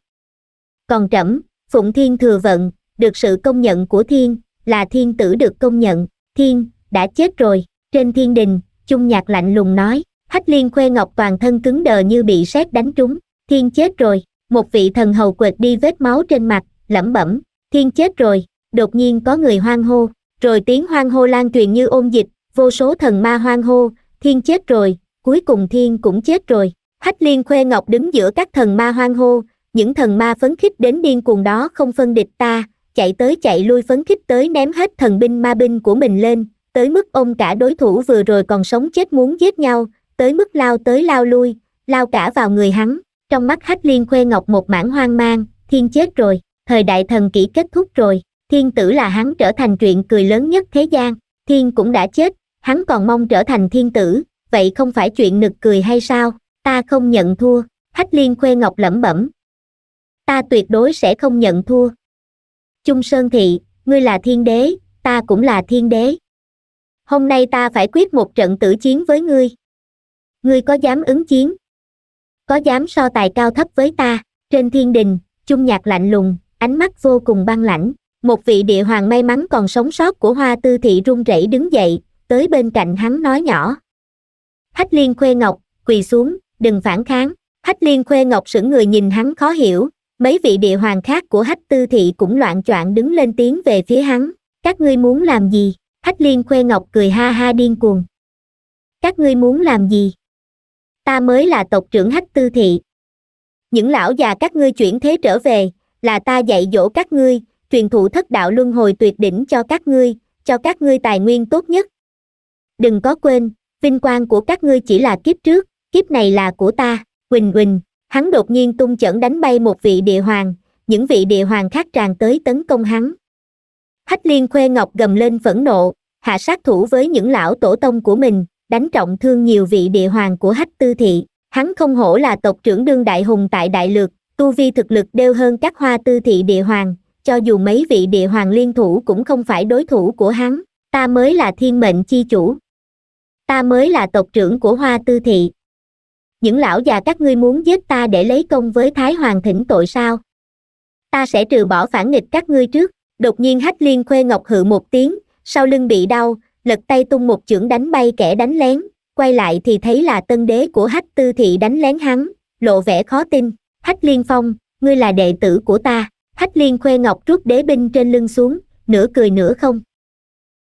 còn trẫm phụng thiên thừa vận được sự công nhận của thiên là thiên tử được công nhận thiên đã chết rồi trên thiên đình chung nhạc lạnh lùng nói hách liên khuê ngọc toàn thân cứng đờ như bị sét đánh trúng thiên chết rồi một vị thần hầu quệt đi vết máu trên mặt lẩm bẩm thiên chết rồi đột nhiên có người hoang hô rồi tiếng hoang hô lan truyền như ôn dịch vô số thần ma hoang hô thiên chết rồi cuối cùng thiên cũng chết rồi hách liên khuê ngọc đứng giữa các thần ma hoang hô những thần ma phấn khích đến điên cuồng đó không phân địch ta chạy tới chạy lui phấn khích tới ném hết thần binh ma binh của mình lên tới mức ông cả đối thủ vừa rồi còn sống chết muốn giết nhau tới mức lao tới lao lui lao cả vào người hắn trong mắt hách liên khuê ngọc một mảng hoang mang thiên chết rồi thời đại thần kỷ kết thúc rồi thiên tử là hắn trở thành chuyện cười lớn nhất thế gian thiên cũng đã chết hắn còn mong trở thành thiên tử vậy không phải chuyện nực cười hay sao ta không nhận thua hách liên khuê ngọc lẩm bẩm ta tuyệt đối sẽ không nhận thua Trung sơn thị ngươi là thiên đế ta cũng là thiên đế hôm nay ta phải quyết một trận tử chiến với ngươi ngươi có dám ứng chiến có dám so tài cao thấp với ta trên thiên đình chung nhạc lạnh lùng ánh mắt vô cùng băng lãnh một vị địa hoàng may mắn còn sống sót của hoa tư thị run rẩy đứng dậy tới bên cạnh hắn nói nhỏ hách liên khuê ngọc quỳ xuống đừng phản kháng hách liên khuê ngọc sững người nhìn hắn khó hiểu mấy vị địa hoàng khác của hách tư thị cũng loạn choạng đứng lên tiếng về phía hắn các ngươi muốn làm gì hách liên khuê ngọc cười ha ha điên cuồng các ngươi muốn làm gì ta mới là tộc trưởng hách tư thị những lão già các ngươi chuyển thế trở về là ta dạy dỗ các ngươi truyền thụ thất đạo luân hồi tuyệt đỉnh cho các ngươi cho các ngươi tài nguyên tốt nhất đừng có quên vinh quang của các ngươi chỉ là kiếp trước kiếp này là của ta Quỳnh Quỳnh, hắn đột nhiên tung chẩn đánh bay một vị địa hoàng những vị địa hoàng khác tràn tới tấn công hắn hách liên khuê ngọc gầm lên phẫn nộ hạ sát thủ với những lão tổ tông của mình đánh trọng thương nhiều vị địa hoàng của hách tư thị. Hắn không hổ là tộc trưởng đương đại hùng tại đại lược, tu vi thực lực đều hơn các hoa tư thị địa hoàng, cho dù mấy vị địa hoàng liên thủ cũng không phải đối thủ của hắn, ta mới là thiên mệnh chi chủ. Ta mới là tộc trưởng của hoa tư thị. Những lão già các ngươi muốn giết ta để lấy công với Thái Hoàng thỉnh tội sao? Ta sẽ trừ bỏ phản nghịch các ngươi trước, đột nhiên hách liên khuê ngọc hự một tiếng, sau lưng bị đau, lật tay tung một chưởng đánh bay kẻ đánh lén quay lại thì thấy là tân đế của hách tư thị đánh lén hắn lộ vẻ khó tin hách liên phong ngươi là đệ tử của ta hách liên khuê ngọc rút đế binh trên lưng xuống nửa cười nửa không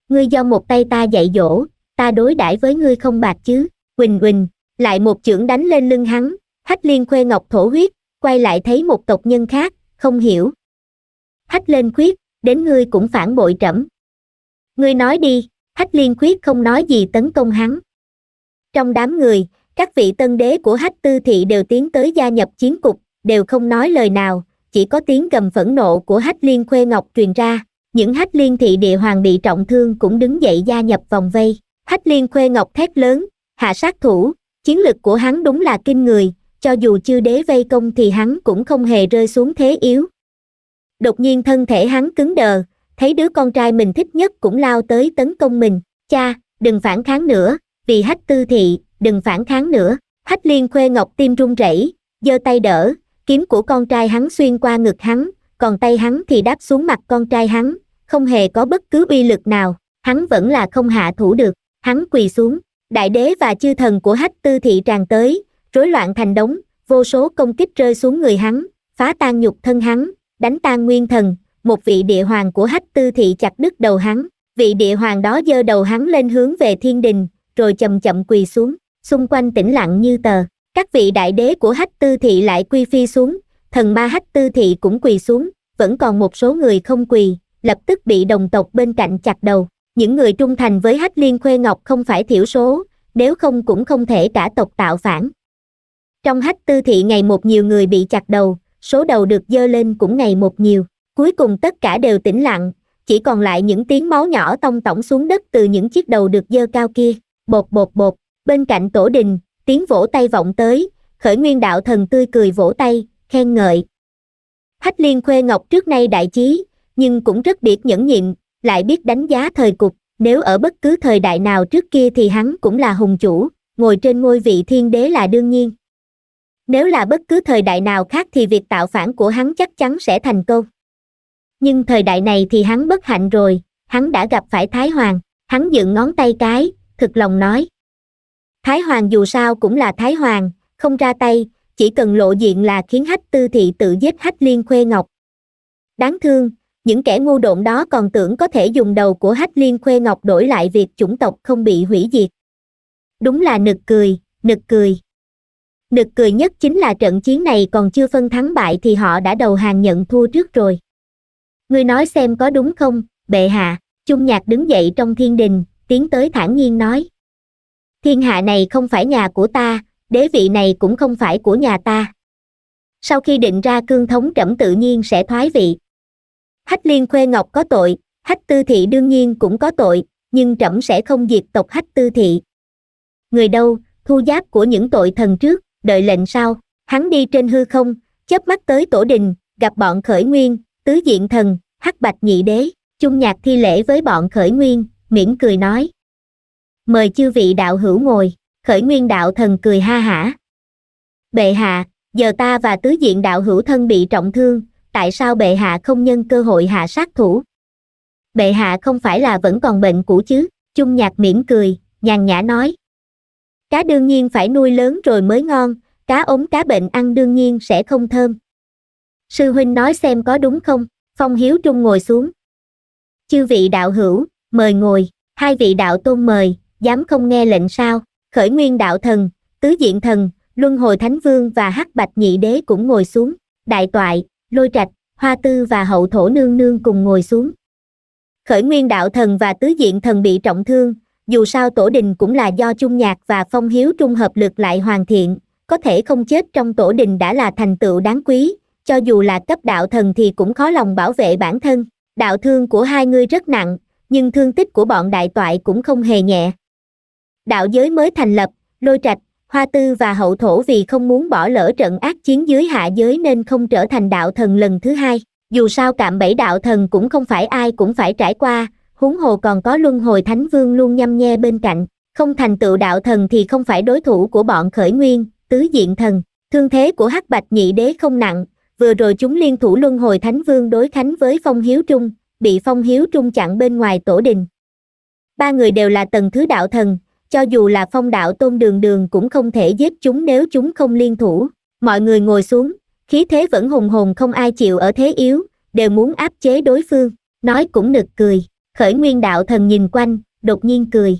ngươi do một tay ta dạy dỗ ta đối đãi với ngươi không bạc chứ quỳnh quỳnh lại một chưởng đánh lên lưng hắn hách liên khuê ngọc thổ huyết quay lại thấy một tộc nhân khác không hiểu hách lên khuyết đến ngươi cũng phản bội trẫm ngươi nói đi hách liên khuyết không nói gì tấn công hắn trong đám người các vị tân đế của hách tư thị đều tiến tới gia nhập chiến cục đều không nói lời nào chỉ có tiếng gầm phẫn nộ của hách liên khuê ngọc truyền ra những hách liên thị địa hoàng bị trọng thương cũng đứng dậy gia nhập vòng vây hách liên khuê ngọc thét lớn hạ sát thủ chiến lực của hắn đúng là kinh người cho dù chư đế vây công thì hắn cũng không hề rơi xuống thế yếu đột nhiên thân thể hắn cứng đờ thấy đứa con trai mình thích nhất cũng lao tới tấn công mình, cha, đừng phản kháng nữa, vì hách tư thị, đừng phản kháng nữa, hách liên khuê ngọc tim run rẩy, giơ tay đỡ, kiếm của con trai hắn xuyên qua ngực hắn, còn tay hắn thì đáp xuống mặt con trai hắn, không hề có bất cứ uy lực nào, hắn vẫn là không hạ thủ được, hắn quỳ xuống, đại đế và chư thần của hách tư thị tràn tới, rối loạn thành đống, vô số công kích rơi xuống người hắn, phá tan nhục thân hắn, đánh tan nguyên thần, một vị địa hoàng của hách tư thị chặt đứt đầu hắn vị địa hoàng đó giơ đầu hắn lên hướng về thiên đình rồi chậm chậm quỳ xuống xung quanh tĩnh lặng như tờ các vị đại đế của hách tư thị lại quy phi xuống thần ma hách tư thị cũng quỳ xuống vẫn còn một số người không quỳ lập tức bị đồng tộc bên cạnh chặt đầu những người trung thành với hách liên khuê ngọc không phải thiểu số nếu không cũng không thể cả tộc tạo phản trong hách tư thị ngày một nhiều người bị chặt đầu số đầu được dơ lên cũng ngày một nhiều cuối cùng tất cả đều tĩnh lặng chỉ còn lại những tiếng máu nhỏ tông tỏng xuống đất từ những chiếc đầu được dơ cao kia bột bột bột bên cạnh tổ đình tiếng vỗ tay vọng tới khởi nguyên đạo thần tươi cười vỗ tay khen ngợi hách liên khuê ngọc trước nay đại trí nhưng cũng rất biết nhẫn nhịn lại biết đánh giá thời cục nếu ở bất cứ thời đại nào trước kia thì hắn cũng là hùng chủ ngồi trên ngôi vị thiên đế là đương nhiên nếu là bất cứ thời đại nào khác thì việc tạo phản của hắn chắc chắn sẽ thành công nhưng thời đại này thì hắn bất hạnh rồi hắn đã gặp phải thái hoàng hắn dựng ngón tay cái thực lòng nói thái hoàng dù sao cũng là thái hoàng không ra tay chỉ cần lộ diện là khiến hách tư thị tự giết hách liên khuê ngọc đáng thương những kẻ ngu độn đó còn tưởng có thể dùng đầu của hách liên khuê ngọc đổi lại việc chủng tộc không bị hủy diệt đúng là nực cười nực cười nực cười nhất chính là trận chiến này còn chưa phân thắng bại thì họ đã đầu hàng nhận thua trước rồi ngươi nói xem có đúng không bệ hạ chung nhạc đứng dậy trong thiên đình tiến tới thản nhiên nói thiên hạ này không phải nhà của ta đế vị này cũng không phải của nhà ta sau khi định ra cương thống trẫm tự nhiên sẽ thoái vị hách liên khuê ngọc có tội hách tư thị đương nhiên cũng có tội nhưng trẫm sẽ không diệt tộc hách tư thị người đâu thu giáp của những tội thần trước đợi lệnh sau hắn đi trên hư không chớp mắt tới tổ đình gặp bọn khởi nguyên tứ diện thần hắc bạch nhị đế chung nhạc thi lễ với bọn khởi nguyên mỉm cười nói mời chư vị đạo hữu ngồi khởi nguyên đạo thần cười ha hả bệ hạ giờ ta và tứ diện đạo hữu thân bị trọng thương tại sao bệ hạ không nhân cơ hội hạ sát thủ bệ hạ không phải là vẫn còn bệnh cũ chứ chung nhạc mỉm cười nhàn nhã nói cá đương nhiên phải nuôi lớn rồi mới ngon cá ốm cá bệnh ăn đương nhiên sẽ không thơm sư huynh nói xem có đúng không, phong hiếu trung ngồi xuống. Chư vị đạo hữu, mời ngồi, hai vị đạo tôn mời, dám không nghe lệnh sao, khởi nguyên đạo thần, tứ diện thần, luân hồi thánh vương và hắc bạch nhị đế cũng ngồi xuống, đại toại, lôi trạch, hoa tư và hậu thổ nương nương cùng ngồi xuống. Khởi nguyên đạo thần và tứ diện thần bị trọng thương, dù sao tổ đình cũng là do Trung Nhạc và Phong Hiếu Trung hợp lực lại hoàn thiện, có thể không chết trong tổ đình đã là thành tựu đáng quý, cho dù là cấp đạo thần thì cũng khó lòng bảo vệ bản thân đạo thương của hai ngươi rất nặng nhưng thương tích của bọn đại toại cũng không hề nhẹ đạo giới mới thành lập lôi trạch hoa tư và hậu thổ vì không muốn bỏ lỡ trận ác chiến dưới hạ giới nên không trở thành đạo thần lần thứ hai dù sao cạm bẫy đạo thần cũng không phải ai cũng phải trải qua huống hồ còn có luân hồi thánh vương luôn nhăm nhe bên cạnh không thành tựu đạo thần thì không phải đối thủ của bọn khởi nguyên tứ diện thần thương thế của hắc bạch nhị đế không nặng vừa rồi chúng liên thủ luân hồi thánh vương đối khánh với phong hiếu trung bị phong hiếu trung chặn bên ngoài tổ đình ba người đều là tầng thứ đạo thần cho dù là phong đạo tôn đường đường cũng không thể giết chúng nếu chúng không liên thủ mọi người ngồi xuống khí thế vẫn hùng hồn không ai chịu ở thế yếu đều muốn áp chế đối phương nói cũng nực cười khởi nguyên đạo thần nhìn quanh đột nhiên cười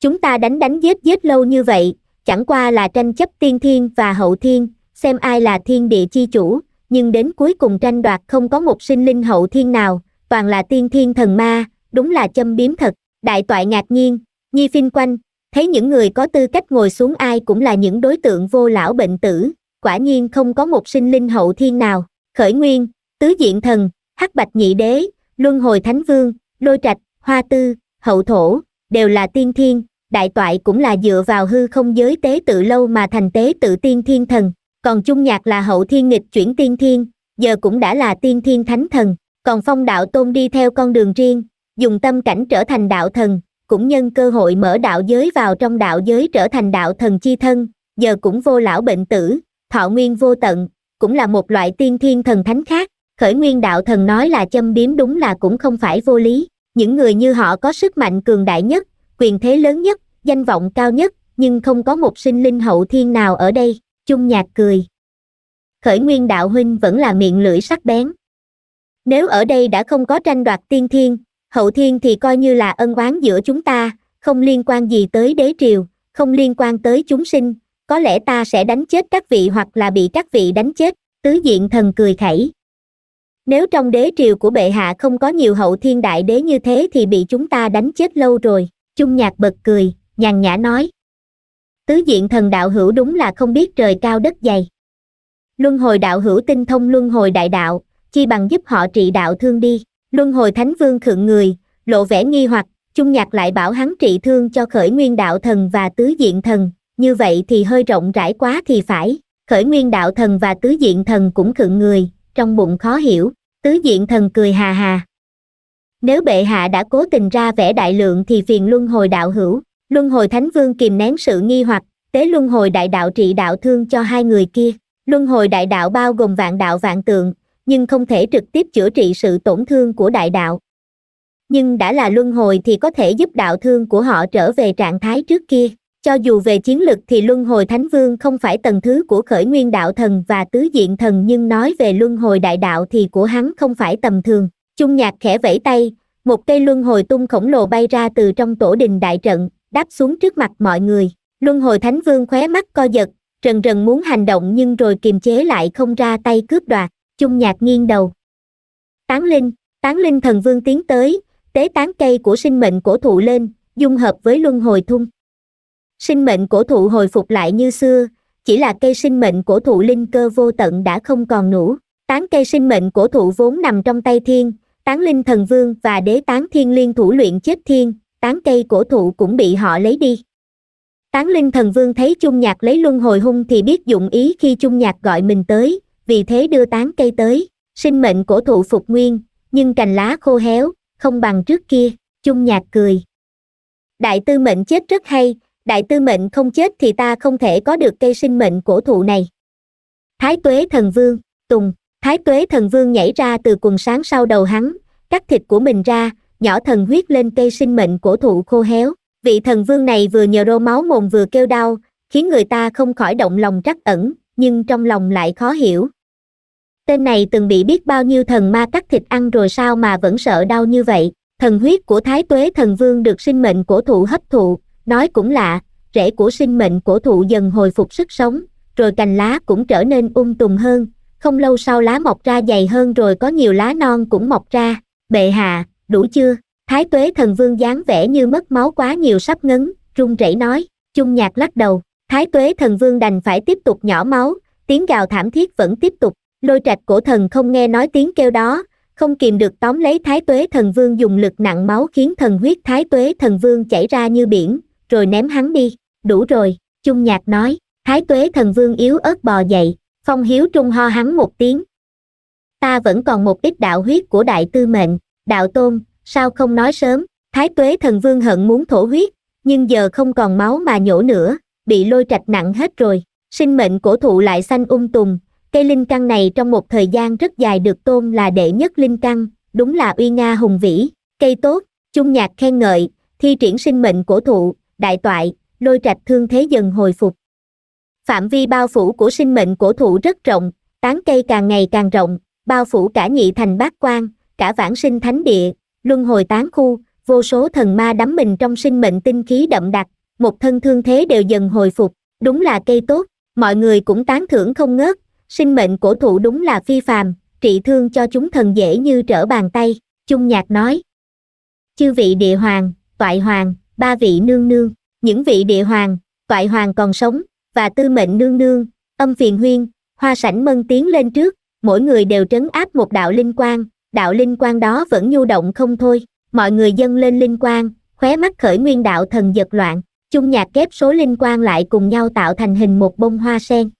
chúng ta đánh đánh giết giết lâu như vậy chẳng qua là tranh chấp tiên thiên và hậu thiên xem ai là thiên địa chi chủ, nhưng đến cuối cùng tranh đoạt không có một sinh linh hậu thiên nào, toàn là tiên thiên thần ma, đúng là châm biếm thật, đại toại ngạc nhiên, nhi phinh quanh, thấy những người có tư cách ngồi xuống ai cũng là những đối tượng vô lão bệnh tử, quả nhiên không có một sinh linh hậu thiên nào, khởi nguyên, tứ diện thần, hắc bạch nhị đế, luân hồi thánh vương, lôi trạch, hoa tư, hậu thổ, đều là tiên thiên, đại toại cũng là dựa vào hư không giới tế tự lâu mà thành tế tự tiên thiên thần, còn chung nhạc là hậu thiên nghịch chuyển tiên thiên giờ cũng đã là tiên thiên thánh thần còn phong đạo tôn đi theo con đường riêng dùng tâm cảnh trở thành đạo thần cũng nhân cơ hội mở đạo giới vào trong đạo giới trở thành đạo thần chi thân giờ cũng vô lão bệnh tử thọ nguyên vô tận cũng là một loại tiên thiên thần thánh khác khởi nguyên đạo thần nói là châm biếm đúng là cũng không phải vô lý những người như họ có sức mạnh cường đại nhất quyền thế lớn nhất danh vọng cao nhất nhưng không có một sinh linh hậu thiên nào ở đây chung nhạc cười khởi nguyên đạo huynh vẫn là miệng lưỡi sắc bén nếu ở đây đã không có tranh đoạt tiên thiên hậu thiên thì coi như là ân oán giữa chúng ta không liên quan gì tới đế triều không liên quan tới chúng sinh có lẽ ta sẽ đánh chết các vị hoặc là bị các vị đánh chết tứ diện thần cười khẩy nếu trong đế triều của bệ hạ không có nhiều hậu thiên đại đế như thế thì bị chúng ta đánh chết lâu rồi chung nhạc bật cười nhàn nhã nói tứ diện thần đạo hữu đúng là không biết trời cao đất dày luân hồi đạo hữu tinh thông luân hồi đại đạo chi bằng giúp họ trị đạo thương đi luân hồi thánh vương khượng người lộ vẻ nghi hoặc chung nhạc lại bảo hắn trị thương cho khởi nguyên đạo thần và tứ diện thần như vậy thì hơi rộng rãi quá thì phải khởi nguyên đạo thần và tứ diện thần cũng khượng người trong bụng khó hiểu tứ diện thần cười hà hà nếu bệ hạ đã cố tình ra vẻ đại lượng thì phiền luân hồi đạo hữu luân hồi thánh vương kìm nén sự nghi hoặc tế luân hồi đại đạo trị đạo thương cho hai người kia luân hồi đại đạo bao gồm vạn đạo vạn tượng nhưng không thể trực tiếp chữa trị sự tổn thương của đại đạo nhưng đã là luân hồi thì có thể giúp đạo thương của họ trở về trạng thái trước kia cho dù về chiến lực thì luân hồi thánh vương không phải tầng thứ của khởi nguyên đạo thần và tứ diện thần nhưng nói về luân hồi đại đạo thì của hắn không phải tầm thường chung nhạc khẽ vẫy tay một cây luân hồi tung khổng lồ bay ra từ trong tổ đình đại trận đáp xuống trước mặt mọi người luân hồi thánh vương khóe mắt co giật rần rần muốn hành động nhưng rồi kiềm chế lại không ra tay cướp đoạt chung nhạc nghiêng đầu tán linh tán linh thần vương tiến tới tế tán cây của sinh mệnh cổ thụ lên dung hợp với luân hồi thung sinh mệnh cổ thụ hồi phục lại như xưa chỉ là cây sinh mệnh cổ thụ linh cơ vô tận đã không còn nủ tán cây sinh mệnh cổ thụ vốn nằm trong tay thiên tán linh thần vương và đế tán thiên liên thủ luyện chết thiên tán cây cổ thụ cũng bị họ lấy đi tán linh thần vương thấy chung nhạc lấy luân hồi hung thì biết dụng ý khi chung nhạc gọi mình tới vì thế đưa tán cây tới sinh mệnh cổ thụ phục nguyên nhưng cành lá khô héo không bằng trước kia chung nhạc cười đại tư mệnh chết rất hay đại tư mệnh không chết thì ta không thể có được cây sinh mệnh cổ thụ này thái tuế thần vương tùng thái tuế thần vương nhảy ra từ quần sáng sau đầu hắn cắt thịt của mình ra nhỏ thần huyết lên cây sinh mệnh cổ thụ khô héo vị thần vương này vừa nhờ rô máu mồm vừa kêu đau khiến người ta không khỏi động lòng trắc ẩn nhưng trong lòng lại khó hiểu tên này từng bị biết bao nhiêu thần ma cắt thịt ăn rồi sao mà vẫn sợ đau như vậy thần huyết của thái tuế thần vương được sinh mệnh cổ thụ hấp thụ nói cũng lạ rễ của sinh mệnh cổ thụ dần hồi phục sức sống rồi cành lá cũng trở nên ung um tùm hơn không lâu sau lá mọc ra dày hơn rồi có nhiều lá non cũng mọc ra bệ hạ đủ chưa thái tuế thần vương dáng vẻ như mất máu quá nhiều sắp ngấn run rẩy nói chung nhạc lắc đầu thái tuế thần vương đành phải tiếp tục nhỏ máu tiếng gào thảm thiết vẫn tiếp tục lôi trạch cổ thần không nghe nói tiếng kêu đó không kìm được tóm lấy thái tuế thần vương dùng lực nặng máu khiến thần huyết thái tuế thần vương chảy ra như biển rồi ném hắn đi đủ rồi chung nhạc nói thái tuế thần vương yếu ớt bò dậy phong hiếu trung ho hắn một tiếng ta vẫn còn một ít đạo huyết của đại tư mệnh đạo tôn, sao không nói sớm, thái tuế thần vương hận muốn thổ huyết, nhưng giờ không còn máu mà nhổ nữa, bị lôi trạch nặng hết rồi, sinh mệnh cổ thụ lại xanh ung um tùm, cây linh căn này trong một thời gian rất dài được tôn là đệ nhất linh căn, đúng là uy nga hùng vĩ, cây tốt, chung nhạc khen ngợi, thi triển sinh mệnh cổ thụ, đại toại, lôi trạch thương thế dần hồi phục. Phạm vi bao phủ của sinh mệnh cổ thụ rất rộng, tán cây càng ngày càng rộng, bao phủ cả nhị thành bát quan, cả vãng sinh thánh địa, luân hồi tán khu, vô số thần ma đắm mình trong sinh mệnh tinh khí đậm đặc, một thân thương thế đều dần hồi phục, đúng là cây tốt, mọi người cũng tán thưởng không ngớt, sinh mệnh cổ thụ đúng là phi phàm, trị thương cho chúng thần dễ như trở bàn tay, chung nhạc nói. Chư vị địa hoàng, toại hoàng, ba vị nương nương, những vị địa hoàng, toại hoàng còn sống, và tư mệnh nương nương, âm phiền huyên, hoa sảnh mân tiến lên trước, mỗi người đều trấn áp một đạo linh quang, đạo linh quang đó vẫn nhu động không thôi, mọi người dâng lên linh quang, khóe mắt khởi nguyên đạo thần giật loạn, chung nhạc kép số linh quang lại cùng nhau tạo thành hình một bông hoa sen.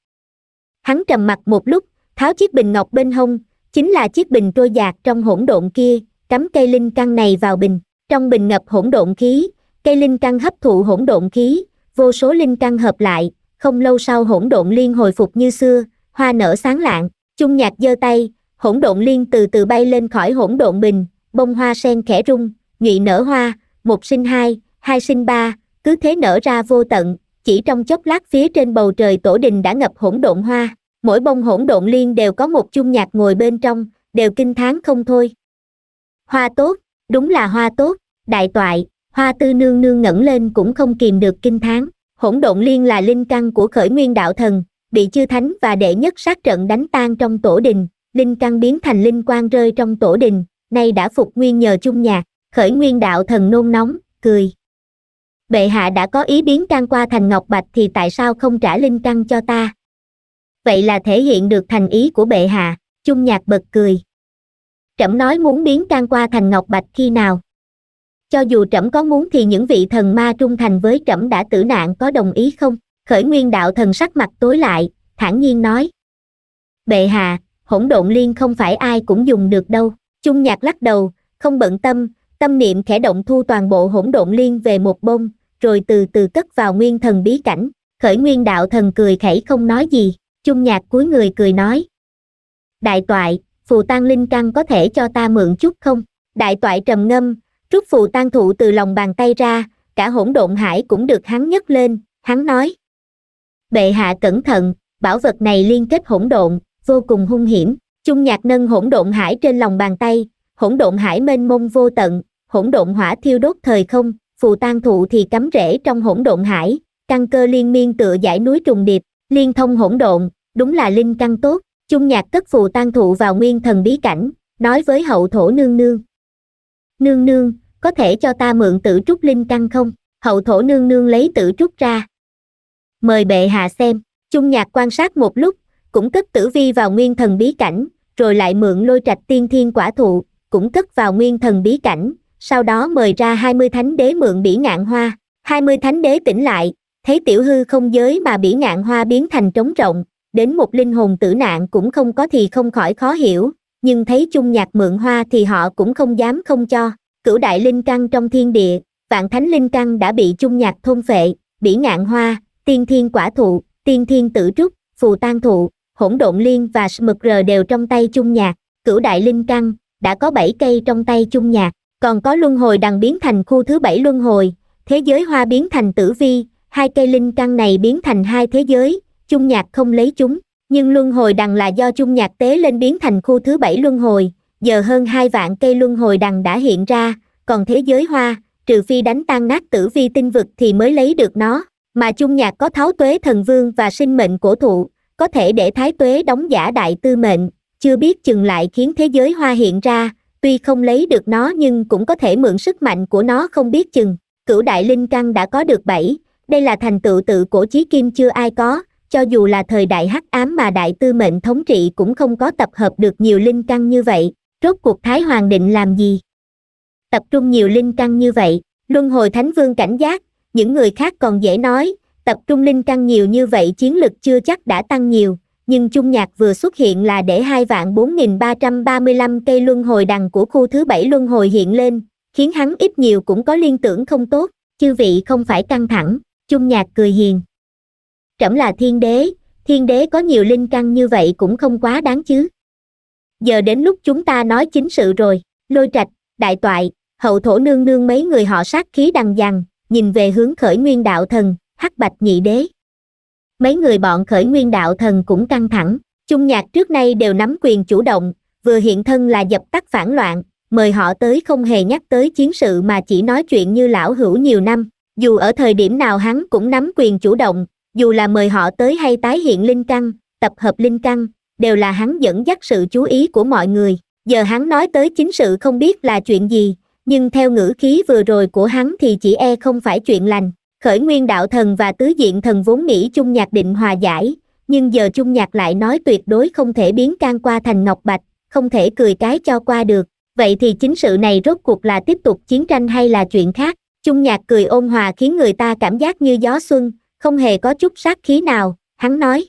Hắn trầm mặt một lúc, tháo chiếc bình ngọc bên hông, chính là chiếc bình trôi dạt trong hỗn độn kia, cắm cây linh căn này vào bình, trong bình ngập hỗn độn khí, cây linh căn hấp thụ hỗn độn khí, vô số linh căn hợp lại, không lâu sau hỗn độn liên hồi phục như xưa, hoa nở sáng lạng, chung nhạc giơ tay, hỗn độn liên từ từ bay lên khỏi hỗn độn bình, bông hoa sen khẽ rung, nhụy nở hoa, một sinh hai, hai sinh ba, cứ thế nở ra vô tận, chỉ trong chốc lát phía trên bầu trời tổ đình đã ngập hỗn độn hoa, mỗi bông hỗn độn liên đều có một chung nhạc ngồi bên trong, đều kinh thán không thôi. Hoa tốt, đúng là hoa tốt, đại toại, hoa tư nương nương ngẩng lên cũng không kìm được kinh thán. Hỗn độn liên là linh căn của khởi nguyên đạo thần, bị chư thánh và đệ nhất sát trận đánh tan trong tổ đình, linh căn biến thành linh quang rơi trong tổ đình, nay đã phục nguyên nhờ chung nhạc, khởi nguyên đạo thần nôn nóng, cười. Bệ hạ đã có ý biến căn qua thành Ngọc Bạch thì tại sao không trả linh căn cho ta? Vậy là thể hiện được thành ý của bệ hạ, chung nhạc bật cười. Trẫm nói muốn biến căn qua thành Ngọc Bạch khi nào? Cho dù trẫm có muốn thì những vị thần ma trung thành với trẫm đã tử nạn có đồng ý không? Khởi nguyên đạo thần sắc mặt tối lại, thản nhiên nói. Bệ hạ, hỗn độn liên không phải ai cũng dùng được đâu. trung nhạc lắc đầu, không bận tâm, tâm niệm khẽ động thu toàn bộ hỗn độn liên về một bông, rồi từ từ cất vào nguyên thần bí cảnh. Khởi nguyên đạo thần cười khẩy không nói gì, trung nhạc cuối người cười nói. Đại toại, phù tan linh căn có thể cho ta mượn chút không? Đại toại trầm ngâm, rút phù tan thụ từ lòng bàn tay ra, cả hỗn độn hải cũng được hắn nhấc lên, hắn nói. Bệ hạ cẩn thận, bảo vật này liên kết hỗn độn, vô cùng hung hiểm chung nhạc nâng hỗn độn hải trên lòng bàn tay hỗn độn hải mênh mông vô tận hỗn độn hỏa thiêu đốt thời không phù tan thụ thì cắm rễ trong hỗn độn hải căn cơ liên miên tựa giải núi trùng điệp liên thông hỗn độn đúng là linh căn tốt chung nhạc cất phù tan thụ vào nguyên thần bí cảnh nói với hậu thổ nương nương nương nương có thể cho ta mượn tử trúc linh căn không hậu thổ nương nương lấy tử trúc ra mời bệ hạ xem chung nhạc quan sát một lúc cũng cất tử vi vào nguyên thần bí cảnh, rồi lại mượn lôi trạch tiên thiên quả thụ, cũng cất vào nguyên thần bí cảnh, sau đó mời ra 20 thánh đế mượn bỉ ngạn hoa, 20 thánh đế tỉnh lại, thấy tiểu hư không giới mà bỉ ngạn hoa biến thành trống rộng, đến một linh hồn tử nạn cũng không có thì không khỏi khó hiểu, nhưng thấy chung nhạc mượn hoa thì họ cũng không dám không cho, cửu đại linh căn trong thiên địa, vạn thánh linh căn đã bị chung nhạc thôn phệ, bỉ ngạn hoa, tiên thiên quả thụ, tiên thiên tử trúc, phù tan thụ, hỗn độn liên và mực rờ đều trong tay chung nhạc cửu đại linh căn đã có bảy cây trong tay chung nhạc còn có luân hồi đằng biến thành khu thứ bảy luân hồi thế giới hoa biến thành tử vi hai cây linh căn này biến thành hai thế giới chung nhạc không lấy chúng nhưng luân hồi đằng là do chung nhạc tế lên biến thành khu thứ bảy luân hồi giờ hơn hai vạn cây luân hồi đằng đã hiện ra còn thế giới hoa trừ phi đánh tan nát tử vi tinh vực thì mới lấy được nó mà chung nhạc có tháo tuế thần vương và sinh mệnh cổ thụ có thể để thái tuế đóng giả đại tư mệnh chưa biết chừng lại khiến thế giới hoa hiện ra tuy không lấy được nó nhưng cũng có thể mượn sức mạnh của nó không biết chừng cửu đại linh căn đã có được bảy đây là thành tựu tự cổ chí kim chưa ai có cho dù là thời đại hắc ám mà đại tư mệnh thống trị cũng không có tập hợp được nhiều linh căn như vậy rốt cuộc thái hoàng định làm gì tập trung nhiều linh căn như vậy luân hồi thánh vương cảnh giác những người khác còn dễ nói tập trung linh căn nhiều như vậy chiến lực chưa chắc đã tăng nhiều nhưng chung nhạc vừa xuất hiện là để hai vạn bốn nghìn ba trăm ba mươi lăm cây luân hồi đằng của khu thứ bảy luân hồi hiện lên khiến hắn ít nhiều cũng có liên tưởng không tốt chư vị không phải căng thẳng chung nhạc cười hiền trẫm là thiên đế thiên đế có nhiều linh căn như vậy cũng không quá đáng chứ giờ đến lúc chúng ta nói chính sự rồi lôi trạch đại toại hậu thổ nương nương mấy người họ sát khí đằng dằn, nhìn về hướng khởi nguyên đạo thần hắc bạch nhị đế mấy người bọn khởi nguyên đạo thần cũng căng thẳng chung nhạc trước nay đều nắm quyền chủ động vừa hiện thân là dập tắt phản loạn mời họ tới không hề nhắc tới chiến sự mà chỉ nói chuyện như lão hữu nhiều năm dù ở thời điểm nào hắn cũng nắm quyền chủ động dù là mời họ tới hay tái hiện linh căn tập hợp linh căn đều là hắn dẫn dắt sự chú ý của mọi người giờ hắn nói tới chính sự không biết là chuyện gì nhưng theo ngữ khí vừa rồi của hắn thì chỉ e không phải chuyện lành Khởi nguyên đạo thần và tứ diện thần vốn nghĩ chung nhạc định hòa giải, nhưng giờ chung nhạc lại nói tuyệt đối không thể biến can qua thành ngọc bạch, không thể cười cái cho qua được. Vậy thì chính sự này rốt cuộc là tiếp tục chiến tranh hay là chuyện khác? Chung nhạc cười ôn hòa khiến người ta cảm giác như gió xuân, không hề có chút sát khí nào, hắn nói.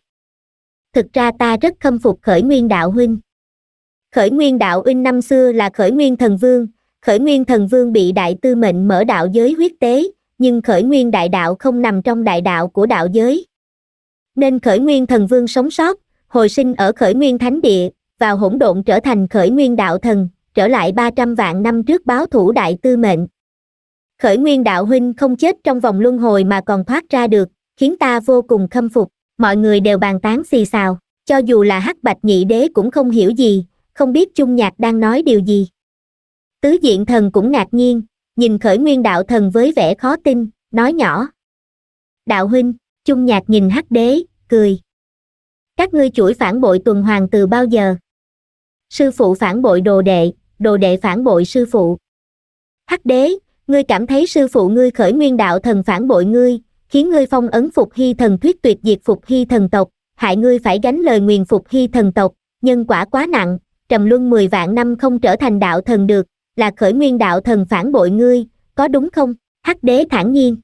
Thực ra ta rất khâm phục khởi nguyên đạo huynh. Khởi nguyên đạo huynh năm xưa là khởi nguyên thần vương, khởi nguyên thần vương bị đại tư mệnh mở đạo giới huyết tế, nhưng khởi nguyên đại đạo không nằm trong đại đạo của đạo giới. Nên khởi nguyên thần vương sống sót, hồi sinh ở khởi nguyên thánh địa, vào hỗn độn trở thành khởi nguyên đạo thần, trở lại 300 vạn năm trước báo thủ đại tư mệnh. Khởi nguyên đạo huynh không chết trong vòng luân hồi mà còn thoát ra được, khiến ta vô cùng khâm phục, mọi người đều bàn tán xì xào, cho dù là hắc bạch nhị đế cũng không hiểu gì, không biết chung nhạc đang nói điều gì. Tứ diện thần cũng ngạc nhiên, nhìn khởi nguyên đạo thần với vẻ khó tin nói nhỏ đạo huynh chung nhạc nhìn hắc đế cười các ngươi chuỗi phản bội tuần hoàng từ bao giờ sư phụ phản bội đồ đệ đồ đệ phản bội sư phụ hắc đế ngươi cảm thấy sư phụ ngươi khởi nguyên đạo thần phản bội ngươi khiến ngươi phong ấn phục hy thần thuyết tuyệt diệt phục hy thần tộc hại ngươi phải gánh lời nguyền phục hy thần tộc nhân quả quá nặng trầm luân mười vạn năm không trở thành đạo thần được là khởi nguyên đạo thần phản bội ngươi có đúng không hắc đế thản nhiên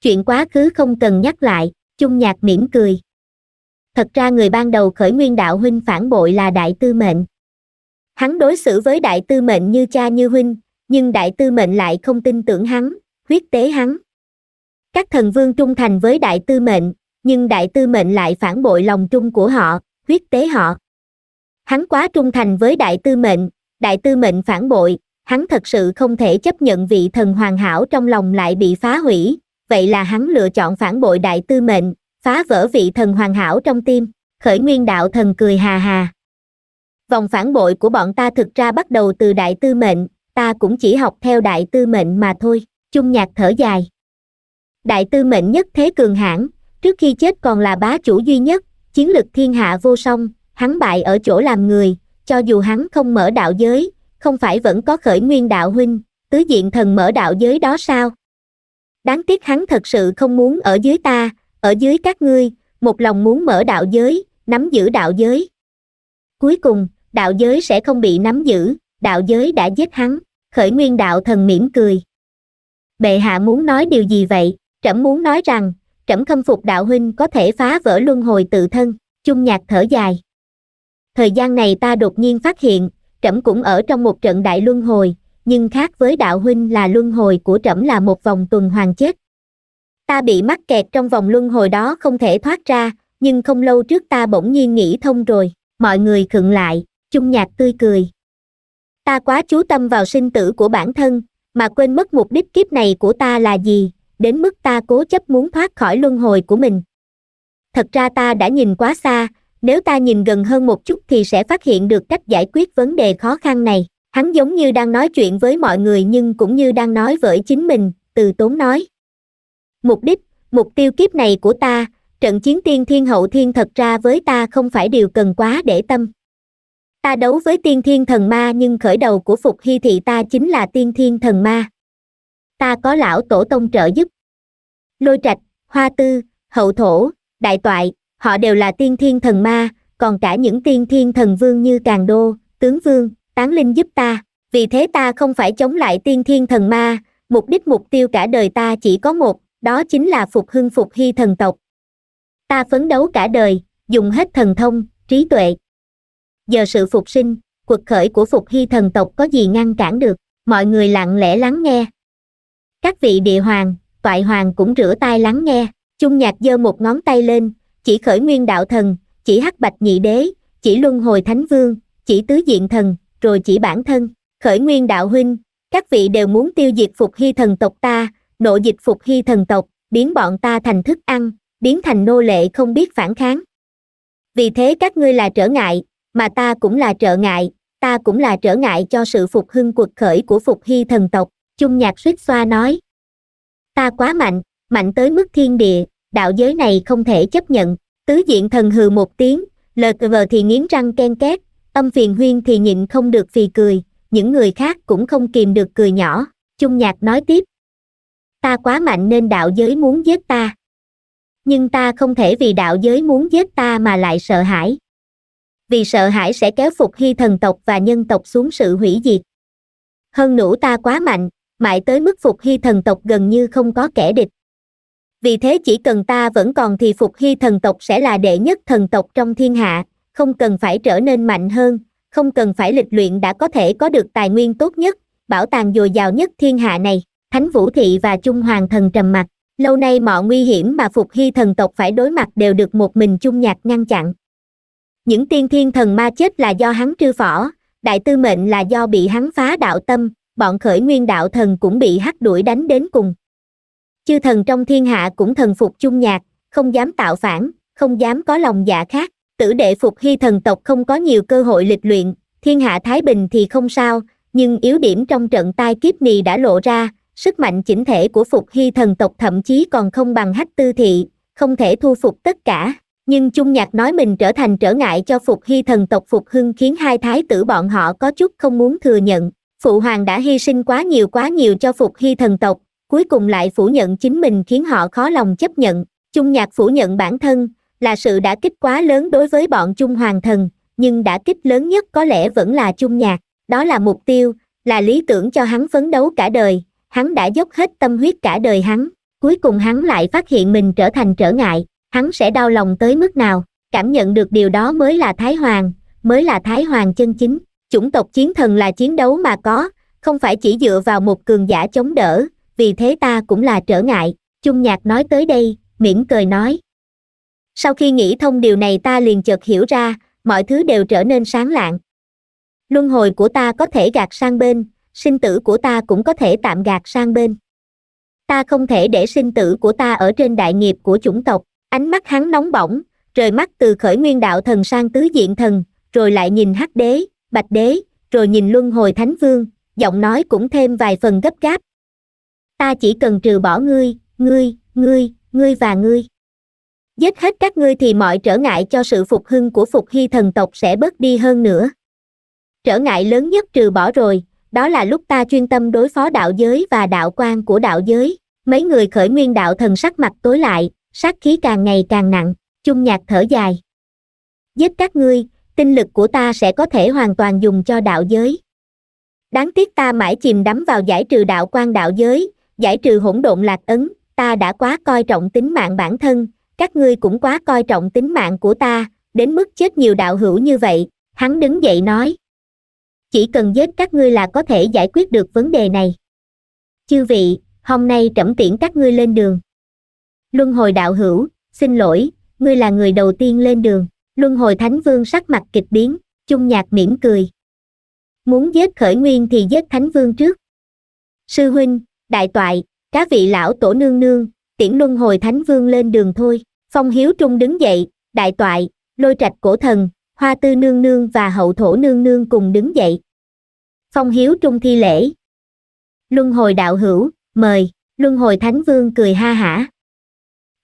chuyện quá khứ không cần nhắc lại chung nhạc mỉm cười thật ra người ban đầu khởi nguyên đạo huynh phản bội là đại tư mệnh hắn đối xử với đại tư mệnh như cha như huynh nhưng đại tư mệnh lại không tin tưởng hắn huyết tế hắn các thần vương trung thành với đại tư mệnh nhưng đại tư mệnh lại phản bội lòng trung của họ huyết tế họ hắn quá trung thành với đại tư mệnh đại tư mệnh phản bội, hắn thật sự không thể chấp nhận vị thần hoàn hảo trong lòng lại bị phá hủy, vậy là hắn lựa chọn phản bội đại tư mệnh, phá vỡ vị thần hoàn hảo trong tim, khởi nguyên đạo thần cười hà hà. Vòng phản bội của bọn ta thực ra bắt đầu từ đại tư mệnh, ta cũng chỉ học theo đại tư mệnh mà thôi, chung nhạc thở dài. Đại tư mệnh nhất thế cường hãn, trước khi chết còn là bá chủ duy nhất, chiến lực thiên hạ vô song, hắn bại ở chỗ làm người, cho dù hắn không mở đạo giới, không phải vẫn có khởi nguyên đạo huynh, tứ diện thần mở đạo giới đó sao? Đáng tiếc hắn thật sự không muốn ở dưới ta, ở dưới các ngươi, một lòng muốn mở đạo giới, nắm giữ đạo giới. Cuối cùng, đạo giới sẽ không bị nắm giữ, đạo giới đã giết hắn, khởi nguyên đạo thần mỉm cười. Bệ hạ muốn nói điều gì vậy? Trẫm muốn nói rằng, trẫm khâm phục đạo huynh có thể phá vỡ luân hồi tự thân, chung nhạc thở dài thời gian này ta đột nhiên phát hiện trẫm cũng ở trong một trận đại luân hồi nhưng khác với đạo huynh là luân hồi của trẫm là một vòng tuần hoàn chết ta bị mắc kẹt trong vòng luân hồi đó không thể thoát ra nhưng không lâu trước ta bỗng nhiên nghĩ thông rồi mọi người khựng lại chung nhạc tươi cười ta quá chú tâm vào sinh tử của bản thân mà quên mất mục đích kiếp này của ta là gì đến mức ta cố chấp muốn thoát khỏi luân hồi của mình thật ra ta đã nhìn quá xa nếu ta nhìn gần hơn một chút thì sẽ phát hiện được cách giải quyết vấn đề khó khăn này hắn giống như đang nói chuyện với mọi người nhưng cũng như đang nói với chính mình từ tốn nói mục đích mục tiêu kiếp này của ta trận chiến tiên thiên hậu thiên thật ra với ta không phải điều cần quá để tâm ta đấu với tiên thiên thần ma nhưng khởi đầu của phục hy thị ta chính là tiên thiên thần ma ta có lão tổ tông trợ giúp lôi trạch hoa tư hậu thổ đại toại họ đều là tiên thiên thần ma, còn cả những tiên thiên thần vương như Càng Đô, Tướng Vương, Tán Linh giúp ta. Vì thế ta không phải chống lại tiên thiên thần ma, mục đích mục tiêu cả đời ta chỉ có một, đó chính là phục hưng phục hy thần tộc. Ta phấn đấu cả đời, dùng hết thần thông, trí tuệ. Giờ sự phục sinh, cuộc khởi của phục hy thần tộc có gì ngăn cản được, mọi người lặng lẽ lắng nghe. Các vị địa hoàng, toại hoàng cũng rửa tay lắng nghe, chung nhạc giơ một ngón tay lên, chỉ khởi nguyên đạo thần, chỉ hắc bạch nhị đế, chỉ luân hồi thánh vương, chỉ tứ diện thần, rồi chỉ bản thân, khởi nguyên đạo huynh, các vị đều muốn tiêu diệt phục hy thần tộc ta, nộ dịch phục hy thần tộc, biến bọn ta thành thức ăn, biến thành nô lệ không biết phản kháng. Vì thế các ngươi là trở ngại, mà ta cũng là trở ngại, ta cũng là trở ngại cho sự phục hưng cuộc khởi của phục hy thần tộc, Chung Nhạc suýt xoa nói. Ta quá mạnh, mạnh tới mức thiên địa, đạo giới này không thể chấp nhận tứ diện thần hừ một tiếng lờ vờ thì nghiến răng ken két âm phiền huyên thì nhịn không được phì cười những người khác cũng không kìm được cười nhỏ chung nhạc nói tiếp ta quá mạnh nên đạo giới muốn giết ta nhưng ta không thể vì đạo giới muốn giết ta mà lại sợ hãi vì sợ hãi sẽ kéo phục hy thần tộc và nhân tộc xuống sự hủy diệt hơn nữa ta quá mạnh mãi tới mức phục hy thần tộc gần như không có kẻ địch vì thế chỉ cần ta vẫn còn thì phục hy thần tộc sẽ là đệ nhất thần tộc trong thiên hạ không cần phải trở nên mạnh hơn không cần phải lịch luyện đã có thể có được tài nguyên tốt nhất bảo tàng dồi dào nhất thiên hạ này thánh vũ thị và trung hoàng thần trầm mặc lâu nay mọi nguy hiểm mà phục hy thần tộc phải đối mặt đều được một mình chung nhạc ngăn chặn những tiên thiên thần ma chết là do hắn trư phỏ đại tư mệnh là do bị hắn phá đạo tâm bọn khởi nguyên đạo thần cũng bị hắc đuổi đánh đến cùng chư thần trong thiên hạ cũng thần phục chung nhạc không dám tạo phản không dám có lòng dạ khác tử đệ phục hy thần tộc không có nhiều cơ hội lịch luyện thiên hạ thái bình thì không sao nhưng yếu điểm trong trận tai kiếp nì đã lộ ra sức mạnh chỉnh thể của phục hy thần tộc thậm chí còn không bằng hách tư thị không thể thu phục tất cả nhưng chung nhạc nói mình trở thành trở ngại cho phục hy thần tộc phục hưng khiến hai thái tử bọn họ có chút không muốn thừa nhận phụ hoàng đã hy sinh quá nhiều quá nhiều cho phục hy thần tộc cuối cùng lại phủ nhận chính mình khiến họ khó lòng chấp nhận trung nhạc phủ nhận bản thân là sự đã kích quá lớn đối với bọn trung hoàng thần nhưng đã kích lớn nhất có lẽ vẫn là trung nhạc đó là mục tiêu là lý tưởng cho hắn phấn đấu cả đời hắn đã dốc hết tâm huyết cả đời hắn cuối cùng hắn lại phát hiện mình trở thành trở ngại hắn sẽ đau lòng tới mức nào cảm nhận được điều đó mới là thái hoàng mới là thái hoàng chân chính chủng tộc chiến thần là chiến đấu mà có không phải chỉ dựa vào một cường giả chống đỡ vì thế ta cũng là trở ngại chung nhạc nói tới đây miễn cười nói sau khi nghĩ thông điều này ta liền chợt hiểu ra mọi thứ đều trở nên sáng lạng luân hồi của ta có thể gạt sang bên sinh tử của ta cũng có thể tạm gạt sang bên ta không thể để sinh tử của ta ở trên đại nghiệp của chủng tộc ánh mắt hắn nóng bỏng rời mắt từ khởi nguyên đạo thần sang tứ diện thần rồi lại nhìn hắc đế bạch đế rồi nhìn luân hồi thánh vương giọng nói cũng thêm vài phần gấp gáp ta chỉ cần trừ bỏ ngươi, ngươi, ngươi, ngươi và ngươi. Giết hết các ngươi thì mọi trở ngại cho sự phục hưng của phục hy thần tộc sẽ bớt đi hơn nữa. Trở ngại lớn nhất trừ bỏ rồi, đó là lúc ta chuyên tâm đối phó đạo giới và đạo quan của đạo giới. Mấy người khởi nguyên đạo thần sắc mặt tối lại, sát khí càng ngày càng nặng, chung nhạc thở dài. Giết các ngươi, tinh lực của ta sẽ có thể hoàn toàn dùng cho đạo giới. Đáng tiếc ta mãi chìm đắm vào giải trừ đạo quan đạo giới, giải trừ hỗn độn lạc ấn ta đã quá coi trọng tính mạng bản thân các ngươi cũng quá coi trọng tính mạng của ta đến mức chết nhiều đạo hữu như vậy hắn đứng dậy nói chỉ cần giết các ngươi là có thể giải quyết được vấn đề này chư vị hôm nay trẫm tiễn các ngươi lên đường luân hồi đạo hữu xin lỗi ngươi là người đầu tiên lên đường luân hồi thánh vương sắc mặt kịch biến chung nhạc mỉm cười muốn giết khởi nguyên thì giết thánh vương trước sư huynh đại toại, các vị lão tổ nương nương, tiễn luân hồi thánh vương lên đường thôi. Phong Hiếu Trung đứng dậy, đại toại, lôi trạch cổ thần, hoa tư nương nương và hậu thổ nương nương cùng đứng dậy. Phong Hiếu Trung thi lễ. Luân hồi đạo hữu, mời, luân hồi thánh vương cười ha hả.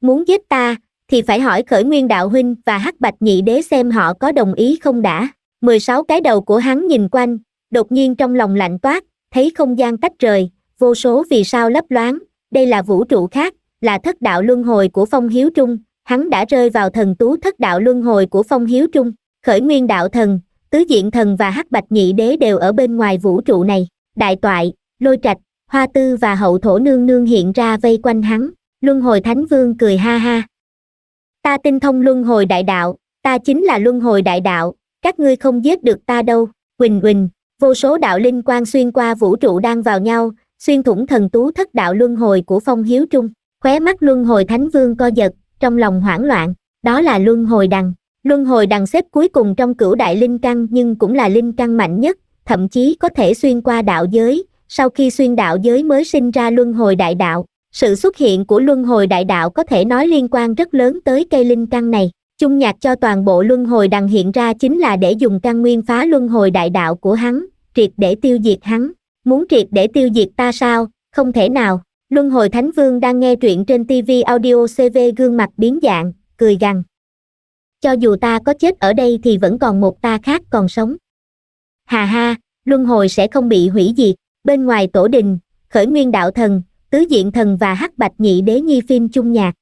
Muốn giết ta, thì phải hỏi khởi nguyên đạo huynh và hắc bạch nhị đế xem họ có đồng ý không đã. 16 cái đầu của hắn nhìn quanh, đột nhiên trong lòng lạnh toát, thấy không gian tách rời, vô số vì sao lấp loáng đây là vũ trụ khác là thất đạo luân hồi của phong hiếu trung hắn đã rơi vào thần tú thất đạo luân hồi của phong hiếu trung khởi nguyên đạo thần tứ diện thần và hắc bạch nhị đế đều ở bên ngoài vũ trụ này đại toại lôi trạch hoa tư và hậu thổ nương nương hiện ra vây quanh hắn luân hồi thánh vương cười ha ha ta tinh thông luân hồi đại đạo ta chính là luân hồi đại đạo các ngươi không giết được ta đâu quỳnh quỳnh vô số đạo linh quan xuyên qua vũ trụ đang vào nhau xuyên thủng thần tú thất đạo luân hồi của phong hiếu trung khóe mắt luân hồi thánh vương co giật trong lòng hoảng loạn đó là luân hồi đằng luân hồi đằng xếp cuối cùng trong cửu đại linh căn nhưng cũng là linh căn mạnh nhất thậm chí có thể xuyên qua đạo giới sau khi xuyên đạo giới mới sinh ra luân hồi đại đạo sự xuất hiện của luân hồi đại đạo có thể nói liên quan rất lớn tới cây linh căn này chung nhạc cho toàn bộ luân hồi đằng hiện ra chính là để dùng căn nguyên phá luân hồi đại đạo của hắn triệt để tiêu diệt hắn muốn triệt để tiêu diệt ta sao không thể nào luân hồi thánh vương đang nghe truyện trên tv audio cv gương mặt biến dạng cười gằn cho dù ta có chết ở đây thì vẫn còn một ta khác còn sống hà ha luân hồi sẽ không bị hủy diệt bên ngoài tổ đình khởi nguyên đạo thần tứ diện thần và hắc bạch nhị đế nhi phim chung nhạc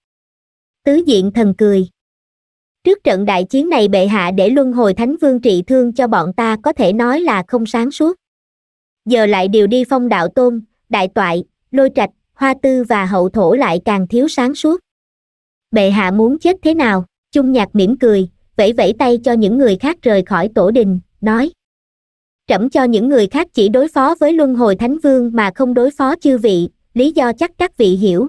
tứ diện thần cười trước trận đại chiến này bệ hạ để luân hồi thánh vương trị thương cho bọn ta có thể nói là không sáng suốt giờ lại đều đi phong đạo tôn đại toại lôi trạch hoa tư và hậu thổ lại càng thiếu sáng suốt bệ hạ muốn chết thế nào trung nhạc mỉm cười vẫy vẫy tay cho những người khác rời khỏi tổ đình nói trẫm cho những người khác chỉ đối phó với luân hồi thánh vương mà không đối phó chư vị lý do chắc các vị hiểu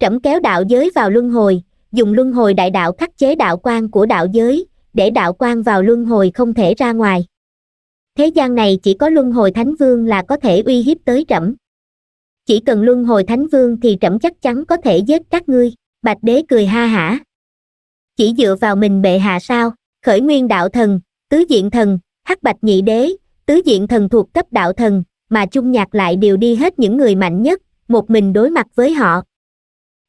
trẫm kéo đạo giới vào luân hồi dùng luân hồi đại đạo khắc chế đạo quan của đạo giới để đạo quan vào luân hồi không thể ra ngoài thế gian này chỉ có luân hồi thánh vương là có thể uy hiếp tới trẫm chỉ cần luân hồi thánh vương thì trẫm chắc chắn có thể giết các ngươi bạch đế cười ha hả chỉ dựa vào mình bệ hạ sao khởi nguyên đạo thần tứ diện thần hắc bạch nhị đế tứ diện thần thuộc cấp đạo thần mà chung nhạc lại đều đi hết những người mạnh nhất một mình đối mặt với họ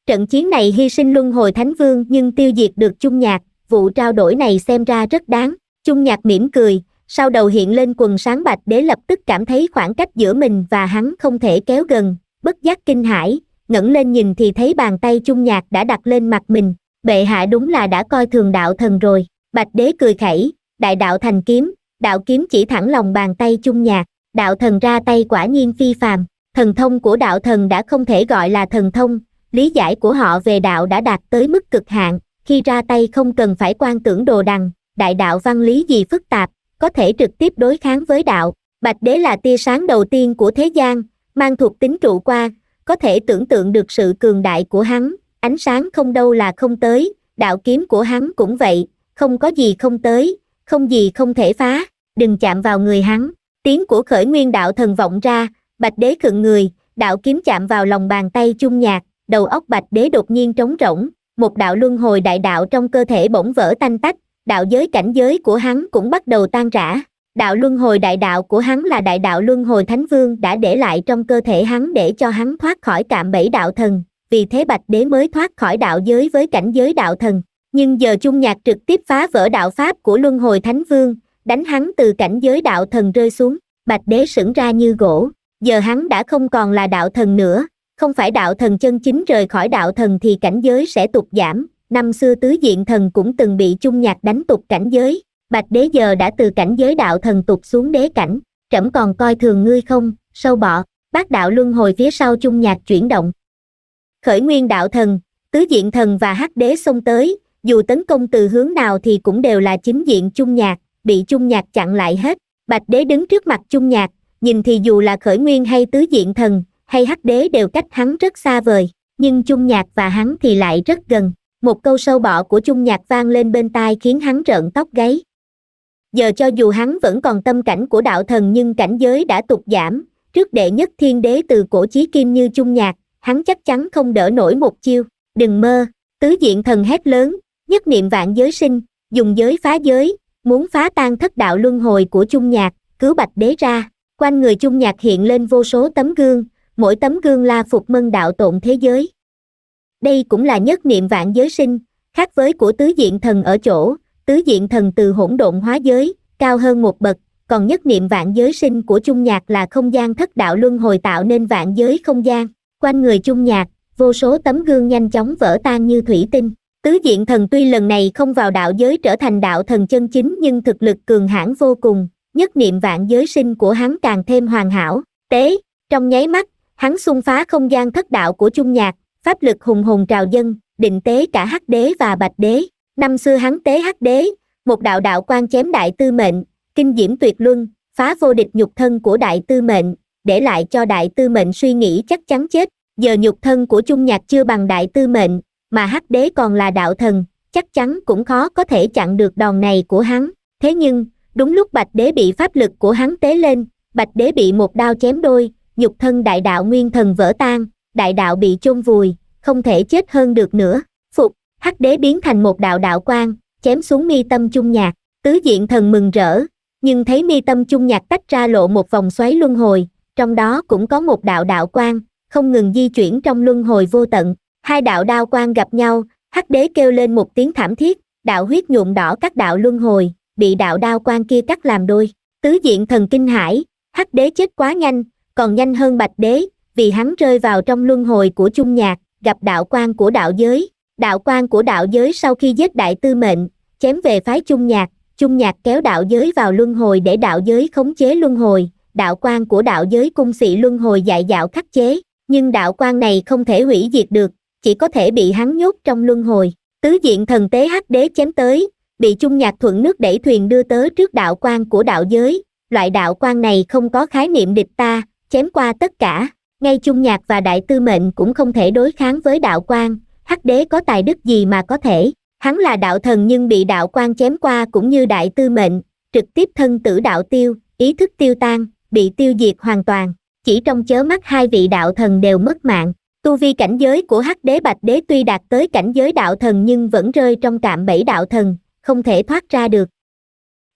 trận chiến này hy sinh luân hồi thánh vương nhưng tiêu diệt được chung nhạc vụ trao đổi này xem ra rất đáng chung nhạc mỉm cười sau đầu hiện lên quần sáng bạch đế lập tức cảm thấy khoảng cách giữa mình và hắn không thể kéo gần bất giác kinh hãi ngẩng lên nhìn thì thấy bàn tay chung nhạc đã đặt lên mặt mình bệ hạ đúng là đã coi thường đạo thần rồi bạch đế cười khẩy đại đạo thành kiếm đạo kiếm chỉ thẳng lòng bàn tay chung nhạc đạo thần ra tay quả nhiên phi phàm thần thông của đạo thần đã không thể gọi là thần thông lý giải của họ về đạo đã đạt tới mức cực hạn khi ra tay không cần phải quan tưởng đồ đằng đại đạo văn lý gì phức tạp có thể trực tiếp đối kháng với đạo bạch đế là tia sáng đầu tiên của thế gian mang thuộc tính trụ qua có thể tưởng tượng được sự cường đại của hắn ánh sáng không đâu là không tới đạo kiếm của hắn cũng vậy không có gì không tới không gì không thể phá đừng chạm vào người hắn tiếng của khởi nguyên đạo thần vọng ra bạch đế khựng người đạo kiếm chạm vào lòng bàn tay chung nhạc đầu óc bạch đế đột nhiên trống rỗng một đạo luân hồi đại đạo trong cơ thể bỗng vỡ tanh tách đạo giới cảnh giới của hắn cũng bắt đầu tan rã. Đạo luân hồi đại đạo của hắn là đại đạo luân hồi thánh vương đã để lại trong cơ thể hắn để cho hắn thoát khỏi cạm bẫy đạo thần, vì thế bạch đế mới thoát khỏi đạo giới với cảnh giới đạo thần. Nhưng giờ chung nhạc trực tiếp phá vỡ đạo pháp của luân hồi thánh vương, đánh hắn từ cảnh giới đạo thần rơi xuống, bạch đế sững ra như gỗ. Giờ hắn đã không còn là đạo thần nữa, không phải đạo thần chân chính rời khỏi đạo thần thì cảnh giới sẽ tụt giảm, năm xưa tứ diện thần cũng từng bị chung nhạc đánh tục cảnh giới bạch đế giờ đã từ cảnh giới đạo thần tục xuống đế cảnh trẫm còn coi thường ngươi không sâu bọ bác đạo luân hồi phía sau chung nhạc chuyển động khởi nguyên đạo thần tứ diện thần và hắc đế xông tới dù tấn công từ hướng nào thì cũng đều là chính diện chung nhạc bị chung nhạc chặn lại hết bạch đế đứng trước mặt chung nhạc nhìn thì dù là khởi nguyên hay tứ diện thần hay hắc đế đều cách hắn rất xa vời nhưng chung nhạc và hắn thì lại rất gần một câu sâu bọ của chung nhạc vang lên bên tai khiến hắn trợn tóc gáy giờ cho dù hắn vẫn còn tâm cảnh của đạo thần nhưng cảnh giới đã tụt giảm trước đệ nhất thiên đế từ cổ chí kim như chung nhạc hắn chắc chắn không đỡ nổi một chiêu đừng mơ tứ diện thần hét lớn nhất niệm vạn giới sinh dùng giới phá giới muốn phá tan thất đạo luân hồi của chung nhạc cứu bạch đế ra quanh người chung nhạc hiện lên vô số tấm gương mỗi tấm gương la phục mân đạo tộn thế giới đây cũng là nhất niệm vạn giới sinh khác với của tứ diện thần ở chỗ tứ diện thần từ hỗn độn hóa giới cao hơn một bậc còn nhất niệm vạn giới sinh của chung nhạc là không gian thất đạo luân hồi tạo nên vạn giới không gian quanh người chung nhạc vô số tấm gương nhanh chóng vỡ tan như thủy tinh tứ diện thần tuy lần này không vào đạo giới trở thành đạo thần chân chính nhưng thực lực cường hãn vô cùng nhất niệm vạn giới sinh của hắn càng thêm hoàn hảo tế trong nháy mắt hắn xung phá không gian thất đạo của chung nhạc pháp lực hùng hồn trào dân định tế cả hắc đế và bạch đế năm xưa hắn tế hắc đế một đạo đạo quan chém đại tư mệnh kinh diễm tuyệt luân phá vô địch nhục thân của đại tư mệnh để lại cho đại tư mệnh suy nghĩ chắc chắn chết giờ nhục thân của chung nhạc chưa bằng đại tư mệnh mà hắc đế còn là đạo thần chắc chắn cũng khó có thể chặn được đòn này của hắn thế nhưng đúng lúc bạch đế bị pháp lực của hắn tế lên bạch đế bị một đao chém đôi nhục thân đại đạo nguyên thần vỡ tan đại đạo bị chôn vùi, không thể chết hơn được nữa, phục, hắc đế biến thành một đạo đạo quan, chém xuống mi tâm chung nhạc, tứ diện thần mừng rỡ, nhưng thấy mi tâm chung nhạc tách ra lộ một vòng xoáy luân hồi, trong đó cũng có một đạo đạo quan, không ngừng di chuyển trong luân hồi vô tận, hai đạo đao quan gặp nhau, hắc đế kêu lên một tiếng thảm thiết, đạo huyết nhuộm đỏ các đạo luân hồi, bị đạo đao quan kia cắt làm đôi, tứ diện thần kinh hải, hắc đế chết quá nhanh, còn nhanh hơn bạch đế, vì hắn rơi vào trong luân hồi của chung nhạc, gặp đạo quan của đạo giới. Đạo quan của đạo giới sau khi giết đại tư mệnh, chém về phái chung nhạc, chung nhạc kéo đạo giới vào luân hồi để đạo giới khống chế luân hồi. Đạo quan của đạo giới cung sĩ luân hồi dạy dạo khắc chế, nhưng đạo quan này không thể hủy diệt được, chỉ có thể bị hắn nhốt trong luân hồi. Tứ diện thần tế hắc đế chém tới, bị chung nhạc thuận nước đẩy thuyền đưa tới trước đạo quan của đạo giới. Loại đạo quan này không có khái niệm địch ta, chém qua tất cả ngay chung nhạc và đại tư mệnh cũng không thể đối kháng với đạo quan hắc đế có tài đức gì mà có thể hắn là đạo thần nhưng bị đạo quan chém qua cũng như đại tư mệnh trực tiếp thân tử đạo tiêu ý thức tiêu tan bị tiêu diệt hoàn toàn chỉ trong chớ mắt hai vị đạo thần đều mất mạng tu vi cảnh giới của hắc đế bạch đế tuy đạt tới cảnh giới đạo thần nhưng vẫn rơi trong cạm bẫy đạo thần không thể thoát ra được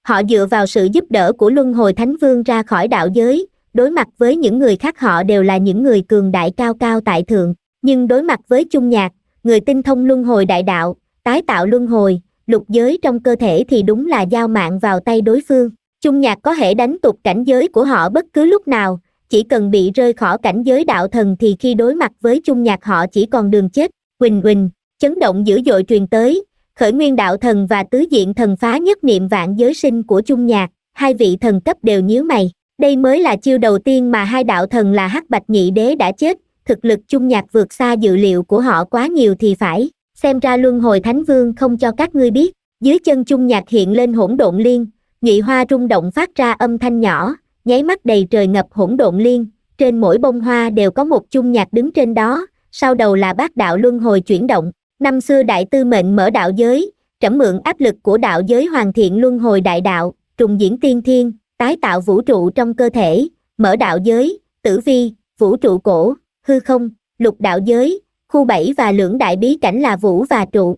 họ dựa vào sự giúp đỡ của luân hồi thánh vương ra khỏi đạo giới đối mặt với những người khác họ đều là những người cường đại cao cao tại thượng, nhưng đối mặt với chung nhạc, người tinh thông luân hồi đại đạo, tái tạo luân hồi, lục giới trong cơ thể thì đúng là giao mạng vào tay đối phương. Chung nhạc có thể đánh tục cảnh giới của họ bất cứ lúc nào, chỉ cần bị rơi khỏi cảnh giới đạo thần thì khi đối mặt với chung nhạc họ chỉ còn đường chết. Quỳnh quỳnh, chấn động dữ dội truyền tới, khởi nguyên đạo thần và tứ diện thần phá nhất niệm vạn giới sinh của chung nhạc, hai vị thần cấp đều nhíu mày đây mới là chiêu đầu tiên mà hai đạo thần là hắc bạch nhị đế đã chết thực lực chung nhạc vượt xa dự liệu của họ quá nhiều thì phải xem ra luân hồi thánh vương không cho các ngươi biết dưới chân chung nhạc hiện lên hỗn độn liên Nhị hoa rung động phát ra âm thanh nhỏ nháy mắt đầy trời ngập hỗn độn liên trên mỗi bông hoa đều có một chung nhạc đứng trên đó sau đầu là bát đạo luân hồi chuyển động năm xưa đại tư mệnh mở đạo giới trẫm mượn áp lực của đạo giới hoàn thiện luân hồi đại đạo trùng diễn tiên thiên tái tạo vũ trụ trong cơ thể, mở đạo giới, tử vi, vũ trụ cổ, hư không, lục đạo giới, khu bảy và lưỡng đại bí cảnh là vũ và trụ.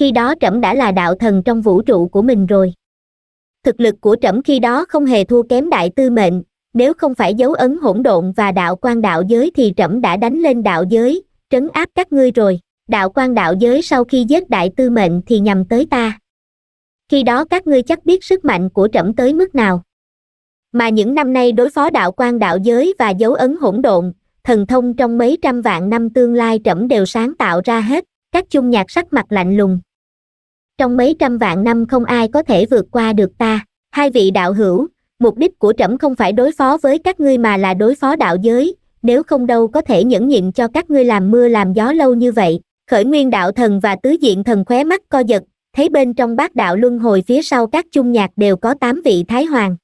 Khi đó trẫm đã là đạo thần trong vũ trụ của mình rồi. Thực lực của trẫm khi đó không hề thua kém đại tư mệnh, nếu không phải dấu ấn hỗn độn và đạo quan đạo giới thì trẫm đã đánh lên đạo giới, trấn áp các ngươi rồi. Đạo quan đạo giới sau khi giết đại tư mệnh thì nhằm tới ta khi đó các ngươi chắc biết sức mạnh của trẫm tới mức nào mà những năm nay đối phó đạo quan đạo giới và dấu ấn hỗn độn thần thông trong mấy trăm vạn năm tương lai trẫm đều sáng tạo ra hết các chung nhạc sắc mặt lạnh lùng trong mấy trăm vạn năm không ai có thể vượt qua được ta hai vị đạo hữu mục đích của trẫm không phải đối phó với các ngươi mà là đối phó đạo giới nếu không đâu có thể nhẫn nhịn cho các ngươi làm mưa làm gió lâu như vậy khởi nguyên đạo thần và tứ diện thần khóe mắt co giật thấy bên trong bát đạo luân hồi phía sau các chung nhạc đều có tám vị thái hoàng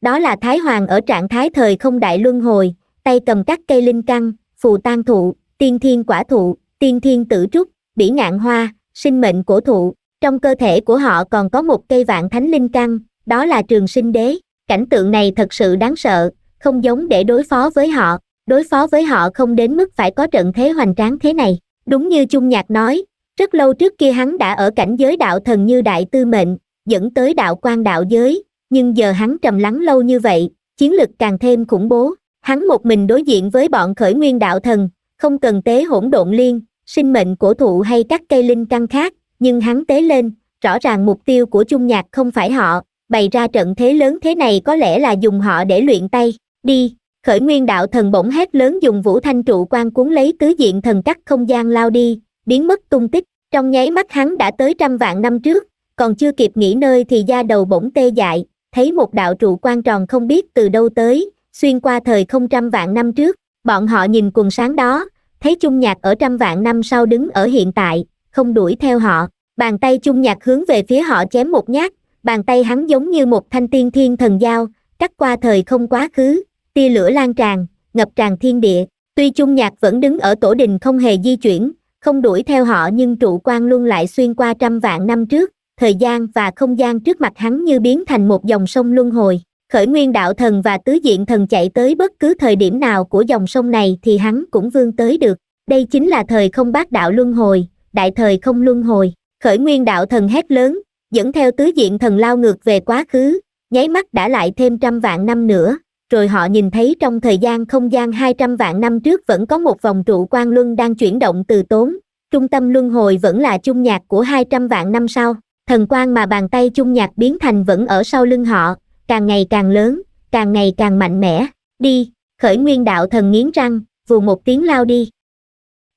đó là thái hoàng ở trạng thái thời không đại luân hồi tay cầm các cây linh căn phù tan thụ tiên thiên quả thụ tiên thiên tử trúc bỉ ngạn hoa sinh mệnh cổ thụ trong cơ thể của họ còn có một cây vạn thánh linh căn đó là trường sinh đế cảnh tượng này thật sự đáng sợ không giống để đối phó với họ đối phó với họ không đến mức phải có trận thế hoành tráng thế này đúng như chung nhạc nói rất lâu trước kia hắn đã ở cảnh giới đạo thần như đại tư mệnh dẫn tới đạo quan đạo giới nhưng giờ hắn trầm lắng lâu như vậy chiến lực càng thêm khủng bố hắn một mình đối diện với bọn khởi nguyên đạo thần không cần tế hỗn độn liên sinh mệnh cổ thụ hay các cây linh căn khác nhưng hắn tế lên rõ ràng mục tiêu của chung nhạc không phải họ bày ra trận thế lớn thế này có lẽ là dùng họ để luyện tay đi khởi nguyên đạo thần bỗng hét lớn dùng vũ thanh trụ quan cuốn lấy tứ diện thần cắt không gian lao đi biến mất tung tích trong nháy mắt hắn đã tới trăm vạn năm trước còn chưa kịp nghỉ nơi thì da đầu bỗng tê dại thấy một đạo trụ quan tròn không biết từ đâu tới xuyên qua thời không trăm vạn năm trước bọn họ nhìn quần sáng đó thấy chung nhạc ở trăm vạn năm sau đứng ở hiện tại không đuổi theo họ bàn tay chung nhạc hướng về phía họ chém một nhát bàn tay hắn giống như một thanh tiên thiên thần dao cắt qua thời không quá khứ tia lửa lan tràn ngập tràn thiên địa tuy chung nhạc vẫn đứng ở tổ đình không hề di chuyển không đuổi theo họ nhưng trụ quan luân lại xuyên qua trăm vạn năm trước, thời gian và không gian trước mặt hắn như biến thành một dòng sông luân hồi. Khởi nguyên đạo thần và tứ diện thần chạy tới bất cứ thời điểm nào của dòng sông này thì hắn cũng vươn tới được. Đây chính là thời không bát đạo luân hồi, đại thời không luân hồi. Khởi nguyên đạo thần hét lớn, dẫn theo tứ diện thần lao ngược về quá khứ, nháy mắt đã lại thêm trăm vạn năm nữa, rồi họ nhìn thấy trong thời gian không gian 200 vạn năm trước vẫn có một vòng trụ quan luân đang chuyển động từ tốn, trung tâm luân hồi vẫn là chung nhạc của 200 vạn năm sau, thần quan mà bàn tay chung nhạc biến thành vẫn ở sau lưng họ, càng ngày càng lớn, càng ngày càng mạnh mẽ, đi, khởi nguyên đạo thần nghiến răng, vù một tiếng lao đi.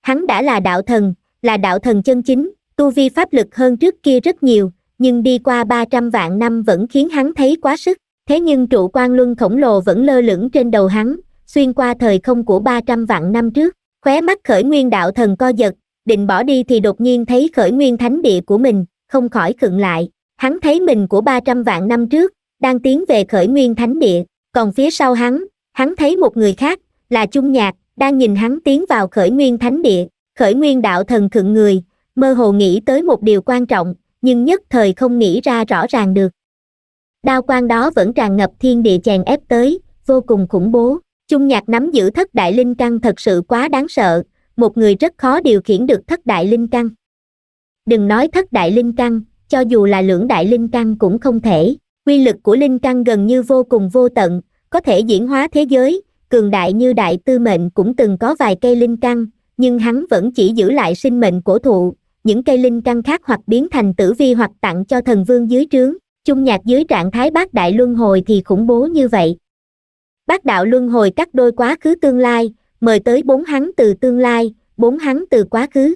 Hắn đã là đạo thần, là đạo thần chân chính, tu vi pháp lực hơn trước kia rất nhiều, nhưng đi qua 300 vạn năm vẫn khiến hắn thấy quá sức thế nhưng trụ quan luân khổng lồ vẫn lơ lửng trên đầu hắn xuyên qua thời không của 300 vạn năm trước khóe mắt khởi nguyên đạo thần co giật định bỏ đi thì đột nhiên thấy khởi nguyên thánh địa của mình không khỏi khựng lại hắn thấy mình của 300 vạn năm trước đang tiến về khởi nguyên thánh địa còn phía sau hắn hắn thấy một người khác là trung nhạc đang nhìn hắn tiến vào khởi nguyên thánh địa khởi nguyên đạo thần khựng người mơ hồ nghĩ tới một điều quan trọng nhưng nhất thời không nghĩ ra rõ ràng được đao quang đó vẫn tràn ngập thiên địa chèn ép tới vô cùng khủng bố chung nhạc nắm giữ thất đại linh căn thật sự quá đáng sợ một người rất khó điều khiển được thất đại linh căn đừng nói thất đại linh căn cho dù là lưỡng đại linh căn cũng không thể quy lực của linh căn gần như vô cùng vô tận có thể diễn hóa thế giới cường đại như đại tư mệnh cũng từng có vài cây linh căn nhưng hắn vẫn chỉ giữ lại sinh mệnh cổ thụ những cây linh căn khác hoặc biến thành tử vi hoặc tặng cho thần vương dưới trướng chung nhạc dưới trạng thái bát đại luân hồi thì khủng bố như vậy bát đạo luân hồi cắt đôi quá khứ tương lai mời tới bốn hắn từ tương lai bốn hắn từ quá khứ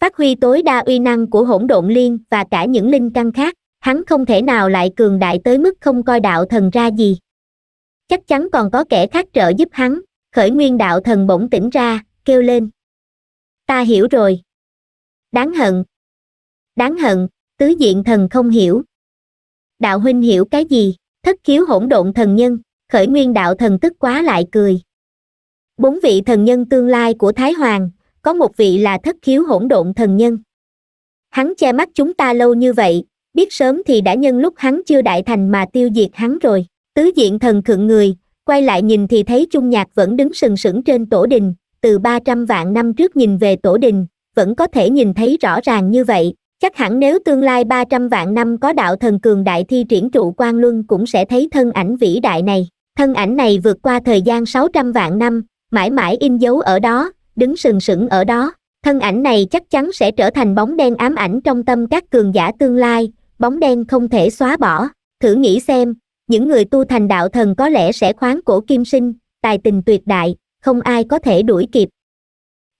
phát huy tối đa uy năng của hỗn độn liên và cả những linh căn khác hắn không thể nào lại cường đại tới mức không coi đạo thần ra gì chắc chắn còn có kẻ khác trợ giúp hắn khởi nguyên đạo thần bỗng tỉnh ra kêu lên ta hiểu rồi đáng hận đáng hận tứ diện thần không hiểu đạo huynh hiểu cái gì, thất khiếu hỗn độn thần nhân, khởi nguyên đạo thần tức quá lại cười. Bốn vị thần nhân tương lai của Thái Hoàng, có một vị là thất khiếu hỗn độn thần nhân. Hắn che mắt chúng ta lâu như vậy, biết sớm thì đã nhân lúc hắn chưa đại thành mà tiêu diệt hắn rồi. Tứ diện thần khựng người, quay lại nhìn thì thấy Trung Nhạc vẫn đứng sừng sững trên tổ đình, từ 300 vạn năm trước nhìn về tổ đình, vẫn có thể nhìn thấy rõ ràng như vậy, chắc hẳn nếu tương lai 300 vạn năm có đạo thần cường đại thi triển trụ quan luân cũng sẽ thấy thân ảnh vĩ đại này. Thân ảnh này vượt qua thời gian 600 vạn năm, mãi mãi in dấu ở đó, đứng sừng sững ở đó. Thân ảnh này chắc chắn sẽ trở thành bóng đen ám ảnh trong tâm các cường giả tương lai, bóng đen không thể xóa bỏ. Thử nghĩ xem, những người tu thành đạo thần có lẽ sẽ khoáng cổ kim sinh, tài tình tuyệt đại, không ai có thể đuổi kịp.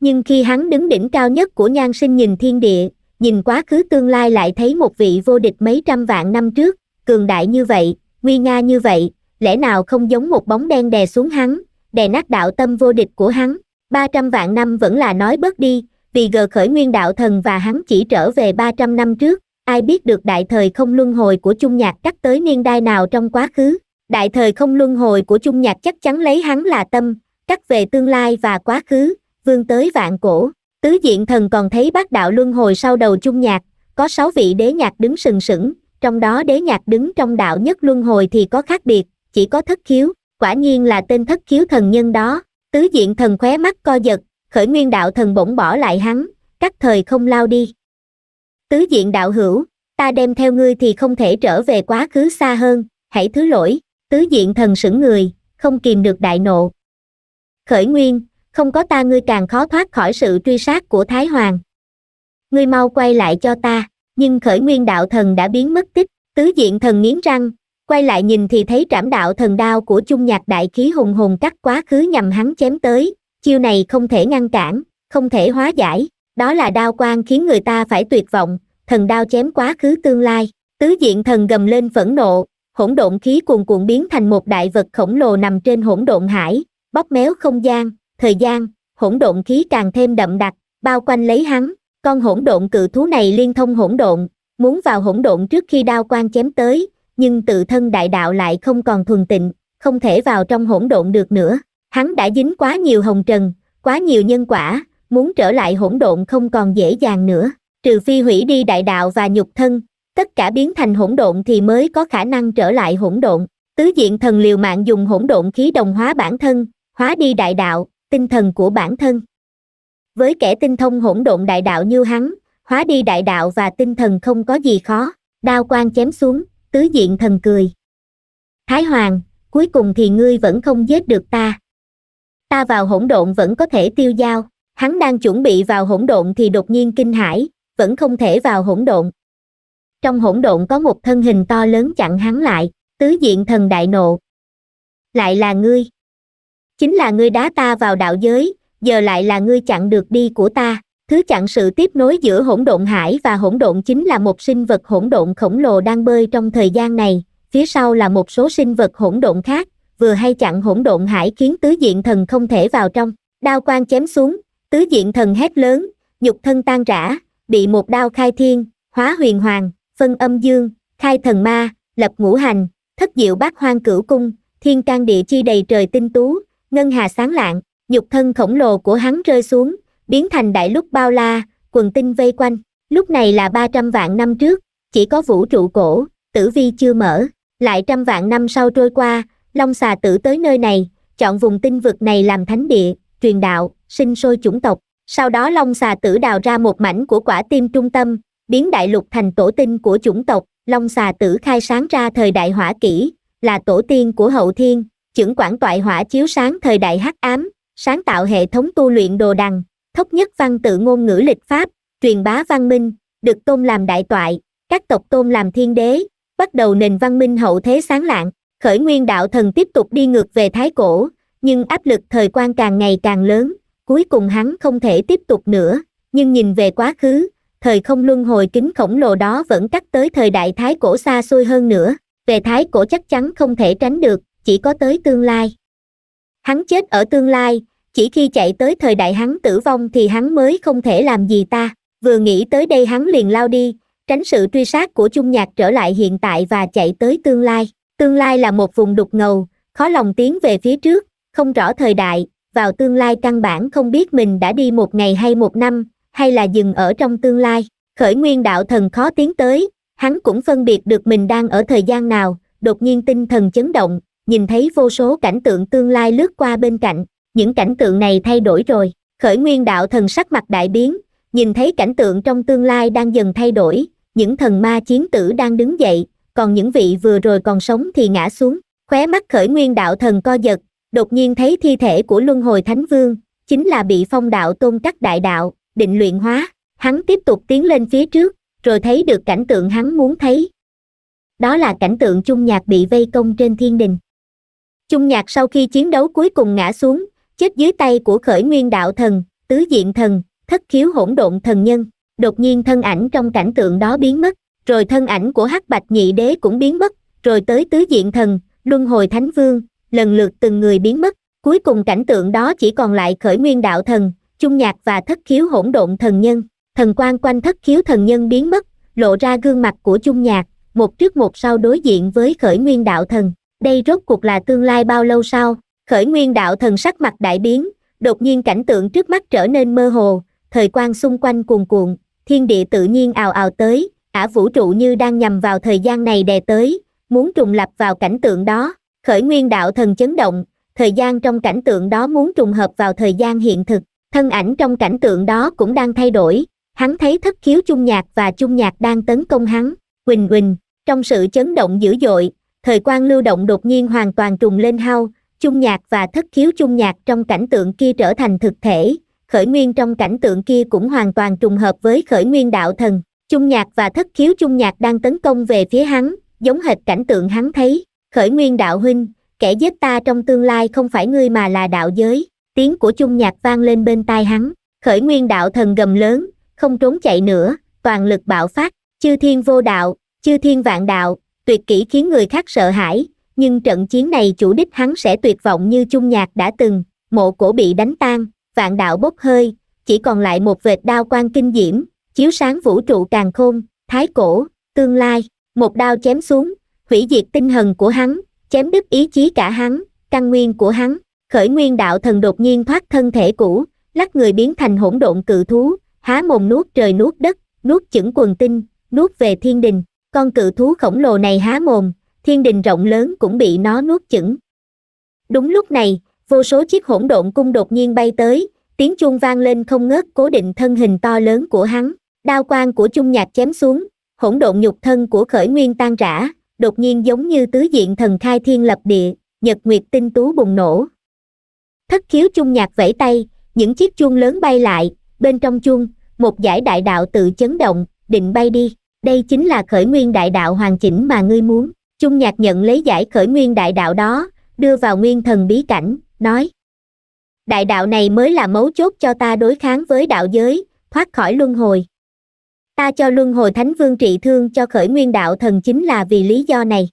Nhưng khi hắn đứng đỉnh cao nhất của nhan sinh nhìn thiên địa, nhìn quá khứ tương lai lại thấy một vị vô địch mấy trăm vạn năm trước cường đại như vậy nguy nga như vậy lẽ nào không giống một bóng đen đè xuống hắn đè nát đạo tâm vô địch của hắn ba trăm vạn năm vẫn là nói bớt đi vì gờ khởi nguyên đạo thần và hắn chỉ trở về ba trăm năm trước ai biết được đại thời không luân hồi của chung nhạc cắt tới niên đai nào trong quá khứ đại thời không luân hồi của chung nhạc chắc chắn lấy hắn là tâm cắt về tương lai và quá khứ vương tới vạn cổ Tứ diện thần còn thấy bát đạo luân hồi sau đầu chung nhạc, có sáu vị đế nhạc đứng sừng sững, trong đó đế nhạc đứng trong đạo nhất luân hồi thì có khác biệt, chỉ có thất khiếu, quả nhiên là tên thất khiếu thần nhân đó, tứ diện thần khóe mắt co giật, khởi nguyên đạo thần bỗng bỏ lại hắn, cắt thời không lao đi. Tứ diện đạo hữu, ta đem theo ngươi thì không thể trở về quá khứ xa hơn, hãy thứ lỗi, tứ diện thần sững người, không kìm được đại nộ. Khởi nguyên, không có ta ngươi càng khó thoát khỏi sự truy sát của thái hoàng ngươi mau quay lại cho ta nhưng khởi nguyên đạo thần đã biến mất tích tứ diện thần nghiến răng quay lại nhìn thì thấy trảm đạo thần đao của chung nhạc đại khí hùng Hùng cắt quá khứ nhằm hắn chém tới chiêu này không thể ngăn cản không thể hóa giải đó là đao quang khiến người ta phải tuyệt vọng thần đao chém quá khứ tương lai tứ diện thần gầm lên phẫn nộ hỗn độn khí cuồn cuộn biến thành một đại vật khổng lồ nằm trên hỗn độn hải bóp méo không gian thời gian hỗn độn khí càng thêm đậm đặc bao quanh lấy hắn con hỗn độn cự thú này liên thông hỗn độn muốn vào hỗn độn trước khi đao quan chém tới nhưng tự thân đại đạo lại không còn thuần tịnh không thể vào trong hỗn độn được nữa hắn đã dính quá nhiều hồng trần quá nhiều nhân quả muốn trở lại hỗn độn không còn dễ dàng nữa trừ phi hủy đi đại đạo và nhục thân tất cả biến thành hỗn độn thì mới có khả năng trở lại hỗn độn tứ diện thần liều mạng dùng hỗn độn khí đồng hóa bản thân hóa đi đại đạo tinh thần của bản thân với kẻ tinh thông hỗn độn đại đạo như hắn hóa đi đại đạo và tinh thần không có gì khó đao quang chém xuống tứ diện thần cười thái hoàng cuối cùng thì ngươi vẫn không giết được ta ta vào hỗn độn vẫn có thể tiêu dao hắn đang chuẩn bị vào hỗn độn thì đột nhiên kinh hãi vẫn không thể vào hỗn độn trong hỗn độn có một thân hình to lớn chặn hắn lại tứ diện thần đại nộ lại là ngươi chính là ngươi đá ta vào đạo giới giờ lại là ngươi chặn được đi của ta thứ chặn sự tiếp nối giữa hỗn độn hải và hỗn độn chính là một sinh vật hỗn độn khổng lồ đang bơi trong thời gian này phía sau là một số sinh vật hỗn độn khác vừa hay chặn hỗn độn hải khiến tứ diện thần không thể vào trong đao quan chém xuống tứ diện thần hét lớn nhục thân tan rã bị một đao khai thiên hóa huyền hoàng phân âm dương khai thần ma lập ngũ hành thất diệu bát hoang cửu cung thiên can địa chi đầy trời tinh tú ngân hà sáng lạng nhục thân khổng lồ của hắn rơi xuống biến thành đại lúc bao la quần tinh vây quanh lúc này là ba trăm vạn năm trước chỉ có vũ trụ cổ tử vi chưa mở lại trăm vạn năm sau trôi qua long xà tử tới nơi này chọn vùng tinh vực này làm thánh địa truyền đạo sinh sôi chủng tộc sau đó long xà tử đào ra một mảnh của quả tim trung tâm biến đại lục thành tổ tinh của chủng tộc long xà tử khai sáng ra thời đại hỏa kỷ là tổ tiên của hậu thiên chưởng quản toại hỏa chiếu sáng thời đại hắc ám, sáng tạo hệ thống tu luyện đồ đằng, thốc nhất văn tự ngôn ngữ lịch pháp, truyền bá văn minh, được tôn làm đại toại, các tộc tôn làm thiên đế, bắt đầu nền văn minh hậu thế sáng lạng, khởi nguyên đạo thần tiếp tục đi ngược về thái cổ, nhưng áp lực thời quan càng ngày càng lớn, cuối cùng hắn không thể tiếp tục nữa, nhưng nhìn về quá khứ, thời không luân hồi kính khổng lồ đó vẫn cắt tới thời đại thái cổ xa xôi hơn nữa, về thái cổ chắc chắn không thể tránh được, chỉ có tới tương lai hắn chết ở tương lai chỉ khi chạy tới thời đại hắn tử vong thì hắn mới không thể làm gì ta vừa nghĩ tới đây hắn liền lao đi tránh sự truy sát của chung nhạc trở lại hiện tại và chạy tới tương lai tương lai là một vùng đục ngầu khó lòng tiến về phía trước không rõ thời đại vào tương lai căn bản không biết mình đã đi một ngày hay một năm hay là dừng ở trong tương lai khởi nguyên đạo thần khó tiến tới hắn cũng phân biệt được mình đang ở thời gian nào đột nhiên tinh thần chấn động nhìn thấy vô số cảnh tượng tương lai lướt qua bên cạnh những cảnh tượng này thay đổi rồi khởi nguyên đạo thần sắc mặt đại biến nhìn thấy cảnh tượng trong tương lai đang dần thay đổi những thần ma chiến tử đang đứng dậy còn những vị vừa rồi còn sống thì ngã xuống khóe mắt khởi nguyên đạo thần co giật đột nhiên thấy thi thể của luân hồi thánh vương chính là bị phong đạo tôn cắt đại đạo định luyện hóa hắn tiếp tục tiến lên phía trước rồi thấy được cảnh tượng hắn muốn thấy đó là cảnh tượng chung nhạc bị vây công trên thiên đình Trung nhạc sau khi chiến đấu cuối cùng ngã xuống, chết dưới tay của khởi nguyên đạo thần, tứ diện thần, thất khiếu hỗn độn thần nhân. Đột nhiên thân ảnh trong cảnh tượng đó biến mất, rồi thân ảnh của hắc bạch nhị đế cũng biến mất, rồi tới tứ diện thần, luân hồi thánh vương, lần lượt từng người biến mất. Cuối cùng cảnh tượng đó chỉ còn lại khởi nguyên đạo thần, Trung nhạc và thất khiếu hỗn độn thần nhân. Thần quan quanh thất khiếu thần nhân biến mất, lộ ra gương mặt của Trung nhạc, một trước một sau đối diện với khởi nguyên đạo thần đây rốt cuộc là tương lai bao lâu sau khởi nguyên đạo thần sắc mặt đại biến đột nhiên cảnh tượng trước mắt trở nên mơ hồ thời quan xung quanh cuồn cuộn thiên địa tự nhiên ào ào tới ả vũ trụ như đang nhằm vào thời gian này đè tới muốn trùng lập vào cảnh tượng đó khởi nguyên đạo thần chấn động thời gian trong cảnh tượng đó muốn trùng hợp vào thời gian hiện thực thân ảnh trong cảnh tượng đó cũng đang thay đổi hắn thấy thất khiếu chung nhạc và chung nhạc đang tấn công hắn quỳnh quỳnh trong sự chấn động dữ dội thời quan lưu động đột nhiên hoàn toàn trùng lên hao, chung nhạc và thất khiếu chung nhạc trong cảnh tượng kia trở thành thực thể, khởi nguyên trong cảnh tượng kia cũng hoàn toàn trùng hợp với khởi nguyên đạo thần. Chung nhạc và thất khiếu chung nhạc đang tấn công về phía hắn, giống hệt cảnh tượng hắn thấy, khởi nguyên đạo huynh, kẻ giết ta trong tương lai không phải ngươi mà là đạo giới, tiếng của chung nhạc vang lên bên tai hắn, khởi nguyên đạo thần gầm lớn, không trốn chạy nữa, toàn lực bạo phát, chư thiên vô đạo, chư thiên vạn đạo, tuyệt kỹ khiến người khác sợ hãi nhưng trận chiến này chủ đích hắn sẽ tuyệt vọng như chung nhạc đã từng mộ cổ bị đánh tan vạn đạo bốc hơi chỉ còn lại một vệt đao quan kinh diễm chiếu sáng vũ trụ càng khôn thái cổ tương lai một đao chém xuống hủy diệt tinh thần của hắn chém đứt ý chí cả hắn căn nguyên của hắn khởi nguyên đạo thần đột nhiên thoát thân thể cũ lắc người biến thành hỗn độn cự thú há mồm nuốt trời nuốt đất nuốt chửng quần tinh nuốt về thiên đình con cự thú khổng lồ này há mồm, thiên đình rộng lớn cũng bị nó nuốt chửng. Đúng lúc này, vô số chiếc hỗn độn cung đột nhiên bay tới, tiếng chuông vang lên không ngớt cố định thân hình to lớn của hắn, đao quang của chung nhạc chém xuống, hỗn độn nhục thân của khởi nguyên tan rã, đột nhiên giống như tứ diện thần khai thiên lập địa, nhật nguyệt tinh tú bùng nổ. Thất khiếu chung nhạc vẫy tay, những chiếc chuông lớn bay lại, bên trong chuông, một giải đại đạo tự chấn động, định bay đi đây chính là khởi nguyên đại đạo hoàn chỉnh mà ngươi muốn chung nhạc nhận lấy giải khởi nguyên đại đạo đó đưa vào nguyên thần bí cảnh nói đại đạo này mới là mấu chốt cho ta đối kháng với đạo giới thoát khỏi luân hồi ta cho luân hồi thánh vương trị thương cho khởi nguyên đạo thần chính là vì lý do này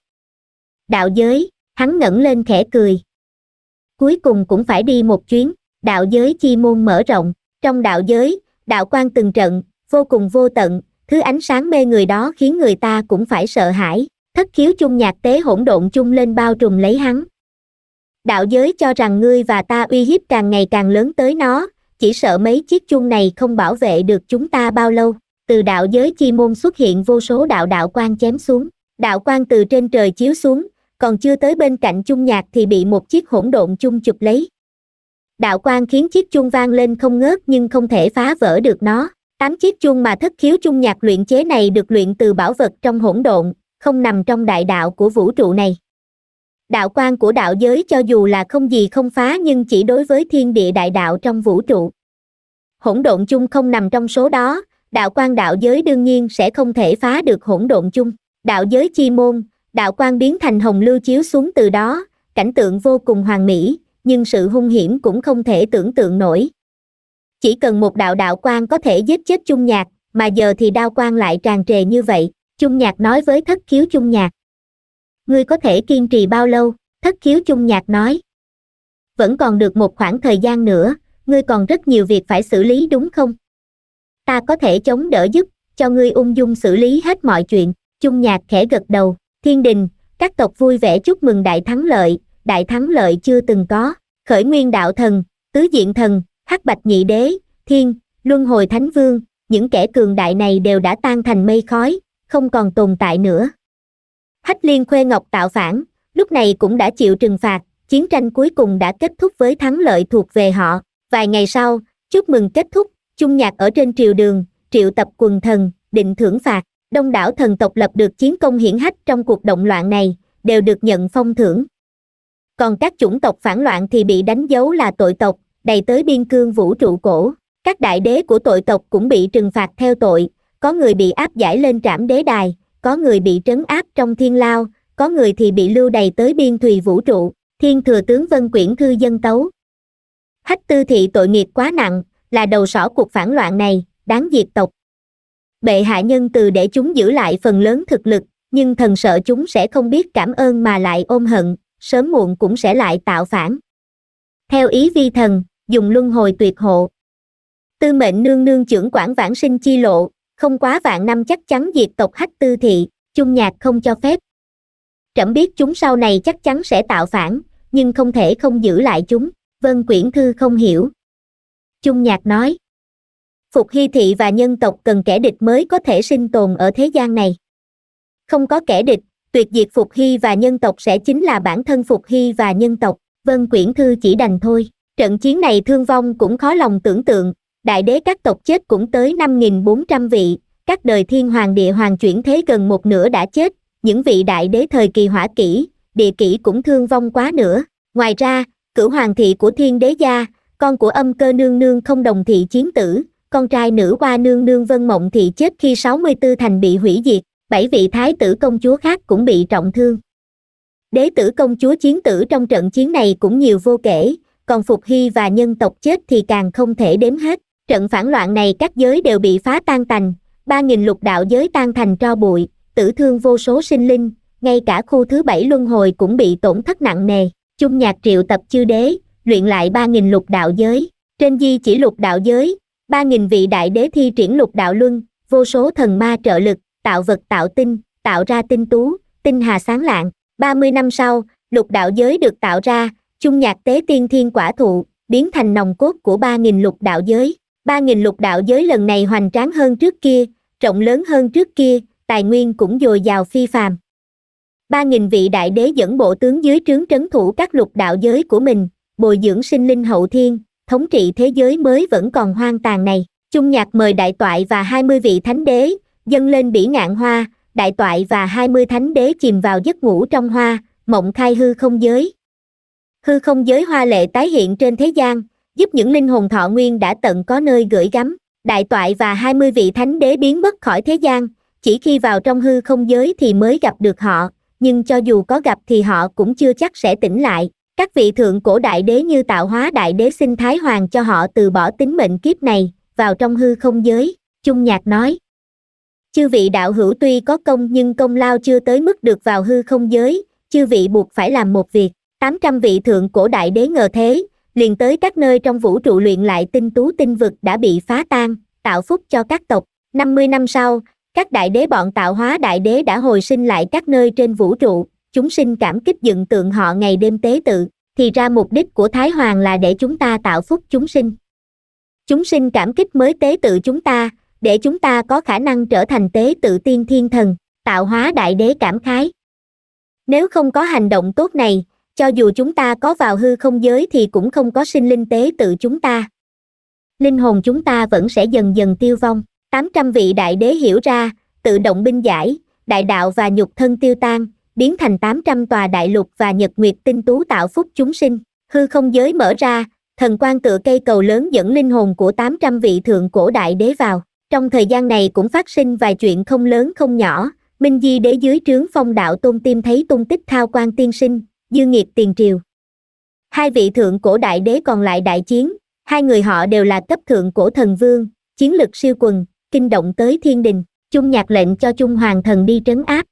đạo giới hắn ngẩng lên khẽ cười cuối cùng cũng phải đi một chuyến đạo giới chi môn mở rộng trong đạo giới đạo quan từng trận vô cùng vô tận thứ ánh sáng mê người đó khiến người ta cũng phải sợ hãi thất khiếu chung nhạc tế hỗn độn chung lên bao trùm lấy hắn đạo giới cho rằng ngươi và ta uy hiếp càng ngày càng lớn tới nó chỉ sợ mấy chiếc chung này không bảo vệ được chúng ta bao lâu từ đạo giới chi môn xuất hiện vô số đạo đạo quan chém xuống đạo quan từ trên trời chiếu xuống còn chưa tới bên cạnh chung nhạc thì bị một chiếc hỗn độn chung chụp lấy đạo quan khiến chiếc chung vang lên không ngớt nhưng không thể phá vỡ được nó tám chiếc chuông mà thất khiếu chung nhạc luyện chế này được luyện từ bảo vật trong hỗn độn không nằm trong đại đạo của vũ trụ này đạo quan của đạo giới cho dù là không gì không phá nhưng chỉ đối với thiên địa đại đạo trong vũ trụ hỗn độn chung không nằm trong số đó đạo quan đạo giới đương nhiên sẽ không thể phá được hỗn độn chung đạo giới chi môn đạo quan biến thành hồng lưu chiếu xuống từ đó cảnh tượng vô cùng hoàn mỹ nhưng sự hung hiểm cũng không thể tưởng tượng nổi chỉ cần một đạo đạo quan có thể giết chết chung nhạc mà giờ thì đao quan lại tràn trề như vậy chung nhạc nói với thất khiếu chung nhạc ngươi có thể kiên trì bao lâu thất khiếu chung nhạc nói vẫn còn được một khoảng thời gian nữa ngươi còn rất nhiều việc phải xử lý đúng không ta có thể chống đỡ giúp cho ngươi ung dung xử lý hết mọi chuyện chung nhạc khẽ gật đầu thiên đình các tộc vui vẻ chúc mừng đại thắng lợi đại thắng lợi chưa từng có khởi nguyên đạo thần tứ diện thần hắc bạch nhị đế thiên luân hồi thánh vương những kẻ cường đại này đều đã tan thành mây khói không còn tồn tại nữa hách liên khuê ngọc tạo phản lúc này cũng đã chịu trừng phạt chiến tranh cuối cùng đã kết thúc với thắng lợi thuộc về họ vài ngày sau chúc mừng kết thúc chung nhạc ở trên triều đường triệu tập quần thần định thưởng phạt đông đảo thần tộc lập được chiến công hiển hách trong cuộc động loạn này đều được nhận phong thưởng còn các chủng tộc phản loạn thì bị đánh dấu là tội tộc đầy tới biên cương vũ trụ cổ các đại đế của tội tộc cũng bị trừng phạt theo tội có người bị áp giải lên trảm đế đài có người bị trấn áp trong thiên lao có người thì bị lưu đầy tới biên thùy vũ trụ thiên thừa tướng vân quyển thư dân tấu hách tư thị tội nghiệp quá nặng là đầu sỏ cuộc phản loạn này đáng diệt tộc bệ hạ nhân từ để chúng giữ lại phần lớn thực lực nhưng thần sợ chúng sẽ không biết cảm ơn mà lại ôm hận sớm muộn cũng sẽ lại tạo phản theo ý vi thần dùng luân hồi tuyệt hộ tư mệnh nương nương trưởng quản vãng sinh chi lộ không quá vạn năm chắc chắn diệt tộc hách tư thị chung nhạc không cho phép trẫm biết chúng sau này chắc chắn sẽ tạo phản nhưng không thể không giữ lại chúng vân quyển thư không hiểu chung nhạc nói phục hy thị và nhân tộc cần kẻ địch mới có thể sinh tồn ở thế gian này không có kẻ địch tuyệt diệt phục hy và nhân tộc sẽ chính là bản thân phục hy và nhân tộc vân quyển thư chỉ đành thôi trận chiến này thương vong cũng khó lòng tưởng tượng đại đế các tộc chết cũng tới 5.400 vị các đời thiên hoàng địa hoàng chuyển thế gần một nửa đã chết những vị đại đế thời kỳ hỏa kỷ địa kỷ cũng thương vong quá nữa ngoài ra cửu hoàng thị của thiên đế gia con của âm cơ nương nương không đồng thị chiến tử con trai nữ qua nương nương vân mộng thị chết khi 64 thành bị hủy diệt bảy vị thái tử công chúa khác cũng bị trọng thương đế tử công chúa chiến tử trong trận chiến này cũng nhiều vô kể còn phục hy và nhân tộc chết thì càng không thể đếm hết trận phản loạn này các giới đều bị phá tan tành ba nghìn lục đạo giới tan thành tro bụi tử thương vô số sinh linh ngay cả khu thứ bảy luân hồi cũng bị tổn thất nặng nề chung nhạc triệu tập chư đế luyện lại ba nghìn lục đạo giới trên di chỉ lục đạo giới ba nghìn vị đại đế thi triển lục đạo luân vô số thần ma trợ lực tạo vật tạo tinh tạo ra tinh tú tinh hà sáng lạng ba mươi năm sau lục đạo giới được tạo ra chung nhạc tế tiên thiên quả thụ biến thành nòng cốt của ba nghìn lục đạo giới ba nghìn lục đạo giới lần này hoành tráng hơn trước kia rộng lớn hơn trước kia tài nguyên cũng dồi dào phi phàm ba nghìn vị đại đế dẫn bộ tướng dưới trướng trấn thủ các lục đạo giới của mình bồi dưỡng sinh linh hậu thiên thống trị thế giới mới vẫn còn hoang tàn này chung nhạc mời đại toại và hai mươi vị thánh đế dâng lên bỉ ngạn hoa đại toại và hai mươi thánh đế chìm vào giấc ngủ trong hoa mộng khai hư không giới hư không giới hoa lệ tái hiện trên thế gian giúp những linh hồn thọ nguyên đã tận có nơi gửi gắm đại toại và 20 vị thánh đế biến mất khỏi thế gian chỉ khi vào trong hư không giới thì mới gặp được họ nhưng cho dù có gặp thì họ cũng chưa chắc sẽ tỉnh lại các vị thượng cổ đại đế như tạo hóa đại đế xin thái hoàng cho họ từ bỏ tính mệnh kiếp này vào trong hư không giới chung nhạc nói chư vị đạo hữu tuy có công nhưng công lao chưa tới mức được vào hư không giới chư vị buộc phải làm một việc 800 vị thượng cổ đại đế ngờ thế, liền tới các nơi trong vũ trụ luyện lại tinh tú tinh vực đã bị phá tan, tạo phúc cho các tộc. 50 năm sau, các đại đế bọn tạo hóa đại đế đã hồi sinh lại các nơi trên vũ trụ, chúng sinh cảm kích dựng tượng họ ngày đêm tế tự, thì ra mục đích của Thái Hoàng là để chúng ta tạo phúc chúng sinh. Chúng sinh cảm kích mới tế tự chúng ta, để chúng ta có khả năng trở thành tế tự tiên thiên thần, tạo hóa đại đế cảm khái. Nếu không có hành động tốt này, cho dù chúng ta có vào hư không giới thì cũng không có sinh linh tế tự chúng ta linh hồn chúng ta vẫn sẽ dần dần tiêu vong 800 vị đại đế hiểu ra tự động binh giải đại đạo và nhục thân tiêu tan biến thành 800 tòa đại lục và nhật nguyệt tinh tú tạo phúc chúng sinh hư không giới mở ra thần quan tựa cây cầu lớn dẫn linh hồn của 800 vị thượng cổ đại đế vào trong thời gian này cũng phát sinh vài chuyện không lớn không nhỏ minh di đế dưới trướng phong đạo tôn tim thấy tung tích thao quan tiên sinh dư nghiệt tiền triều hai vị thượng cổ đại đế còn lại đại chiến hai người họ đều là cấp thượng cổ thần vương chiến lực siêu quần kinh động tới thiên đình chung nhạc lệnh cho chung hoàng thần đi trấn áp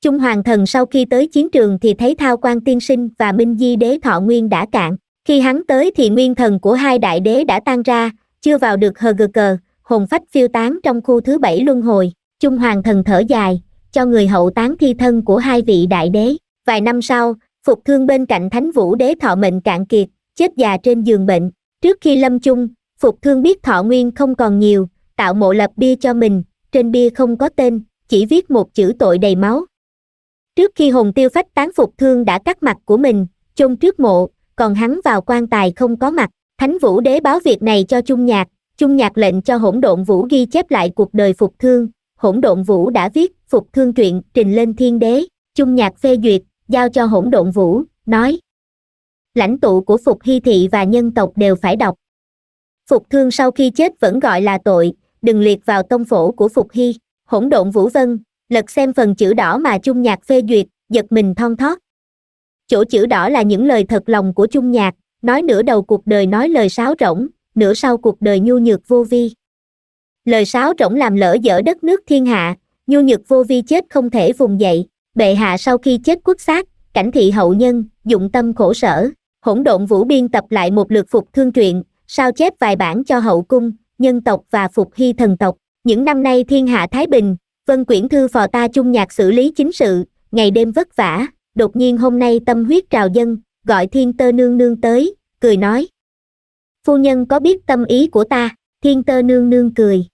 chung hoàng thần sau khi tới chiến trường thì thấy thao quan tiên sinh và minh di đế thọ nguyên đã cạn khi hắn tới thì nguyên thần của hai đại đế đã tan ra chưa vào được hờ gờ cờ hồn phách phiêu tán trong khu thứ bảy luân hồi chung hoàng thần thở dài cho người hậu tán thi thân của hai vị đại đế vài năm sau phục thương bên cạnh thánh vũ đế thọ mệnh cạn kiệt, chết già trên giường bệnh. Trước khi lâm chung, phục thương biết thọ nguyên không còn nhiều, tạo mộ lập bia cho mình, trên bia không có tên, chỉ viết một chữ tội đầy máu. Trước khi hồn tiêu phách tán phục thương đã cắt mặt của mình, Chung trước mộ, còn hắn vào quan tài không có mặt. Thánh vũ đế báo việc này cho Chung Nhạc, Chung Nhạc lệnh cho hỗn độn vũ ghi chép lại cuộc đời phục thương. Hỗn độn vũ đã viết phục thương truyện trình lên thiên đế, Chung Nhạc phê duyệt, giao cho hỗn độn vũ nói lãnh tụ của phục hy thị và nhân tộc đều phải đọc phục thương sau khi chết vẫn gọi là tội đừng liệt vào tông phổ của phục hy hỗn độn vũ vân lật xem phần chữ đỏ mà trung nhạc phê duyệt giật mình thon thót chỗ chữ đỏ là những lời thật lòng của trung nhạc nói nửa đầu cuộc đời nói lời sáo rỗng nửa sau cuộc đời nhu nhược vô vi lời sáo rỗng làm lỡ dở đất nước thiên hạ nhu nhược vô vi chết không thể vùng dậy bệ hạ sau khi chết quốc xác, cảnh thị hậu nhân, dụng tâm khổ sở, hỗn độn vũ biên tập lại một lượt phục thương truyện, sao chép vài bản cho hậu cung, nhân tộc và phục hy thần tộc. Những năm nay thiên hạ Thái Bình, vân quyển thư phò ta chung nhạc xử lý chính sự, ngày đêm vất vả, đột nhiên hôm nay tâm huyết trào dân, gọi thiên tơ nương nương tới, cười nói. Phu nhân có biết tâm ý của ta, thiên tơ nương nương cười.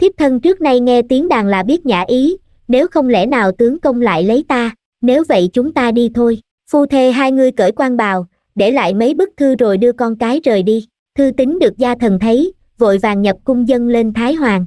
Thiếp thân trước nay nghe tiếng đàn là biết nhã ý, nếu không lẽ nào tướng công lại lấy ta nếu vậy chúng ta đi thôi phu thê hai ngươi cởi quan bào để lại mấy bức thư rồi đưa con cái rời đi thư tín được gia thần thấy vội vàng nhập cung dân lên thái hoàng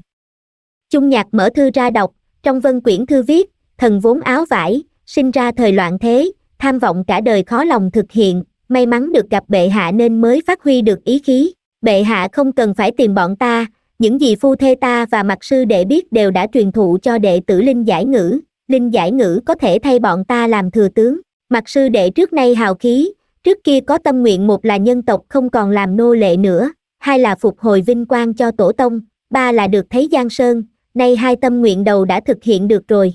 Trung nhạc mở thư ra đọc trong vân quyển thư viết thần vốn áo vải sinh ra thời loạn thế tham vọng cả đời khó lòng thực hiện may mắn được gặp bệ hạ nên mới phát huy được ý khí bệ hạ không cần phải tìm bọn ta những gì phu thê ta và mặt sư đệ biết đều đã truyền thụ cho đệ tử linh giải ngữ linh giải ngữ có thể thay bọn ta làm thừa tướng mặt sư đệ trước nay hào khí trước kia có tâm nguyện một là nhân tộc không còn làm nô lệ nữa hai là phục hồi vinh quang cho tổ tông ba là được thấy giang sơn nay hai tâm nguyện đầu đã thực hiện được rồi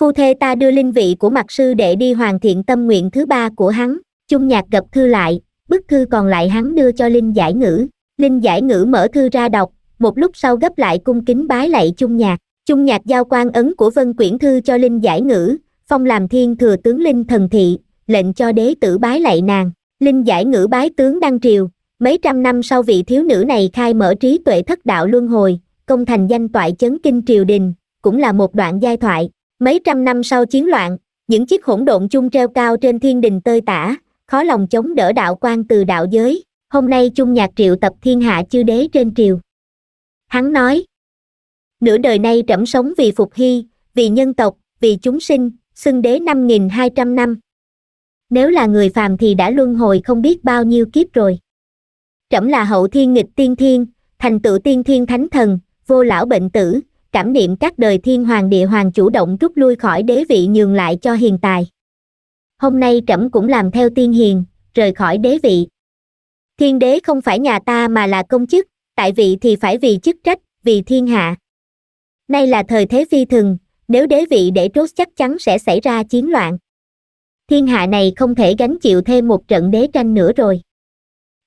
phu thê ta đưa linh vị của mặt sư đệ đi hoàn thiện tâm nguyện thứ ba của hắn chung nhạc gập thư lại bức thư còn lại hắn đưa cho linh giải ngữ linh giải ngữ mở thư ra đọc một lúc sau gấp lại cung kính bái lạy chung nhạc chung nhạc giao quan ấn của vân quyển thư cho linh giải ngữ phong làm thiên thừa tướng linh thần thị lệnh cho đế tử bái lạy nàng linh giải ngữ bái tướng đăng triều mấy trăm năm sau vị thiếu nữ này khai mở trí tuệ thất đạo luân hồi công thành danh toại chấn kinh triều đình cũng là một đoạn giai thoại mấy trăm năm sau chiến loạn những chiếc hỗn độn chung treo cao trên thiên đình tơi tả khó lòng chống đỡ đạo quan từ đạo giới hôm nay chung nhạc triệu tập thiên hạ chư đế trên triều hắn nói nửa đời nay trẫm sống vì phục hy vì nhân tộc vì chúng sinh xưng đế năm nghìn hai trăm năm nếu là người phàm thì đã luân hồi không biết bao nhiêu kiếp rồi trẫm là hậu thiên nghịch tiên thiên thành tựu tiên thiên thánh thần vô lão bệnh tử cảm niệm các đời thiên hoàng địa hoàng chủ động rút lui khỏi đế vị nhường lại cho hiền tài hôm nay trẫm cũng làm theo tiên hiền rời khỏi đế vị thiên đế không phải nhà ta mà là công chức tại vị thì phải vì chức trách vì thiên hạ nay là thời thế phi thường nếu đế vị để trốt chắc chắn sẽ xảy ra chiến loạn thiên hạ này không thể gánh chịu thêm một trận đế tranh nữa rồi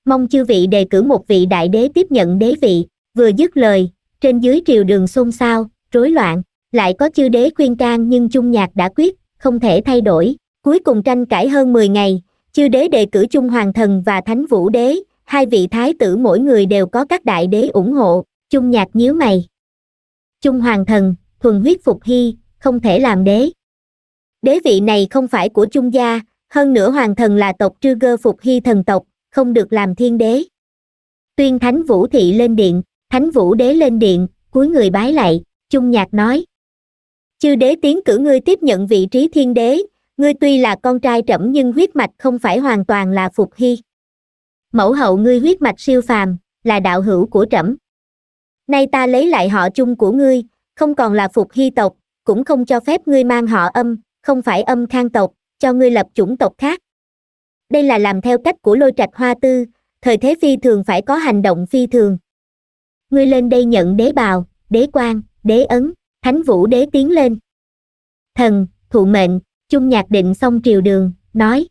mong chư vị đề cử một vị đại đế tiếp nhận đế vị vừa dứt lời trên dưới triều đường xôn xao rối loạn lại có chư đế khuyên can nhưng chung nhạc đã quyết không thể thay đổi cuối cùng tranh cãi hơn 10 ngày chư đế đề cử chung hoàng thần và thánh vũ đế hai vị thái tử mỗi người đều có các đại đế ủng hộ chung nhạc nhíu mày trung hoàng thần thuần huyết phục hy không thể làm đế đế vị này không phải của trung gia hơn nữa hoàng thần là tộc trư gơ phục hy thần tộc không được làm thiên đế tuyên thánh vũ thị lên điện thánh vũ đế lên điện cuối người bái lạy chung nhạc nói chư đế tiến cử ngươi tiếp nhận vị trí thiên đế ngươi tuy là con trai trẫm nhưng huyết mạch không phải hoàn toàn là phục hy mẫu hậu ngươi huyết mạch siêu phàm là đạo hữu của trẫm nay ta lấy lại họ chung của ngươi không còn là phục hy tộc cũng không cho phép ngươi mang họ âm không phải âm khang tộc cho ngươi lập chủng tộc khác đây là làm theo cách của lôi trạch hoa tư thời thế phi thường phải có hành động phi thường ngươi lên đây nhận đế bào đế quan đế ấn thánh vũ đế tiến lên thần thụ mệnh chung nhạc định xong triều đường nói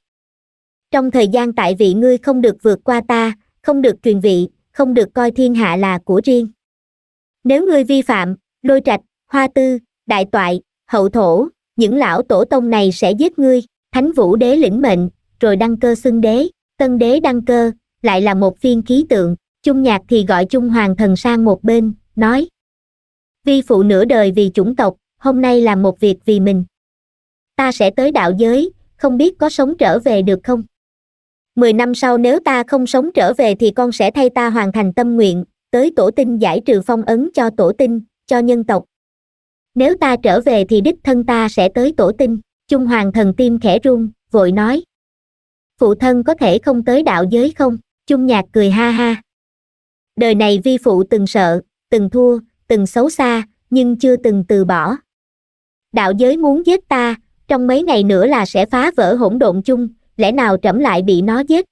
trong thời gian tại vị ngươi không được vượt qua ta không được truyền vị không được coi thiên hạ là của riêng nếu ngươi vi phạm lôi trạch hoa tư đại toại hậu thổ những lão tổ tông này sẽ giết ngươi thánh vũ đế lĩnh mệnh rồi đăng cơ xưng đế tân đế đăng cơ lại là một phiên khí tượng chung nhạc thì gọi chung hoàng thần sang một bên nói vi phụ nửa đời vì chủng tộc hôm nay là một việc vì mình ta sẽ tới đạo giới không biết có sống trở về được không mười năm sau nếu ta không sống trở về thì con sẽ thay ta hoàn thành tâm nguyện tới tổ tinh giải trừ phong ấn cho tổ tinh cho nhân tộc nếu ta trở về thì đích thân ta sẽ tới tổ tinh trung hoàng thần tim khẽ run vội nói phụ thân có thể không tới đạo giới không Trung nhạc cười ha ha đời này vi phụ từng sợ từng thua từng xấu xa nhưng chưa từng từ bỏ đạo giới muốn giết ta trong mấy ngày nữa là sẽ phá vỡ hỗn độn chung lẽ nào trẫm lại bị nó giết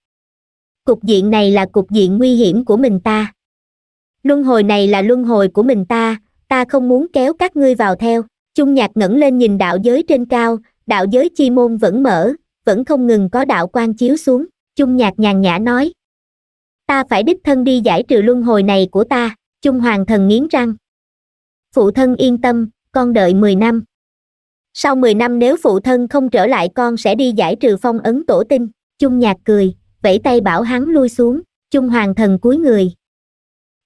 cục diện này là cục diện nguy hiểm của mình ta luân hồi này là luân hồi của mình ta ta không muốn kéo các ngươi vào theo Trung nhạc ngẩng lên nhìn đạo giới trên cao đạo giới chi môn vẫn mở vẫn không ngừng có đạo quan chiếu xuống Trung nhạc nhàn nhã nói ta phải đích thân đi giải trừ luân hồi này của ta Trung hoàng thần nghiến răng phụ thân yên tâm con đợi mười năm sau 10 năm nếu phụ thân không trở lại con sẽ đi giải trừ phong ấn tổ tinh chung nhạc cười vẫy tay bảo hắn lui xuống chung hoàng thần cúi người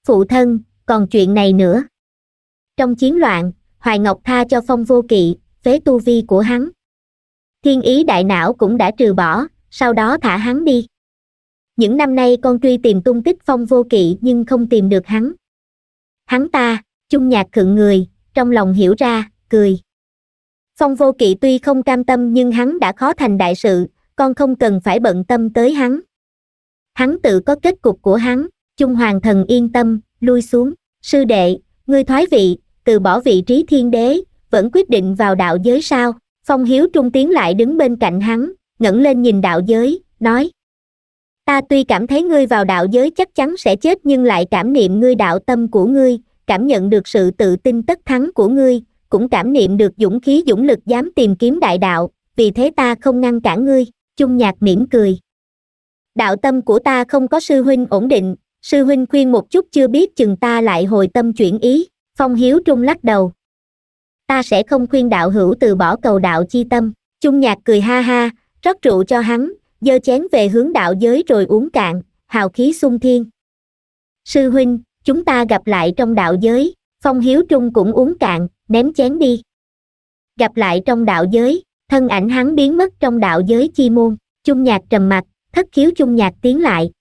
phụ thân còn chuyện này nữa trong chiến loạn hoài ngọc tha cho phong vô kỵ phế tu vi của hắn thiên ý đại não cũng đã trừ bỏ sau đó thả hắn đi những năm nay con truy tìm tung tích phong vô kỵ nhưng không tìm được hắn hắn ta chung nhạc khựng người trong lòng hiểu ra cười phong vô kỵ tuy không cam tâm nhưng hắn đã khó thành đại sự con không cần phải bận tâm tới hắn hắn tự có kết cục của hắn Trung hoàng thần yên tâm lui xuống sư đệ ngươi thoái vị từ bỏ vị trí thiên đế vẫn quyết định vào đạo giới sao phong hiếu trung tiến lại đứng bên cạnh hắn ngẩng lên nhìn đạo giới nói ta tuy cảm thấy ngươi vào đạo giới chắc chắn sẽ chết nhưng lại cảm niệm ngươi đạo tâm của ngươi cảm nhận được sự tự tin tất thắng của ngươi cũng cảm niệm được dũng khí dũng lực dám tìm kiếm đại đạo vì thế ta không ngăn cản ngươi chung nhạc mỉm cười đạo tâm của ta không có sư huynh ổn định sư huynh khuyên một chút chưa biết chừng ta lại hồi tâm chuyển ý phong hiếu trung lắc đầu ta sẽ không khuyên đạo hữu từ bỏ cầu đạo chi tâm chung nhạc cười ha ha rót rượu cho hắn dơ chén về hướng đạo giới rồi uống cạn hào khí sung thiên sư huynh chúng ta gặp lại trong đạo giới phong hiếu trung cũng uống cạn ném chén đi gặp lại trong đạo giới thân ảnh hắn biến mất trong đạo giới chi môn chung nhạc trầm mặt thất khiếu chung nhạc tiến lại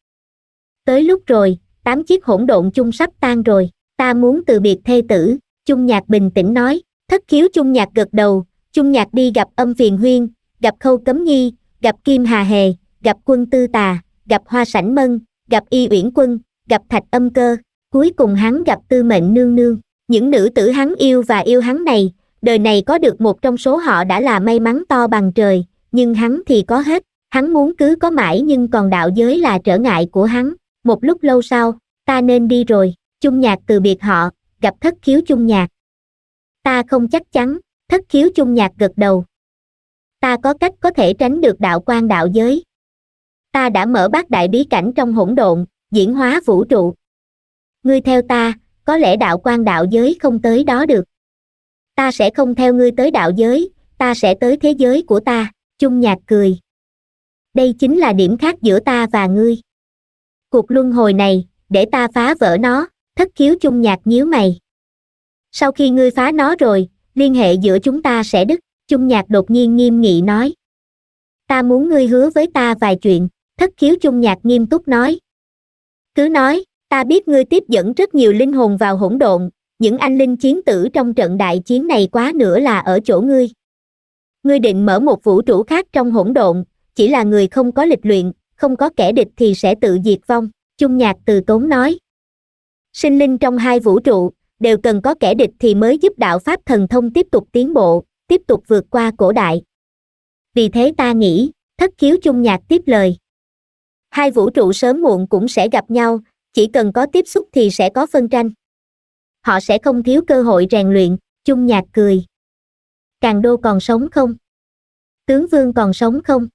tới lúc rồi tám chiếc hỗn độn chung sắp tan rồi ta muốn từ biệt thê tử chung nhạc bình tĩnh nói thất khiếu chung nhạc gật đầu chung nhạc đi gặp âm phiền huyên gặp khâu cấm nhi gặp kim hà hề gặp quân tư tà gặp hoa sảnh mân gặp y uyển quân gặp thạch âm cơ cuối cùng hắn gặp tư mệnh nương nương những nữ tử hắn yêu và yêu hắn này đời này có được một trong số họ đã là may mắn to bằng trời nhưng hắn thì có hết hắn muốn cứ có mãi nhưng còn đạo giới là trở ngại của hắn một lúc lâu sau ta nên đi rồi chung nhạc từ biệt họ gặp thất khiếu chung nhạc ta không chắc chắn thất khiếu chung nhạc gật đầu ta có cách có thể tránh được đạo quan đạo giới ta đã mở bát đại bí cảnh trong hỗn độn diễn hóa vũ trụ ngươi theo ta có lẽ đạo quan đạo giới không tới đó được ta sẽ không theo ngươi tới đạo giới ta sẽ tới thế giới của ta chung nhạc cười đây chính là điểm khác giữa ta và ngươi cuộc luân hồi này để ta phá vỡ nó thất khiếu chung nhạc nhíu mày sau khi ngươi phá nó rồi liên hệ giữa chúng ta sẽ đứt chung nhạc đột nhiên nghiêm nghị nói ta muốn ngươi hứa với ta vài chuyện thất khiếu chung nhạc nghiêm túc nói cứ nói ta biết ngươi tiếp dẫn rất nhiều linh hồn vào hỗn độn những anh linh chiến tử trong trận đại chiến này quá nữa là ở chỗ ngươi ngươi định mở một vũ trụ khác trong hỗn độn chỉ là người không có lịch luyện không có kẻ địch thì sẽ tự diệt vong chung nhạc từ tốn nói sinh linh trong hai vũ trụ đều cần có kẻ địch thì mới giúp đạo pháp thần thông tiếp tục tiến bộ tiếp tục vượt qua cổ đại vì thế ta nghĩ thất khiếu chung nhạc tiếp lời hai vũ trụ sớm muộn cũng sẽ gặp nhau chỉ cần có tiếp xúc thì sẽ có phân tranh họ sẽ không thiếu cơ hội rèn luyện chung nhạc cười càng đô còn sống không tướng vương còn sống không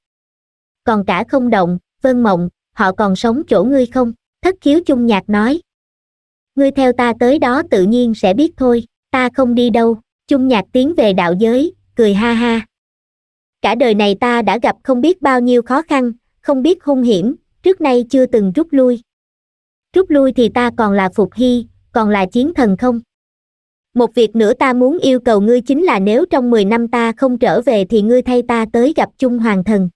còn cả không động vân mộng họ còn sống chỗ ngươi không thất khiếu chung nhạc nói ngươi theo ta tới đó tự nhiên sẽ biết thôi ta không đi đâu chung nhạc tiến về đạo giới cười ha ha cả đời này ta đã gặp không biết bao nhiêu khó khăn không biết hung hiểm trước nay chưa từng rút lui rút lui thì ta còn là phục hy còn là chiến thần không một việc nữa ta muốn yêu cầu ngươi chính là nếu trong mười năm ta không trở về thì ngươi thay ta tới gặp chung hoàng thần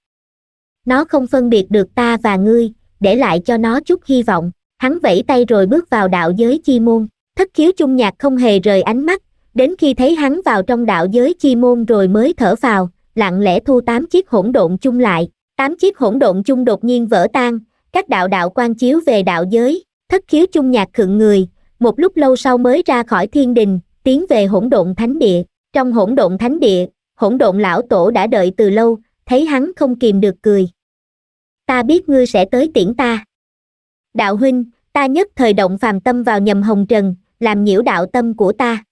nó không phân biệt được ta và ngươi để lại cho nó chút hy vọng hắn vẫy tay rồi bước vào đạo giới chi môn thất khiếu chung nhạc không hề rời ánh mắt đến khi thấy hắn vào trong đạo giới chi môn rồi mới thở vào, lặng lẽ thu tám chiếc hỗn độn chung lại tám chiếc hỗn độn chung đột nhiên vỡ tan các đạo đạo quan chiếu về đạo giới thất khiếu chung nhạc khượng người một lúc lâu sau mới ra khỏi thiên đình tiến về hỗn độn thánh địa trong hỗn độn thánh địa hỗn độn lão tổ đã đợi từ lâu thấy hắn không kìm được cười ta biết ngươi sẽ tới tiễn ta đạo huynh ta nhất thời động phàm tâm vào nhầm hồng trần làm nhiễu đạo tâm của ta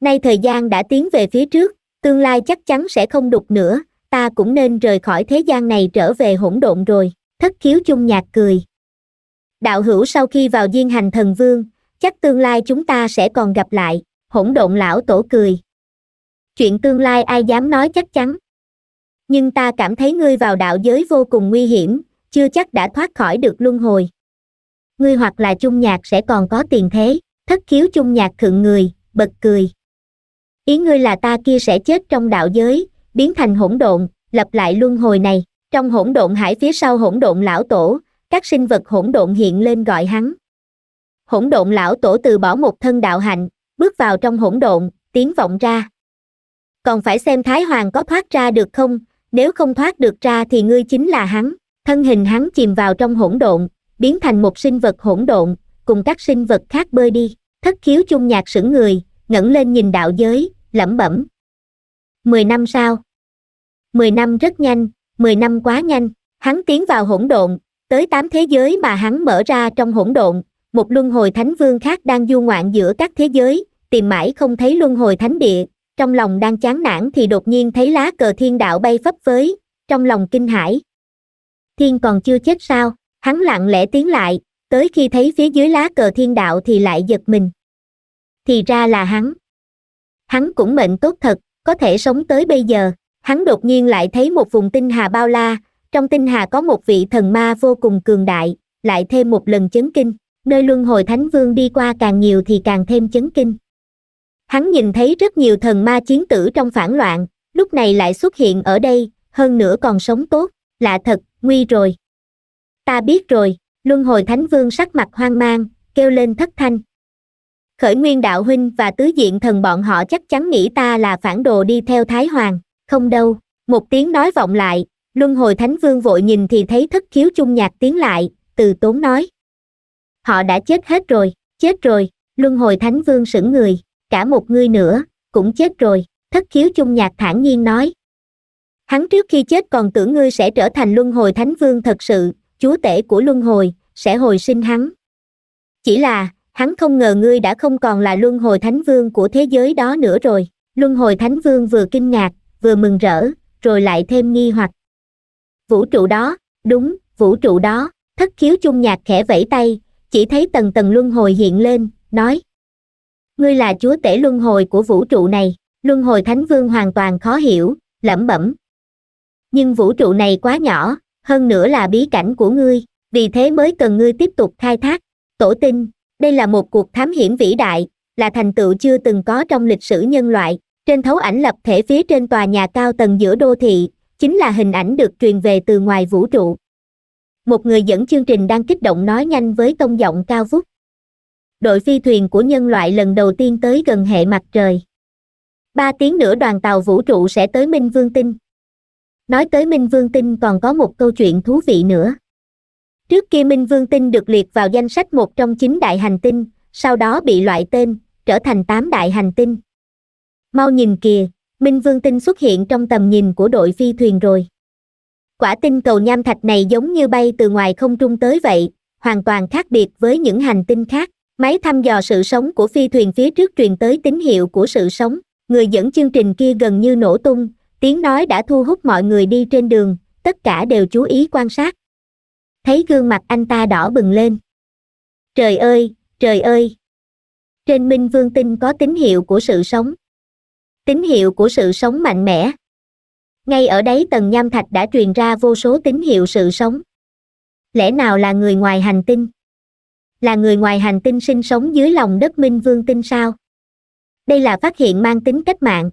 nay thời gian đã tiến về phía trước tương lai chắc chắn sẽ không đục nữa ta cũng nên rời khỏi thế gian này trở về hỗn độn rồi thất khiếu chung nhạc cười. Đạo hữu sau khi vào diên hành thần vương, chắc tương lai chúng ta sẽ còn gặp lại, hỗn độn lão tổ cười. Chuyện tương lai ai dám nói chắc chắn. Nhưng ta cảm thấy ngươi vào đạo giới vô cùng nguy hiểm, chưa chắc đã thoát khỏi được luân hồi. Ngươi hoặc là chung nhạc sẽ còn có tiền thế, thất khiếu chung nhạc khựng người, bật cười. Ý ngươi là ta kia sẽ chết trong đạo giới, biến thành hỗn độn, lập lại luân hồi này. Trong hỗn độn hải phía sau hỗn độn lão tổ, các sinh vật hỗn độn hiện lên gọi hắn. Hỗn độn lão tổ từ bỏ một thân đạo hạnh, bước vào trong hỗn độn, tiến vọng ra. Còn phải xem Thái Hoàng có thoát ra được không, nếu không thoát được ra thì ngươi chính là hắn. Thân hình hắn chìm vào trong hỗn độn, biến thành một sinh vật hỗn độn, cùng các sinh vật khác bơi đi. Thất khiếu chung nhạc sững người, ngẩng lên nhìn đạo giới, lẩm bẩm. Mười năm sau. Mười năm rất nhanh, mười năm quá nhanh hắn tiến vào hỗn độn tới tám thế giới mà hắn mở ra trong hỗn độn một luân hồi thánh vương khác đang du ngoạn giữa các thế giới tìm mãi không thấy luân hồi thánh địa trong lòng đang chán nản thì đột nhiên thấy lá cờ thiên đạo bay phấp phới trong lòng kinh hãi thiên còn chưa chết sao hắn lặng lẽ tiến lại tới khi thấy phía dưới lá cờ thiên đạo thì lại giật mình thì ra là hắn hắn cũng mệnh tốt thật có thể sống tới bây giờ hắn đột nhiên lại thấy một vùng tinh hà bao la trong tinh hà có một vị thần ma vô cùng cường đại lại thêm một lần chấn kinh nơi luân hồi thánh vương đi qua càng nhiều thì càng thêm chấn kinh hắn nhìn thấy rất nhiều thần ma chiến tử trong phản loạn lúc này lại xuất hiện ở đây hơn nữa còn sống tốt lạ thật nguy rồi ta biết rồi luân hồi thánh vương sắc mặt hoang mang kêu lên thất thanh khởi nguyên đạo huynh và tứ diện thần bọn họ chắc chắn nghĩ ta là phản đồ đi theo thái hoàng không đâu một tiếng nói vọng lại luân hồi thánh vương vội nhìn thì thấy thất khiếu chung nhạc tiến lại từ tốn nói họ đã chết hết rồi chết rồi luân hồi thánh vương sững người cả một người nữa cũng chết rồi thất khiếu chung nhạc thản nhiên nói hắn trước khi chết còn tưởng ngươi sẽ trở thành luân hồi thánh vương thật sự chúa tể của luân hồi sẽ hồi sinh hắn chỉ là hắn không ngờ ngươi đã không còn là luân hồi thánh vương của thế giới đó nữa rồi luân hồi thánh vương vừa kinh ngạc vừa mừng rỡ rồi lại thêm nghi hoặc vũ trụ đó đúng vũ trụ đó thất khiếu chung nhạc khẽ vẫy tay chỉ thấy tầng tầng luân hồi hiện lên nói ngươi là chúa tể luân hồi của vũ trụ này luân hồi thánh vương hoàn toàn khó hiểu lẩm bẩm nhưng vũ trụ này quá nhỏ hơn nữa là bí cảnh của ngươi vì thế mới cần ngươi tiếp tục khai thác tổ tinh đây là một cuộc thám hiểm vĩ đại là thành tựu chưa từng có trong lịch sử nhân loại trên thấu ảnh lập thể phía trên tòa nhà cao tầng giữa đô thị chính là hình ảnh được truyền về từ ngoài vũ trụ một người dẫn chương trình đang kích động nói nhanh với tông giọng cao vút đội phi thuyền của nhân loại lần đầu tiên tới gần hệ mặt trời ba tiếng nữa đoàn tàu vũ trụ sẽ tới minh vương tinh nói tới minh vương tinh còn có một câu chuyện thú vị nữa trước kia minh vương tinh được liệt vào danh sách một trong chín đại hành tinh sau đó bị loại tên trở thành tám đại hành tinh Mau nhìn kìa, Minh Vương Tinh xuất hiện trong tầm nhìn của đội phi thuyền rồi. Quả tinh cầu nham thạch này giống như bay từ ngoài không trung tới vậy, hoàn toàn khác biệt với những hành tinh khác. Máy thăm dò sự sống của phi thuyền phía trước truyền tới tín hiệu của sự sống. Người dẫn chương trình kia gần như nổ tung, tiếng nói đã thu hút mọi người đi trên đường, tất cả đều chú ý quan sát. Thấy gương mặt anh ta đỏ bừng lên. Trời ơi, trời ơi! Trên minh vương tinh có tín hiệu của sự sống, tín hiệu của sự sống mạnh mẽ ngay ở đấy tầng nham thạch đã truyền ra vô số tín hiệu sự sống lẽ nào là người ngoài hành tinh là người ngoài hành tinh sinh sống dưới lòng đất minh vương tinh sao đây là phát hiện mang tính cách mạng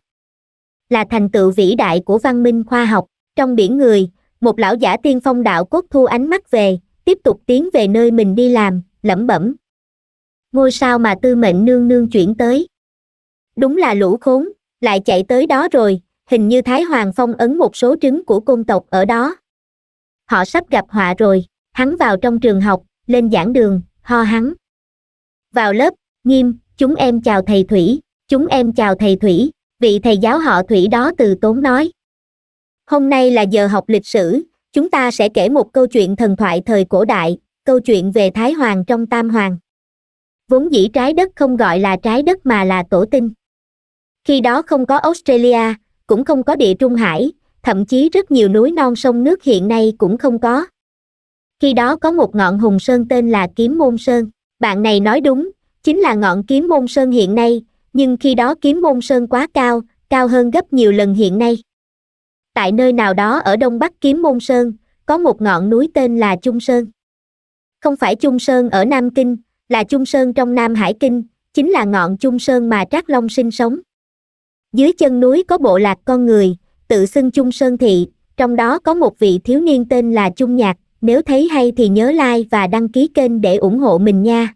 là thành tựu vĩ đại của văn minh khoa học trong biển người một lão giả tiên phong đạo cốt thu ánh mắt về tiếp tục tiến về nơi mình đi làm lẩm bẩm ngôi sao mà tư mệnh nương nương chuyển tới đúng là lũ khốn lại chạy tới đó rồi hình như thái hoàng phong ấn một số trứng của côn tộc ở đó họ sắp gặp họa rồi hắn vào trong trường học lên giảng đường ho hắn vào lớp nghiêm chúng em chào thầy thủy chúng em chào thầy thủy vị thầy giáo họ thủy đó từ tốn nói hôm nay là giờ học lịch sử chúng ta sẽ kể một câu chuyện thần thoại thời cổ đại câu chuyện về thái hoàng trong tam hoàng vốn dĩ trái đất không gọi là trái đất mà là tổ tinh khi đó không có australia cũng không có địa trung hải thậm chí rất nhiều núi non sông nước hiện nay cũng không có khi đó có một ngọn hùng sơn tên là kiếm môn sơn bạn này nói đúng chính là ngọn kiếm môn sơn hiện nay nhưng khi đó kiếm môn sơn quá cao cao hơn gấp nhiều lần hiện nay tại nơi nào đó ở đông bắc kiếm môn sơn có một ngọn núi tên là trung sơn không phải trung sơn ở nam kinh là trung sơn trong nam hải kinh chính là ngọn trung sơn mà trác long sinh sống dưới chân núi có bộ lạc con người tự xưng chung sơn thị trong đó có một vị thiếu niên tên là chung nhạc nếu thấy hay thì nhớ like và đăng ký kênh để ủng hộ mình nha